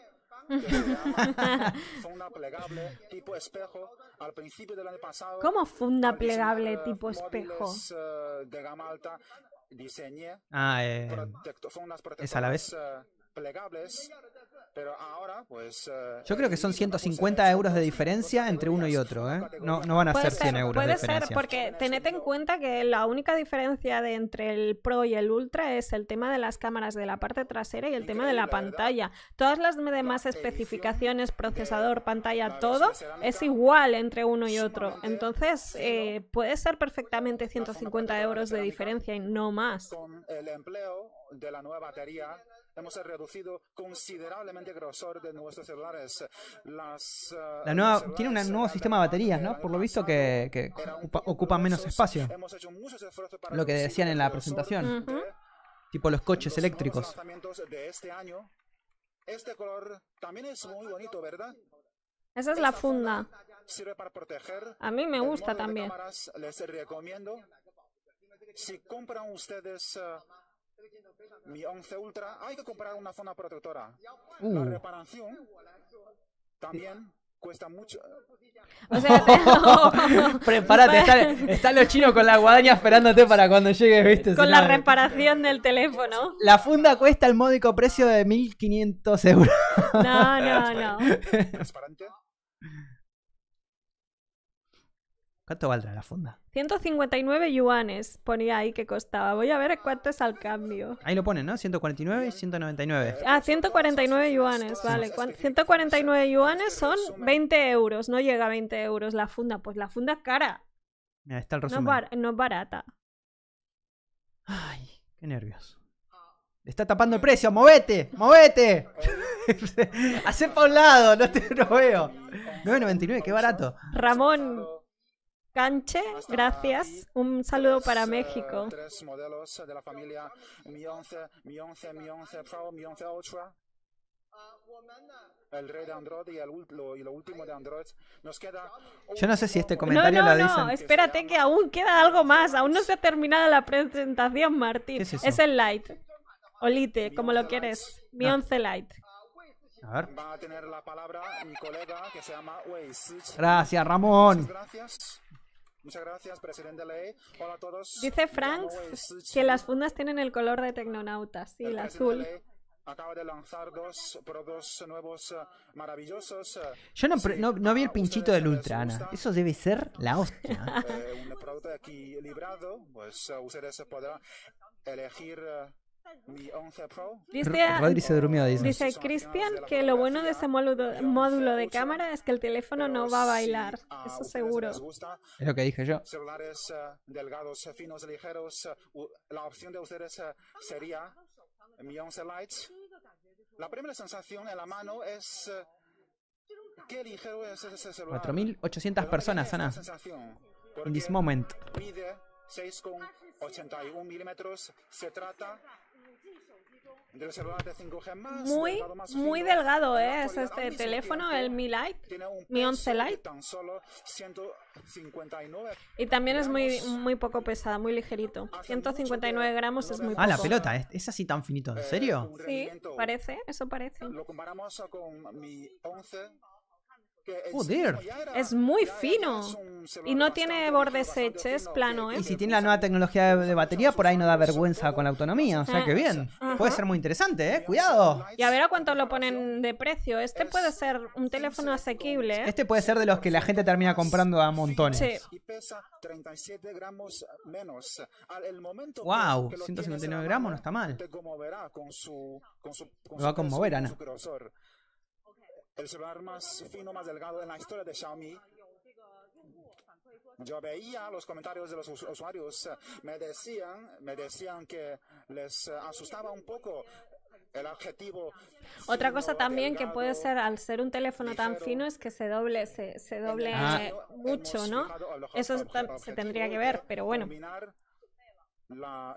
funda plegable tipo espejo. Al principio del año pasado. ¿Cómo funda plegable eh, tipo espejo? Eh, de gama alta diseñé ah, eh, fundas protectoras es a la vez. Eh, plegables pues, eh, Yo creo que son 150 euros de pues, diferencia pues, entre uno y otro, ¿eh? No, no van a ser 100 euros. Puede de diferencia. ser, porque tened en cuenta que la única diferencia de entre el Pro y el Ultra es el tema de las cámaras de la parte trasera y el tema de la pantalla. Todas las demás especificaciones, procesador, pantalla, todo es igual entre uno y otro. Entonces, eh, puede ser perfectamente 150 euros de diferencia y no más. de la nueva batería Hemos reducido considerablemente el grosor de nuestros celulares. Las, eh, la nueva, tiene un nuevo sistema de baterías, ¿no? Por lo visto que, que ocupa, menos espacio. Lo que decían en la presentación. Tipo los coches los eléctricos. De este, año. este color también es muy bonito, ¿verdad? Esa es la funda. para A mí me gusta también. recomiendo Si compran ustedes uh, mi 11 Ultra, hay que comprar una zona protectora. La uh. reparación también cuesta mucho. O sea, prepárate, están, los chinos con la guadaña esperándote para cuando llegue. Con la reparación del teléfono. La funda cuesta el módico precio de 1500 euros. No, no, no. ¿Cuánto valdrá la funda? 159 yuanes ponía ahí que costaba. Voy a ver cuánto es al cambio. Ahí lo ponen, ¿no? 149 y 199. Ah, 149 yuanes, vale. 149 yuanes son 20 euros. No llega a 20 euros la funda. Pues la funda es cara. Mira, está el resumen. No, es barata. Ay, qué nervios. Está tapando el precio, movete, movete. Hace pa' un lado, no te lo veo. 9.99, qué barato. Ramón, Canche, gracias. Un saludo para eh, México. Tres modelos de la familia Mi 11, Mi 11, Mi 11 Pro, Mi 11 Ultra. El rey de Android y, el, lo, y lo último de Android. Nos queda. Yo no sé si este comentario no, no, lo dicen. No, espérate que aún queda algo más. Aún no se ha terminado la presentación, Martín. Es, es, el Light. Olite, Lite, como lo quieres. Mi ah. 11 Light. A ver. Va a tener la palabra mi colega que se llama Gracias, Ramón. Gracias. Muchas gracias, presidente Ley. Hola a todos. Dice Frank que las fundas tienen el color de Tecnonautas, y el, azul. acaba de lanzar dos productos nuevos eh, maravillosos. Eh, Yo no, vi el pinchito del Ultra, Ana. Eso debe ser la hostia. Eh, un producto equilibrado, pues eh, ustedes podrán elegir Cristian, Rodri se durmió, dice Cristian que lo bueno de ese módulo de cámara es que el teléfono no va a bailar, eso seguro. Es lo que dije yo. Celulares eh, delgados, eh, finos, ligeros, eh, la opción de ustedes sería Mi 11 La primera sensación en la mano es qué ligero es ese celular. 4800 personas, Ana. In this moment. Mide 6,81 milímetros. Se trata muy, muy delgado es este teléfono, el Mi Lite, Mi 11 Lite. Y también es muy, muy poco pesada, muy ligerito. 159 gramos es muy poco. Ah, la pelota, ¿es, así tan finito? ¿En eh, serio? Sí, parece, eso parece. Lo comparamos con mi 11 es muy fino. Y no tiene bordes hechos, plano, ¿eh? Y si tiene la nueva tecnología de batería, por ahí no da vergüenza con la autonomía. O sea, que ah. bien. Puede ser muy interesante, ¿eh? Cuidado. Y a ver a cuánto lo ponen de precio. Este puede ser un teléfono asequible, ¿eh? Este puede ser de los que la gente termina comprando a montones. 37 gramos wow, 159 gramos no está mal. Me va a conmover, Ana el celular más fino, más delgado en la historia de Xiaomi. Yo veía los comentarios de los usuarios, eh, me decían, me decían que les eh, asustaba un poco el adjetivo. Otra cosa también que puede ser al ser un teléfono tan fino es que se doble, se, doble ah. mucho, ¿no? Eso se tendría que ver, pero bueno.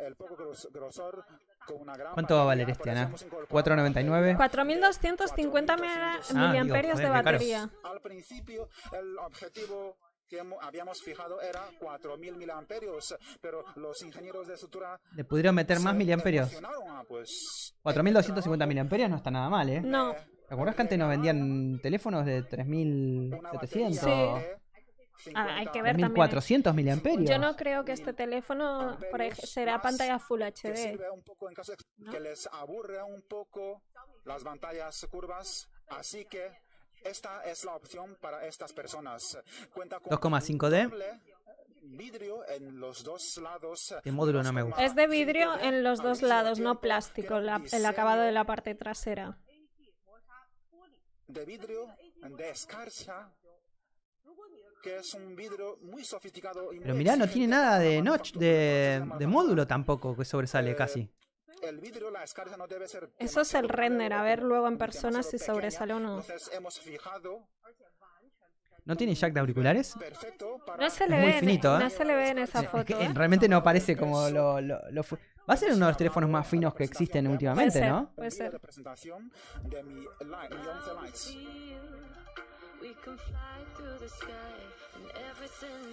el poco grosor ¿Cuánto va a valer este, Ana? 4.99. 4.250 mA de batería. le pudieron meter más miliamperios. 4250 ah, pues, miliamperios no está nada mal, ¿eh? No. ¿Te acuerdas que antes nos vendían teléfonos de 3700? Sí. Ah, hay que ver 1400 también. miliamperios. Yo no creo que este teléfono será pantalla Full HD. un poco en caso que les aburre un poco las pantallas curvas, así que esta es la opción para estas personas. Cuenta con 2,5D vidrio en los dos lados. El módulo no me gusta. Es de vidrio en los dos lados, no plástico, el acabado de la parte trasera. De vidrio de escarcha que muy sofisticado. Pero mirá, no tiene nada de, notch, de, módulo tampoco que sobresale eh, casi. Eso es el render, a ver luego en persona si sobresale o no. ¿No tiene jack de auriculares? ¿eh? No se le, muy finito, ¿eh? Realmente no parece como lo, Va a ser uno de los teléfonos más finos que existen últimamente, ¿no? Puede ser. Puede ser.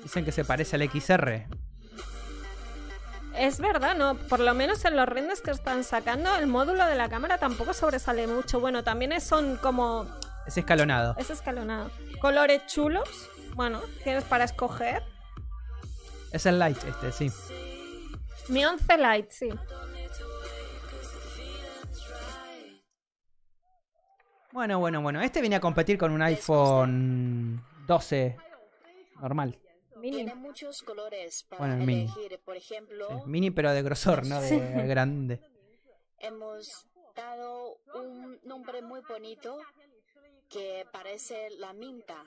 Dicen que se parece al XR. Es verdad, no, por lo menos en los renders que están sacando, el módulo de la cámara tampoco sobresale mucho. Bueno, también son como. Es escalonado. Es escalonado. Colores chulos. Bueno, tienes para escoger. Es el light este, sí. Mi 11 light, sí. Bueno, bueno, bueno. Este viene a competir con un iPhone 12 normal. Mini. Tiene muchos colores bueno, mini. por ejemplo. mini pero de grosor, no de grande. Hemos dado un nombre muy bonito que parece la minta.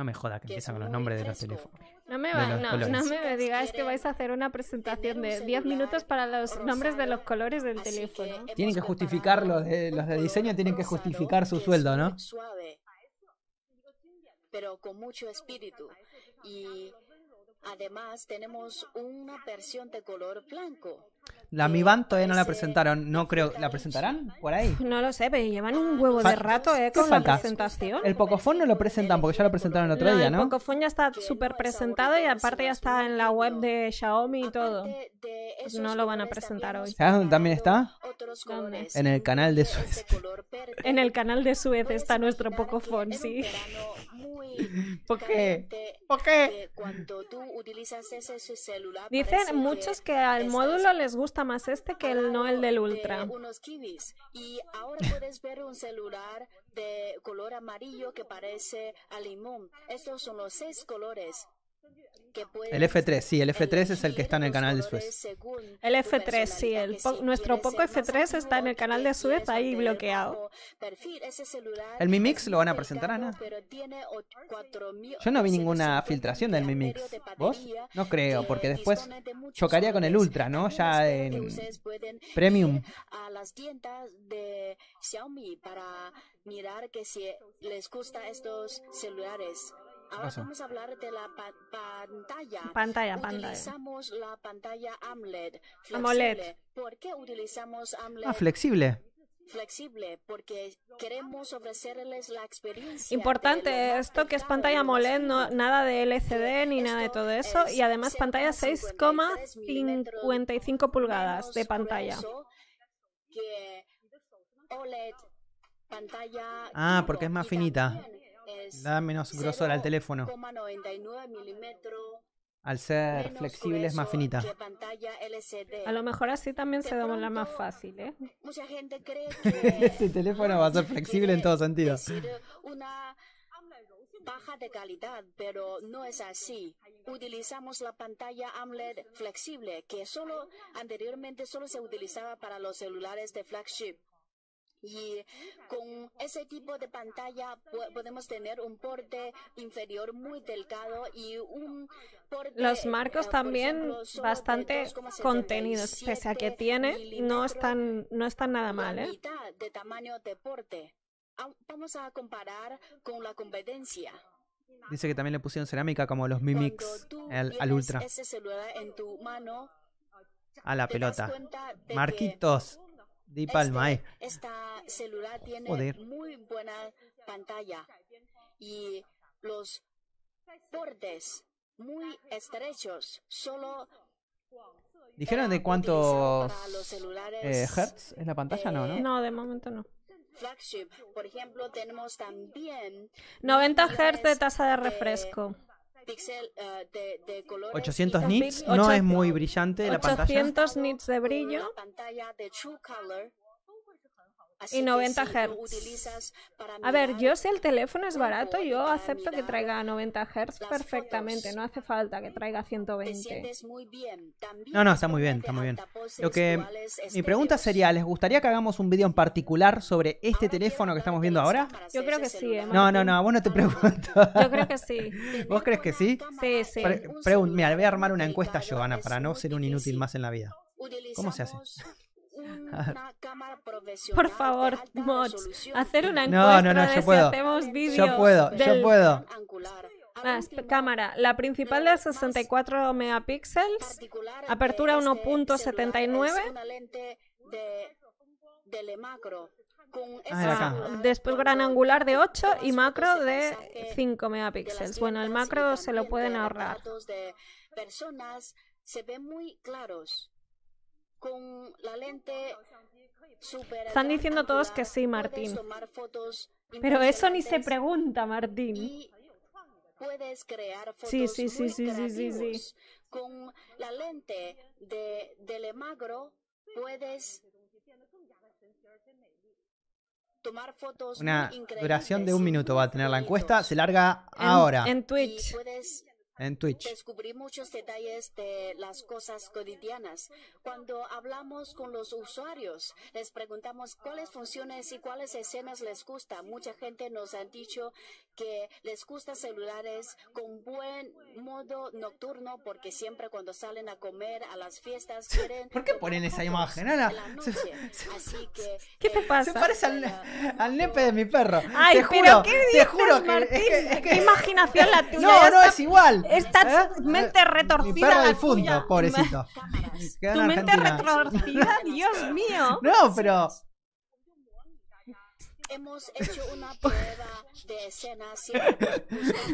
No me joda que, con los nombres de los teléfonos. No me, digáis que vais a hacer una presentación de 10 minutos para los nombres de los colores del teléfono. Tienen que justificar los de, los de diseño, tienen que justificar su sueldo, ¿no? pero con mucho espíritu. Y además tenemos una versión de color blanco la Mi Band todavía no la presentaron, no creo. ¿La presentarán por ahí? No lo sé, pero llevan un huevo de rato eh, con la presentación. El Pocofon no lo presentan porque ya lo presentaron el otro día, ¿no? El Pocofon ya está súper presentado y aparte ya está en la web de Xiaomi y todo. Pues no lo van a presentar hoy. ¿Sabes dónde también está? En el canal de Suez. en el canal de Suez está nuestro Pocofon, sí. ¿Por qué? ¿Por qué? Cuando tú utilizas ese celular. Dicen muchos que, que al módulo les gusta más este que el no el del Ultra. De unos kiwis. Y ahora puedes ver un celular de color amarillo que parece a limón. Estos son los seis colores el F3, sí, el F3 es el que está en el canal de Suez. El F3, sí, el nuestro Poco F3 está en el canal de Suez ahí bloqueado. El Mi Mix lo van a presentar, Ana. Yo no vi ninguna filtración del Mi Mix. ¿Vos? No creo, porque después chocaría con el Ultra, ¿no? Ya en Premium. A las de Xiaomi para mirar que si les gusta estos celulares. Ahora vamos a hablar de la pantalla. pantalla. Pantalla, utilizamos la pantalla AMOLED. AMOLED. ¿Por qué utilizamos AMLED? Ah, flexible. Flexible, porque queremos ofrecerles la experiencia. Importante, esto que es pantalla AMOLED, no, nada de LCD ni nada de todo eso. y además pantalla 6,55 pulgadas de pantalla. Que OLED, pantalla ah, porque es más finita da nada menos grosor al teléfono. al ser flexible es más finita. A lo mejor así también se la más fácil, ¿eh? Mucha este teléfono va a ser flexible en todo sentido. Una baja de calidad, pero no es así. Utilizamos la pantalla AMOLED flexible, que solo anteriormente solo se utilizaba para los celulares de flagship. Y con ese tipo de pantalla podemos tener un porte inferior muy delgado y un porte... Los marcos eh, también bastante contenidos, pese a que tiene, no están, no están nada mal. ¿eh? Vamos a comparar con la competencia. Dice que también le pusieron cerámica como los Mimics al Ultra. a la pelota. Marquitos. Di este Palma, eh. Esta celular tiene muy buena pantalla y los bordes muy estrechos, solo ¿Dijeron de cuántos eh, hertz en la pantalla? No, ¿no? Eh, no, de momento no. por ejemplo, tenemos también 90 hertz de tasa de refresco píxel eh, de, de, 800 nits, no es muy brillante la pantalla. 800 nits de brillo y 90 Hz. a ver, yo sé el teléfono es barato, yo acepto que traiga 90 Hz perfectamente, no hace falta que traiga 120. No, no, está muy bien, está muy bien. Lo que mi pregunta sería, ¿les gustaría que hagamos un vídeo en particular sobre este teléfono que estamos viendo ahora? Yo creo que sí. ¿eh? No, no, no, vos no te ah. pregunto. Yo creo que sí. ¿Vos crees que sí? Sí, sí. Mira, le voy a armar una encuesta yo, Ana, para no ser un inútil más en la vida. ¿Cómo se hace? Por favor, mods, hacer una encuesta no, no, no, puedo. Yo puedo, ah, cámara, la principal de 64 megapíxeles, apertura 1.79. Este ah, después gran angular de 8 y macro de 5 megapíxeles. Bueno, el macro se lo pueden ahorrar. personas se ven muy claros la lente Están diciendo todos que sí, Martín. Pero eso ni se pregunta, Martín. sí, sí, sí, sí, sí, sí, Con la lente de Magro puedes tomar fotos Una duración de un minuto va a tener la encuesta, se larga ahora. En Twitch. Descubrí muchos detalles de las cosas cotidianas. Cuando hablamos con los usuarios, les preguntamos cuáles funciones y cuáles escenas les gusta. Mucha gente nos ha dicho que les gusta celulares con buen modo nocturno porque siempre cuando salen a comer a las fiestas quieren... ¿Por qué ponen esa imagen, Ana? Así que, ¿Qué te eh, pasa? Se parece al, al nepe de mi perro. Ay, te pero juro, qué te juro que, es que, es que... ¿Qué imaginación la tuya. No, no, es igual. Esta ¿Eh? mente retorcida. Mi perro difunto, pobrecito. tu mente retorcida, Dios mío. No, pero Hemos hecho una prueba de escenas,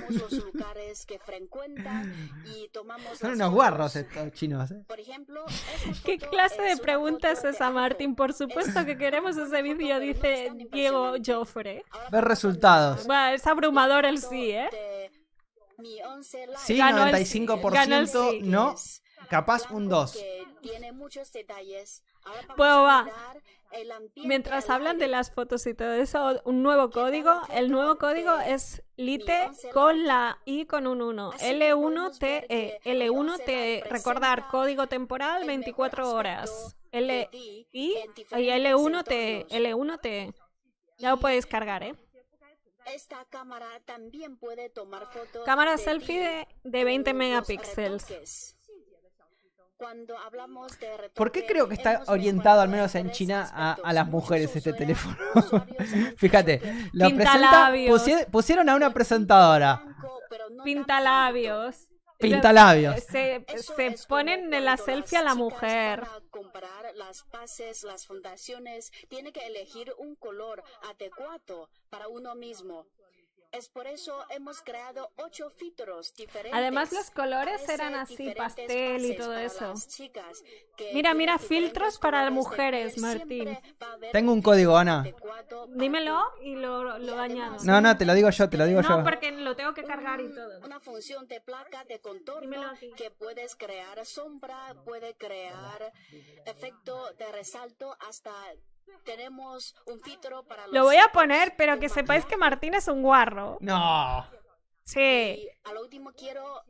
los lugares que frecuentan y tomamos. Son unos guarros estos chinos. ¿eh? Por ejemplo, ¿qué clase de preguntas es a Martín? Por supuesto que queremos ese vídeo, dice Diego Joffre. Ver resultados. es abrumador el sí, ¿eh? Sí, 95%, no, capaz un 2. Tiene va. Mientras hablan de las fotos y todo eso, un nuevo código. El nuevo código es lite con la i con un 1. L1TE. L1TE. Recordar, código temporal 24 horas. L y L1TE. L1TE. Ya lo puedes cargar, ¿eh? Esta cámara también puede tomar fotos. Cámara selfie de 20 megapíxeles cuando hablamos de ¿Por qué creo que está orientado, al menos en China, a, a, las mujeres este teléfono? Fíjate, lo presenta, pusieron, a una presentadora. Pintalabios. Pintalabios. Se, se, se ponen en la selfie a la mujer. Para comprar las bases, las fundaciones, tiene que elegir un color adecuado para uno mismo. Es por eso hemos creado ocho filtros diferentes. Además los colores eran así, pastel y todo eso. mira, mira, filtros para mujeres, Martín. Tengo un código, Ana. Dímelo y lo, lo añado. No, no, te lo digo yo, te lo digo yo. No, porque lo tengo que cargar y todo. Una función de placa de contorno que puedes crear sombra, puede crear efecto de resalto hasta tenemos Lo voy a poner, pero que sepáis que Martín es un guarro. No. Sí. último quiero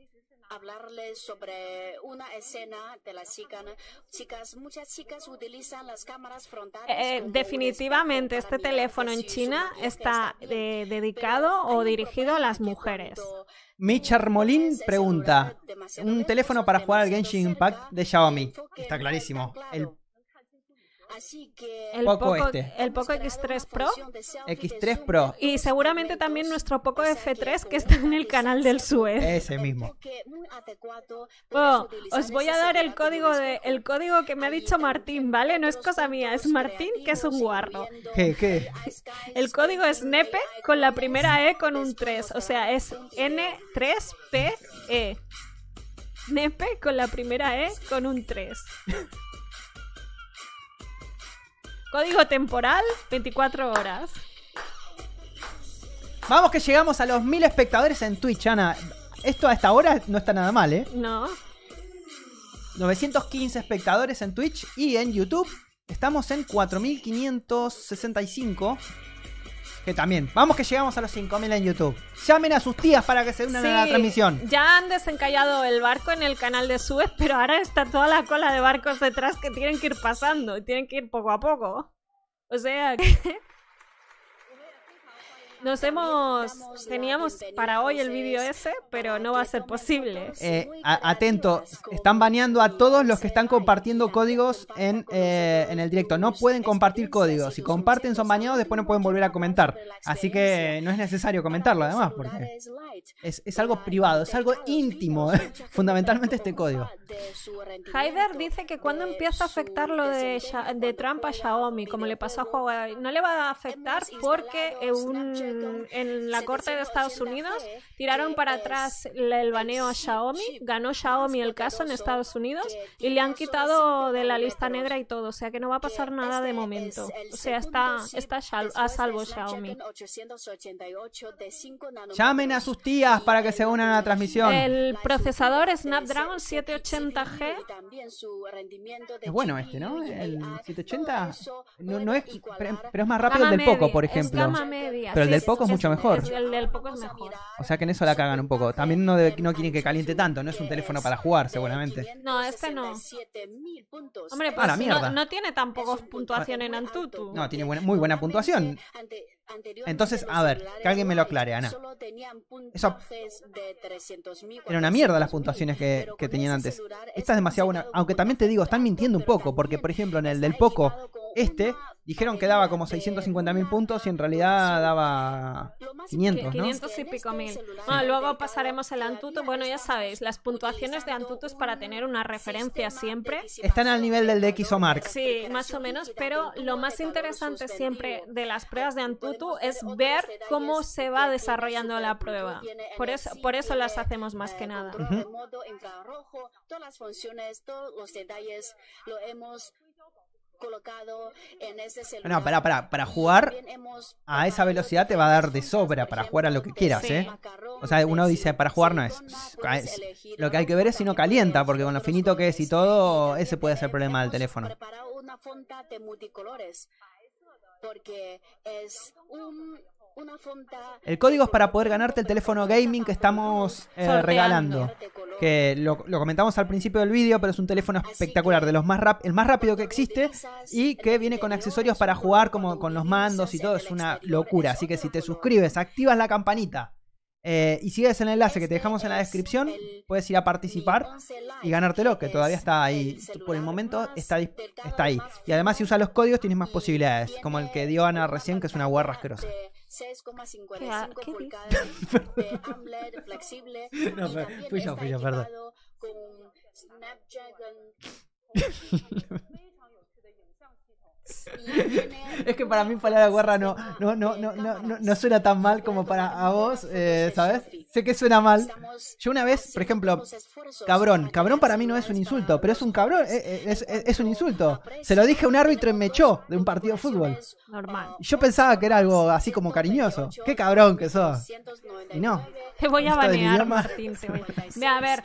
muchas chicas utilizan las cámaras frontales. Eh, definitivamente, este teléfono en China está dedicado o dirigido a las mujeres. Mitch Molin pregunta, un teléfono para jugar al Genshin Impact de Xiaomi. Está clarísimo. El el Poco, este. El Poco X3 Pro. X3 Pro. Y seguramente también nuestro Poco F3 que está en el canal del Suez. Ese mismo. os voy a dar el código de el código que me ha dicho Martín, ¿vale? No es cosa mía, es Martín que es un guarro. El código es e e. NEPE con la primera E con un 3, o sea, es N3PE. Nepe con la primera E con un 3. Código temporal, 24 horas. Vamos que llegamos a los mil espectadores en Twitch, Ana. Esto a esta hora no está nada mal, ¿eh? No. 915 espectadores en Twitch y en YouTube. Estamos en 4565 que también. Vamos que llegamos a los 5.000 en YouTube. Llamen a sus tías para que se unan a la transmisión. Ya han desencallado el barco en el canal de Suez, pero ahora está toda la cola de barcos detrás que tienen que ir pasando y tienen que ir poco a poco. O sea nos hemos. Teníamos para hoy el vídeo ese, pero no va a ser posible. Eh, atento, están baneando a todos los que están compartiendo códigos en, eh, en el directo. No pueden compartir códigos. Si comparten, son baneados, después no pueden volver a comentar. Así que no es necesario comentarlo, además, porque es, algo privado, es algo íntimo, fundamentalmente este código. Haider dice que cuando empieza a afectar lo de, de Trump a Xiaomi, como le pasó a Huawei, no le va a afectar porque un en, la corte de Estados Unidos, tiraron para atrás el baneo a Xiaomi, ganó Xiaomi el caso en Estados Unidos y le han quitado de la lista negra y todo, o sea que no va a pasar nada este de momento. O sea, está, está a salvo Xiaomi. Llamen a sus tías para que se unan a la transmisión. El procesador Snapdragon 780G. Es bueno este, ¿no? El 780 no, es, pero es más rápido el del Poco, por ejemplo. Pero el el poco es mucho mejor. O sea que en eso la cagan un poco. También no, debe, no quieren que caliente tanto, no es un teléfono para jugar, seguramente. No, este no. Hombre, pues, No, tiene tan pocos puntuación en Antutu. No, tiene muy buena puntuación. Entonces, a ver, que alguien me lo aclare, Ana. Eso era una mierda las puntuaciones que, que tenían antes. Esta es demasiado buena. Aunque también te digo, están mintiendo un poco, porque por ejemplo en el del Poco, este, dijeron que daba como 650.000 mil puntos y en realidad daba 500, ¿no? 500 este y pico mil. Ah, luego pasaremos el Antutu. Bueno, ya sabéis, las puntuaciones de Antutu es para tener una referencia siempre. Están al nivel del de X o Mark. Sí, más o menos, pero lo más interesante siempre de las pruebas de Antutu es ver cómo se va desarrollando la prueba. Por eso, por eso las hacemos más eh, que nada. No, para, jugar a esa velocidad te va a dar de sobra para jugar a lo que quieras, ¿eh? O sea, uno dice, para jugar no es. lo que hay que ver es si no calienta, porque con lo finito que es y todo, eh, ese puede ser el problema del teléfono porque es una El código es para poder ganarte el teléfono gaming que estamos eh, regalando. Que lo, comentamos al principio del vídeo, pero es un teléfono espectacular, de los más rap el más rápido que existe y que viene con accesorios para jugar como con los mandos y todo, es una locura. Así que si te suscribes, activas la campanita eh, y si ves el enlace que te este dejamos en la descripción, puedes ir a participar y ganártelo, que todavía está ahí. Por el momento está, está ahí. Y además, si usas los códigos, tienes más posibilidades, como el que dio Ana recién, que es una guerra asquerosa. No, fui perdón. Es que para mí palabra guarra no, no, no, no, no, suena tan mal como para a vos, eh, ¿sabes? Sé que suena mal. Yo una vez, por ejemplo, cabrón, cabrón para mí no es un insulto, pero es un cabrón, eh, eh, eh, es, un insulto. Se lo dije a un árbitro En me de un partido de fútbol. Normal. Yo pensaba que era algo así como cariñoso. Qué cabrón que sos. Y no. Te voy a banear, Martín. Te voy a... a ver,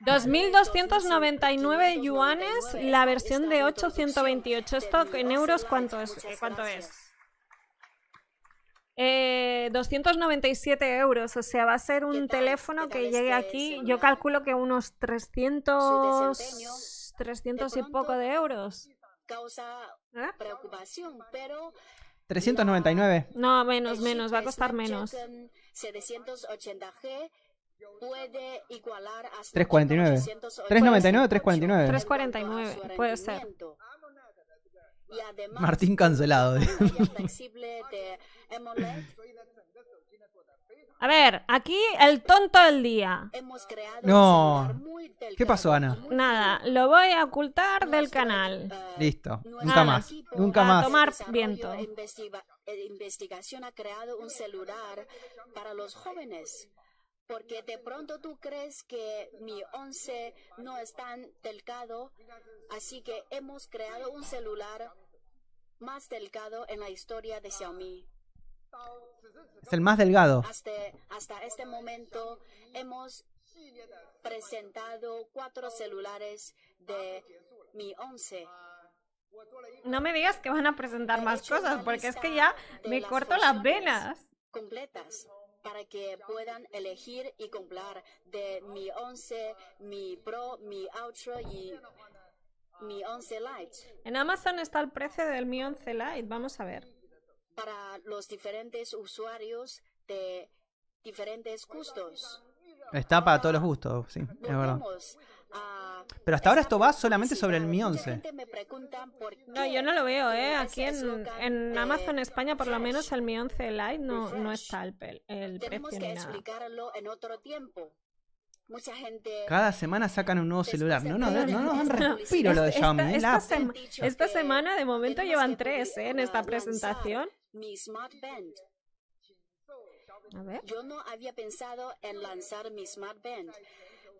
2.299 yuanes la versión de 828. ¿Esto en euros cuánto es? Eh, ¿Cuánto es? 297 eh, euros, o sea, va a ser un teléfono que llegue aquí, yo calculo que unos 300, 300 y poco de euros. ¿Eh? 399. No, menos, menos, va a costar menos. 780G puede igualar a 349. 399 o 349. 349, puede ser. Martín cancelado. A ver, aquí el tonto del día. No. ¿Qué pasó, Ana? Nada, lo voy a ocultar del canal. Eh, Listo, nunca más. Nunca más. A tomar viento. Eh, investigación ha creado un celular para los jóvenes porque de pronto tú crees que mi 11 no es tan delgado, así que hemos creado un celular más delgado en la historia de Xiaomi. Es el más delgado. Hasta, este momento hemos presentado cuatro celulares de Mi 11. No me digas que van a presentar más cosas, porque es que ya me corto las venas. Completas para que puedan elegir y comprar de Mi 11, Mi Pro, Mi Ultra y Mi 11 Lite. En Amazon está el precio del Mi 11 Lite, vamos a ver. Para los diferentes usuarios de diferentes gustos. Está para todos los gustos, sí, es verdad. Pero hasta ahora esto va solamente sobre el Mi 11. No, yo no lo veo, ¿eh? Aquí en, Amazon España, por lo menos, el Mi 11 Lite no, no está el, el precio ni nada. Cada semana sacan un nuevo celular. No no, no nos dan respiro lo de Xiaomi. Esta, semana, de momento, llevan tres ¿eh? en esta presentación. A ver. Yo no había pensado en lanzar mi Smart Band,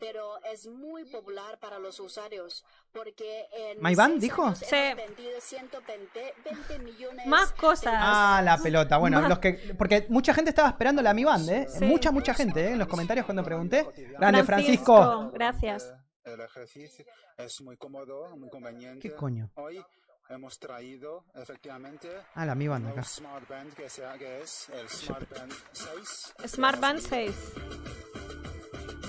pero es muy popular para los usuarios porque en Maiván dijo sí. más cosas ah la pelota bueno los que porque mucha gente estaba esperando la Mi Band ¿eh? mucha mucha gente ¿eh? en los comentarios cuando pregunté grande Francisco, gracias el ejercicio es muy cómodo muy conveniente qué coño hoy hemos traído efectivamente ah, la Mi Band acá. Smart Band que, sea, que el Smart 6 Smart 6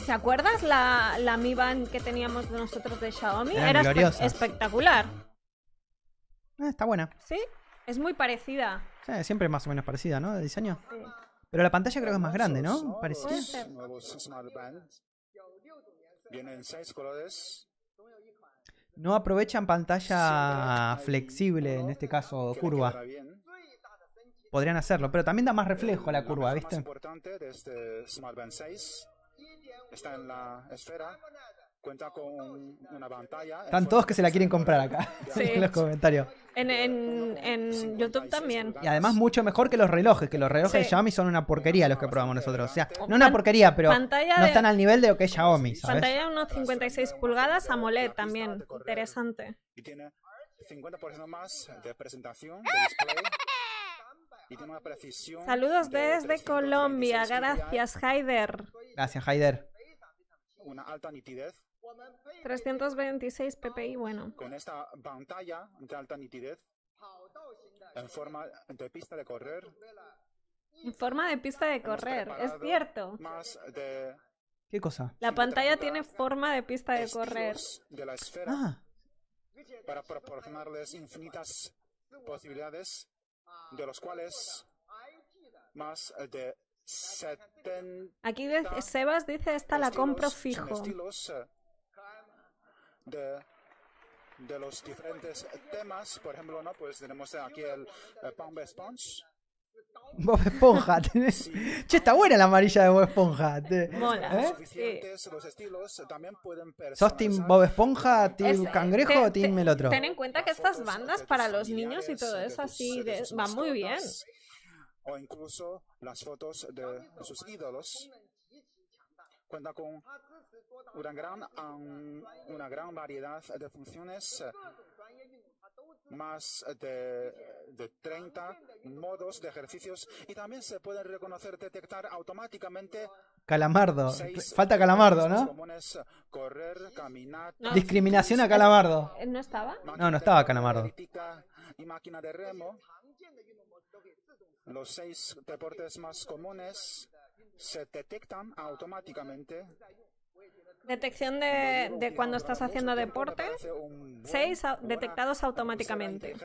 ¿Te acuerdas la, la Mi Band que teníamos nosotros de Xiaomi? Era espectacular. Ah, está buena. Sí, es muy parecida. Sí, siempre más o menos parecida, ¿no? De diseño. Pero la pantalla creo que es más grande, ¿no? No aprovechan pantalla flexible, en este caso curva. Podrían hacerlo, pero también da más reflejo a la curva, ¿viste? Este está en la esfera, cuenta con una pantalla. Están todos que se la quieren comprar acá, en los comentarios. En, YouTube también. Y además mucho mejor que los relojes, que los relojes de Xiaomi son una porquería los que probamos nosotros. O sea, no una porquería, pero no están al nivel de lo que es Xiaomi. Pantalla de unos 56 pulgadas, AMOLED también, interesante. de presentación, Saludos desde Colombia, gracias Haider. Gracias Haider una alta nitidez. 326 ppi, bueno. Con esta pantalla de alta nitidez en forma de pista de correr. En forma de pista de correr, es cierto. de ¿Qué cosa? La pantalla tiene forma de pista de correr. De la esfera ah. Para proporcionarles infinitas posibilidades, de los cuales más de Aquí Sebas dice, esta la compro fijo. Eh, de, los diferentes temas. Por ejemplo, pues tenemos eh, Bob Esponja. che, está buena la amarilla de Bob Esponja. Mola. ¿Eh? ¿Sos Bob Esponja, Team Cangrejo o Team Melotro. el otro? Ten en cuenta que estas bandas para los niños y todo eso así van muy bien o incluso las fotos de sus ídolos. Cuenta con una gran, una gran variedad de funciones, más de, 30 modos de ejercicios y también se pueden reconocer, detectar automáticamente Calamardo. Falta Calamardo, ¿no? Discriminación a Calamardo. ¿No estaba? No, no estaba Calamardo. Y máquina de remo. Los seis deportes más comunes se detectan automáticamente. Detección de, cuando estás haciendo deporte. Seis detectados automáticamente.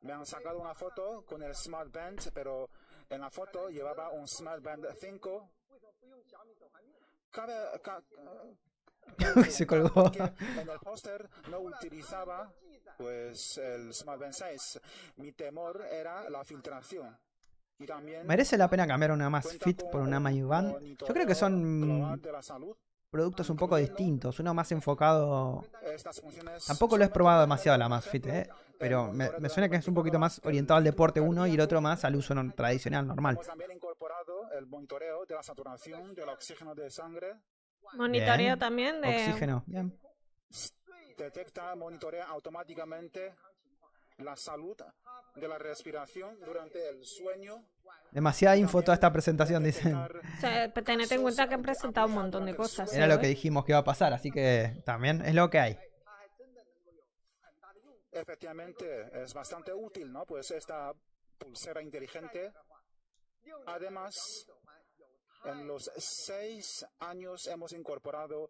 Me han sacado una foto con el Smart Band, pero en la foto llevaba un Smart Band 5. Se colgó. En el póster no utilizaba pues el Mi temor era la filtración. ¿Merece la pena cambiar una más Fit por una Mayuban Yo creo que son mm, productos un poco distintos. Uno más enfocado. Tampoco lo he probado demasiado la Masfit, ¿eh? pero me, suena que es un poquito más orientado al deporte uno y el otro más al uso tradicional, normal. monitoreo también de. Oxígeno, bien detecta, monitorea automáticamente la salud de la respiración durante el sueño. Demasiada info toda esta presentación, dicen. O en cuenta que han presentado un montón de cosas. Era lo que dijimos que iba a pasar, así que también es lo que hay. Efectivamente, es bastante útil, ¿no? Pues esta pulsera inteligente. Además, en los seis años hemos incorporado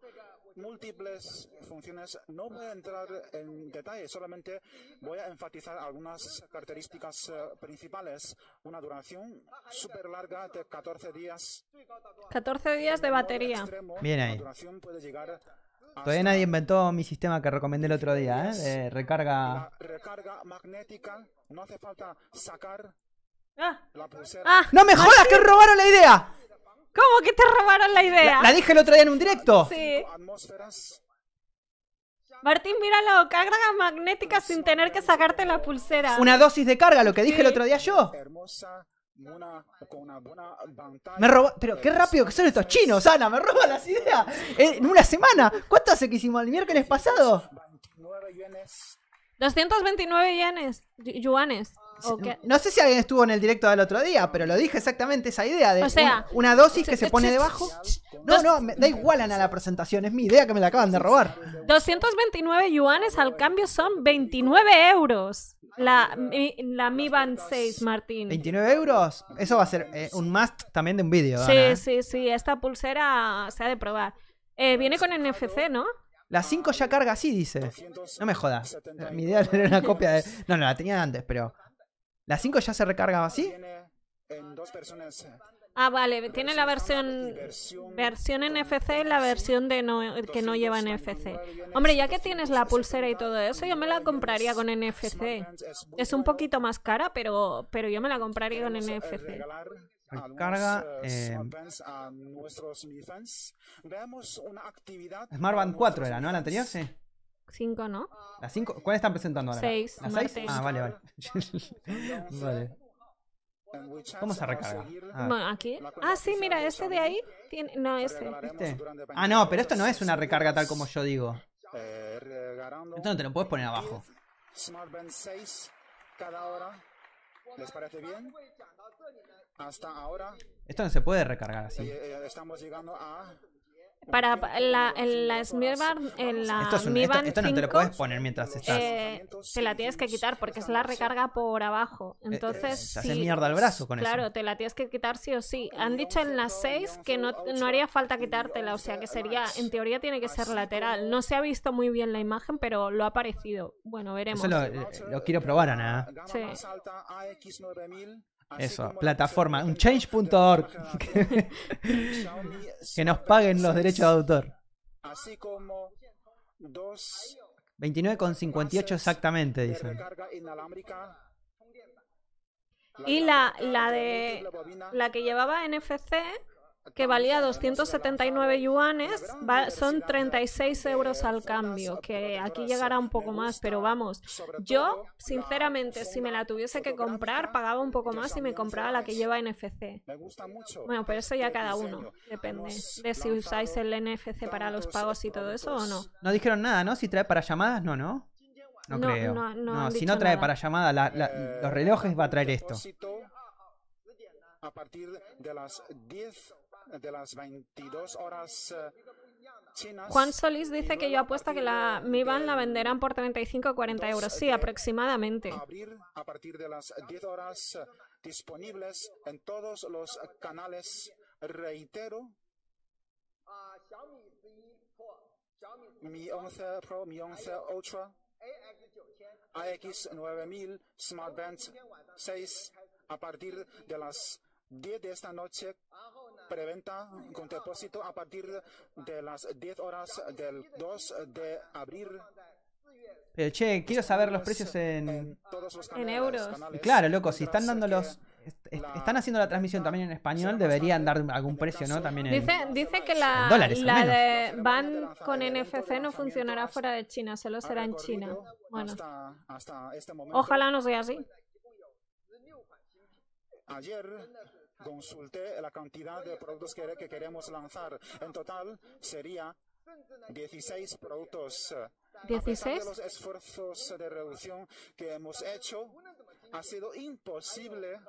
múltiples funciones. No voy a entrar en detalle, solamente voy a enfatizar algunas características eh, principales. Una duración súper larga de 14 días. 14 días de batería. Bien ahí. Todavía nadie inventó mi sistema que recomendé el otro día, ¿eh? De recarga. magnética. No hace falta sacar. Ah. La pulsera. Ah. ¡No me ah. jodas! ¡Que robaron la idea! ¿Cómo que te robaron la idea? La, dije el otro día en un directo. Sí. Martín, míralo, carga magnética sin tener que sacarte la pulsera. Una dosis de carga, lo que dije el otro día yo. Me robó, pero qué rápido que son estos chinos, Ana, me roban las ideas. En una semana, ¿cuánto hace que hicimos el miércoles pasado? 229 yenes, yuanes. No sé si alguien estuvo en el directo del otro día, pero lo dije exactamente esa idea de una dosis que se pone debajo. No, no, me da igual a la presentación, es mi idea que me la acaban de robar. 229 yuanes al cambio son 29 euros. La, mi, la Mi Band 6, Martín. 29 euros, eso va a ser eh, un must también de un vídeo. Sí, ¿eh? sí, sí, esta pulsera se ha de probar. Eh, viene con NFC, ¿no? La 5 ya carga así, dice. No me jodas. Mi idea era una copia de... No, no, la tenía antes, pero... ¿La 5 ya se recarga así? Ah, vale, tiene la versión versión NFC y la versión de no, que no lleva pues, NFC. Hombre, ya que tienes la pulsera y todo eso, yo me la compraría con NFC. Es un poquito más cara, pero, pero yo me la compraría con NFC. Carga. Smartband 4 era, ¿no? La anterior, sí. 5 ¿no? ¿Las 5 ¿Cuál están presentando ahora? Seis. ¿Las Ah, vale, vale. vale. se se recarga? aquí. Ah, sí, mira, ese de ahí. Tiene... No, ese. ¿Este? Ah, no, pero esto no es una recarga tal como yo digo. Esto no te lo puedes poner abajo. ¿Les parece bien? Hasta ahora. Esto no se puede recargar así. Estamos llegando a para la, en la en la esto, no te lo puedes poner mientras estás. Eh, te la tienes que quitar porque es la eh, recarga por abajo. Eh, Entonces. hace mierda el brazo con claro, eso. Claro, te la tienes que quitar sí o sí. Han dicho en las 6 que no, haría falta quitártela, o sea que sería, en teoría tiene que ser lateral. No se ha visto muy bien la imagen, pero lo ha parecido. Bueno, veremos. Eso lo, quiero probar, Ana. Sí. Eso, plataforma, un change.org. Que, nos paguen los derechos de autor. Así como dos 29,58 exactamente, dicen. Y la, la de la que llevaba NFC que valía 279 yuanes, son 36 euros al cambio, que aquí llegará un poco más, pero vamos, yo sinceramente si me la tuviese que comprar pagaba un poco más y me compraba la que lleva NFC. Bueno, pero eso ya cada uno, depende de si usáis el NFC para los pagos y todo eso o no. No dijeron nada, ¿no? Si trae para llamadas, no, ¿no? No, creo. No, si no trae para llamadas los relojes va a traer esto. A partir de las 10 de las 22 horas eh, chinas. Juan Solís dice que yo apuesto que la Mi Band la venderán por 35 o 40 euros. Sí, aproximadamente. a partir de las 10 horas eh, disponibles en todos los canales. Reitero, Mi 11 Pro, Mi 11 Ultra, AX 9000, Smart Band 6, a partir de las 10 de esta noche preventa con depósito a partir de las 10 horas del 2 de abril. Pero che, quiero saber los precios en, en, euros. claro, loco, si están dando los... están haciendo la transmisión también en español, deberían dar algún precio, ¿no? También en, dice, dice que la, dólares, la de van con NFC no funcionará fuera de China, solo será en China. Bueno, este ojalá no sea así. Ayer consulté la cantidad de productos que, queremos lanzar. En total sería 16 productos. 16. de los esfuerzos de reducción que hemos hecho, ha sido imposible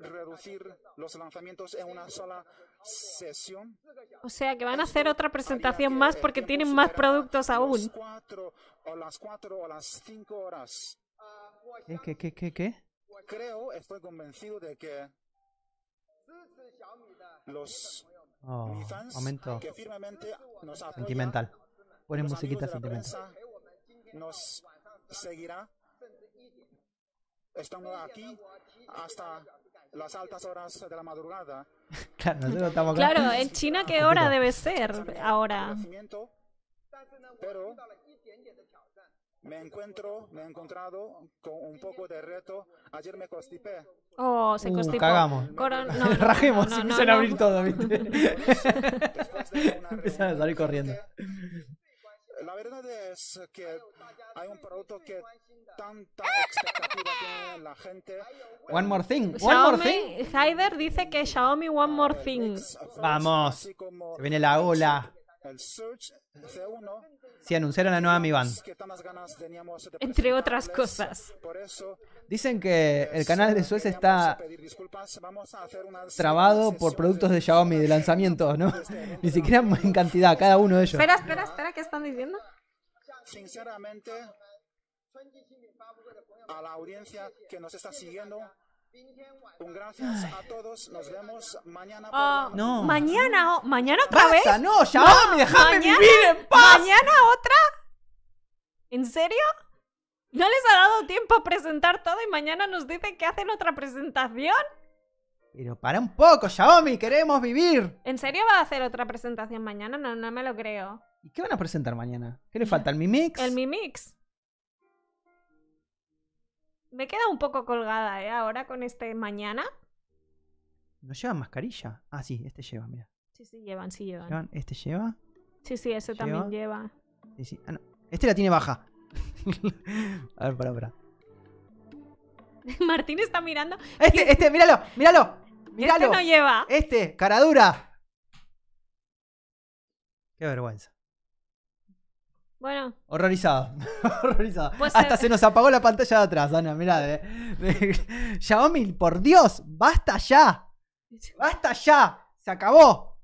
reducir los lanzamientos en una sola sesión. O sea que van a hacer otra presentación más porque tienen más productos aún. cuatro, o las cuatro las cinco horas. ¿Qué, qué, qué, qué? Creo, estoy convencido de que los oh, fans momento que firmemente nos sentimental. Ponen musiquita sentimental. Nos seguirá. Estamos aquí hasta las altas horas de la madrugada. claro, estamos claro, en China qué hora debe ser ahora. Pero me encuentro, me he encontrado con un poco de reto. Ayer me constipé. Oh, se uh, constipó. cagamos. Coron... No, no, Rajemos, empiezan a abrir todo, ¿viste? empiezan a salir corriendo. La verdad es que hay un producto que tanta expectativa tiene la gente. One more thing. One more thing. Heider dice que Xiaomi One more thing. Vamos. Se viene la ola. Si anunciaron la nueva Mi Band. Entre otras cosas. Dicen que el canal de Suez está trabado por productos de Xiaomi de lanzamiento, ¿no? Este Ni siquiera en cantidad, cada uno de ellos. Espera, espera, espera, ¿qué están diciendo? Sinceramente, a la audiencia que nos está siguiendo, Gracias a todos. Nos vemos mañana. Ah, no. Mañana, mañana otra vez. No, en Mañana otra. ¿En serio? ¿No les ha dado tiempo a presentar todo y mañana nos dicen que hacen otra presentación? Pero para un poco, Xiaomi, queremos vivir. ¿En serio va a hacer otra presentación mañana? No, no me lo creo. ¿Y qué van a presentar mañana? ¿Qué le falta? ¿El Mimix? El Mimix. Me he quedado un poco colgada, ¿eh? Ahora con este mañana. ¿No llevan mascarilla? Ah, sí, este lleva, mira. Sí, sí, llevan, sí llevan. ¿Este lleva? Sí, sí, ese también lleva. Ah, este la tiene baja. a ver, pará, pará. Martín está mirando. Este, este, míralo, míralo. Míralo. Este no lleva. Este, cara dura. Qué vergüenza. Bueno. Horrorizado. Horrorizado. Hasta se... nos apagó la pantalla de atrás, Ana. Mirá, eh. Xiaomi, por Dios, basta ya. Basta ya. Se acabó.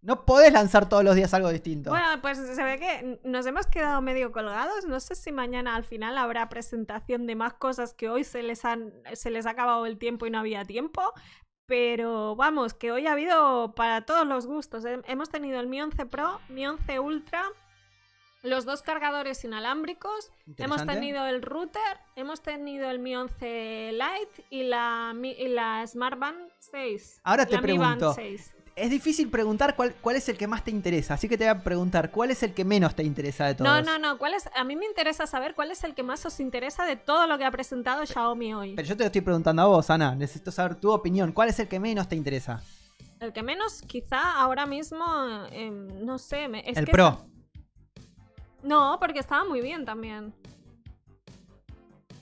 No podés lanzar todos los días algo distinto. Bueno, pues se ve que nos hemos quedado medio colgados. No sé si mañana al final habrá presentación de más cosas que hoy se les, han, se les ha acabado el tiempo y no había tiempo. Pero vamos, que hoy ha habido para todos los gustos. Hemos tenido el Mi 11 Pro, Mi 11 Ultra, los dos cargadores inalámbricos, hemos tenido el router, hemos tenido el Mi 11 Lite y la, y la Smart Band 6. Ahora te pregunto. Es difícil preguntar cuál, cuál es el que más te interesa, así que te voy a preguntar cuál es el que menos te interesa de todos. No, no, no, cuál es, a mí me interesa saber cuál es el que más os interesa de todo lo que ha presentado Xiaomi hoy. Pero yo te lo estoy preguntando a vos, Ana, necesito saber tu opinión, cuál es el que menos te interesa. El que menos, quizá ahora mismo, em, no sé, es el Pro. No, porque estaba muy bien también.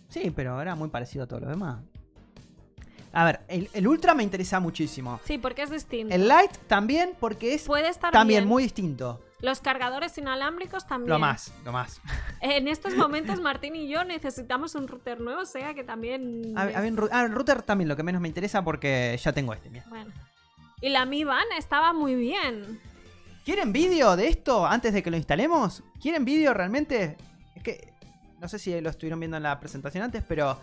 Sí, pero era muy parecido a todo lo demás. A ver, el, Ultra me interesa muchísimo. Sí, porque es distinto. El Light también, porque es Puede estar también muy distinto. Los cargadores inalámbricos también. Lo más, lo más. En estos momentos Martín y yo necesitamos un router nuevo, o sea que también... A, ah, el router también, lo que menos me interesa porque ya tengo este. Bueno. Y la Mi Band estaba muy bien. ¿Quieren vídeo de esto antes de que lo instalemos? ¿Quieren vídeo realmente? Es que no sé si lo estuvieron viendo en la presentación antes, pero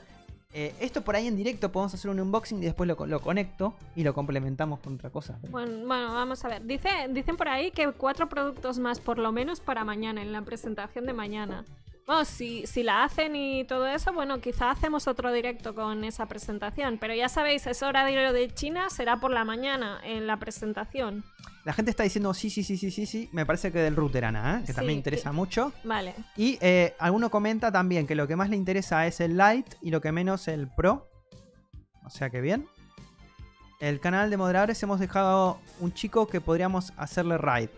eh, esto por ahí en directo podemos hacer un unboxing y después lo, conecto y lo complementamos con otra cosa. Bueno, bueno, vamos a ver. Dice, dicen por ahí que cuatro productos más por lo menos para mañana, en la presentación de mañana. Bueno, oh, si, la hacen y todo eso, bueno, quizá hacemos otro directo con esa presentación. Pero ya sabéis, es lo de China, será por la mañana en la presentación. La gente está diciendo sí, sí, sí, sí, sí, sí. Me parece que del router, Ana, ¿eh? que también interesa mucho. Vale. Y eh, alguno comenta también que lo que más le interesa es el Lite y lo que menos el Pro. O sea que bien. El canal de moderadores hemos dejado un chico que podríamos hacerle raid.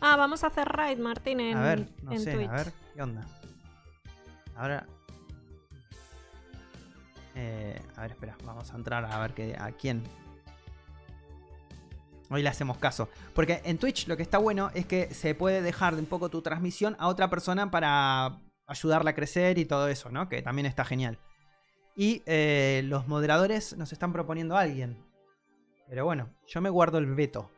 Ah, vamos a hacer raid, Martín, en, a ver, no sé, A ver, ¿qué onda? Ahora. Eh, a ver, espera, vamos a entrar a ver que, a quién Hoy le hacemos caso. Porque en Twitch lo que está bueno es que se puede dejar de un poco tu transmisión a otra persona para ayudarla a crecer y todo eso, ¿no? Que también está genial. Y eh, los moderadores nos están proponiendo a alguien. Pero bueno, yo me guardo el veto.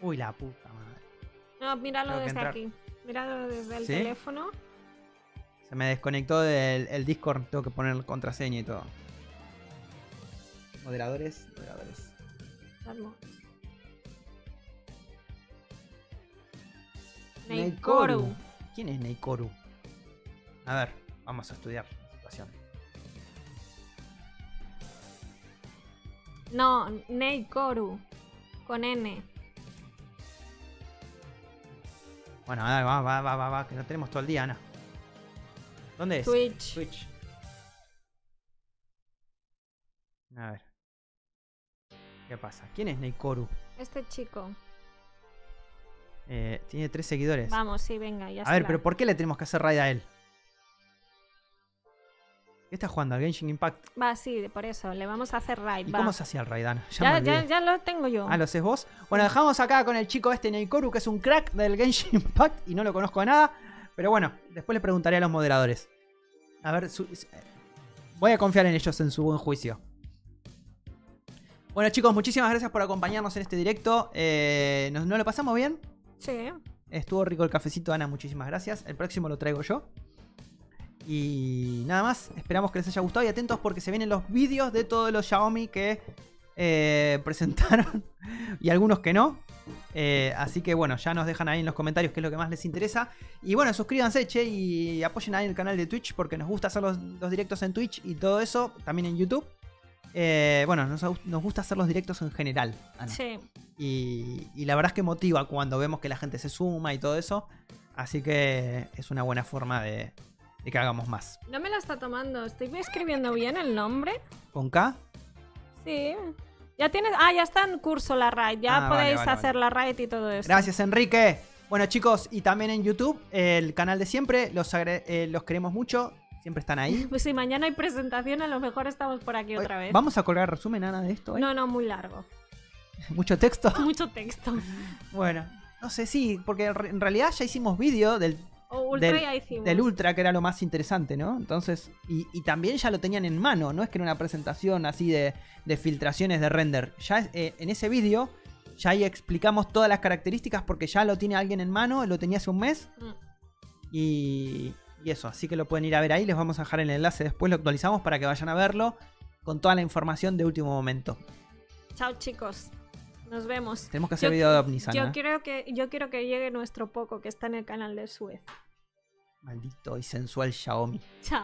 Uy, la puta madre. No, míralo desde aquí. Míralo desde el teléfono. Se me desconectó del el Discord. Tengo que poner contraseña y todo. Moderadores, moderadores. Vamos. Neikoru. ¿Quién es Neikoru? A ver, vamos a estudiar la situación. No, Neikoru. Con N. Bueno, va, va, va, va, que no tenemos todo el día, Ana. ¿Dónde es? Twitch. Twitch. A ver. ¿Qué pasa? ¿Quién es Neikoru? Este chico. Eh, tiene tres seguidores. Vamos, sí, venga, ya A ver, pero ¿por qué le tenemos que hacer raid a él? ¿Qué está jugando? ¿Al Genshin Impact? Va, sí, por eso. Le vamos a hacer raid. ¿Y cómo se hacía el raid, Ya, ya, lo tengo yo. Ah, ¿lo haces vos? Bueno, dejamos acá con el chico este Neikoru, que es un crack del Genshin Impact y no lo conozco a nada. Pero bueno, después le preguntaré a los moderadores. A ver, eh, voy a confiar en ellos, en su buen juicio. Bueno chicos, muchísimas gracias por acompañarnos en este directo. Eh, ¿No lo pasamos bien? Sí. Estuvo rico el cafecito, Ana, muchísimas gracias. El próximo lo traigo yo. Y nada más, esperamos que les haya gustado y atentos porque se vienen los vídeos de todos los Xiaomi que eh, presentaron y algunos que no. Eh, así que bueno, ya nos dejan ahí en los comentarios qué es lo que más les interesa. Y bueno, suscríbanse, che, y apoyen ahí el canal de Twitch porque nos gusta hacer los directos en Twitch y todo eso, también en YouTube. Eh, bueno, nos, gusta hacer los directos en general. Sí. Y, la verdad es que motiva cuando vemos que la gente se suma y todo eso. Así que es una buena forma de, que hagamos más. No me la está tomando. ¿Estoy escribiendo bien el nombre? ¿Con K? Sí. Ya tienes. Ah, ya está en curso la raid. Ya ah, podéis hacer la raid y todo eso. Gracias, Enrique. Bueno, chicos, y también en YouTube, el canal de siempre, los eh, queremos mucho. Siempre están ahí. Pues si mañana hay presentación, a lo mejor estamos por aquí otra vez. ¿Vamos a colgar resumen, nada de esto? No, no, muy largo. ¿Mucho texto? Mucho texto. bueno, no sé, sí, porque en realidad ya hicimos vídeo del Ultra del, Ultra, que era lo más interesante, ¿no? Entonces, y, también ya lo tenían en mano, no es que era una presentación así de, de filtraciones de render. Ya eh, en ese vídeo, ya ahí explicamos todas las características porque ya lo tiene alguien en mano, lo tenía hace un mes. Mm. Y, y eso, así que lo pueden ir a ver ahí, les vamos a dejar el enlace después, lo actualizamos para que vayan a verlo con toda la información de último momento. Chao chicos, nos vemos. Tenemos que hacer video de Yo, ¿eh? que, yo quiero que llegue nuestro poco que está en el canal de Suez. Maldito y sensual Xiaomi. Chao.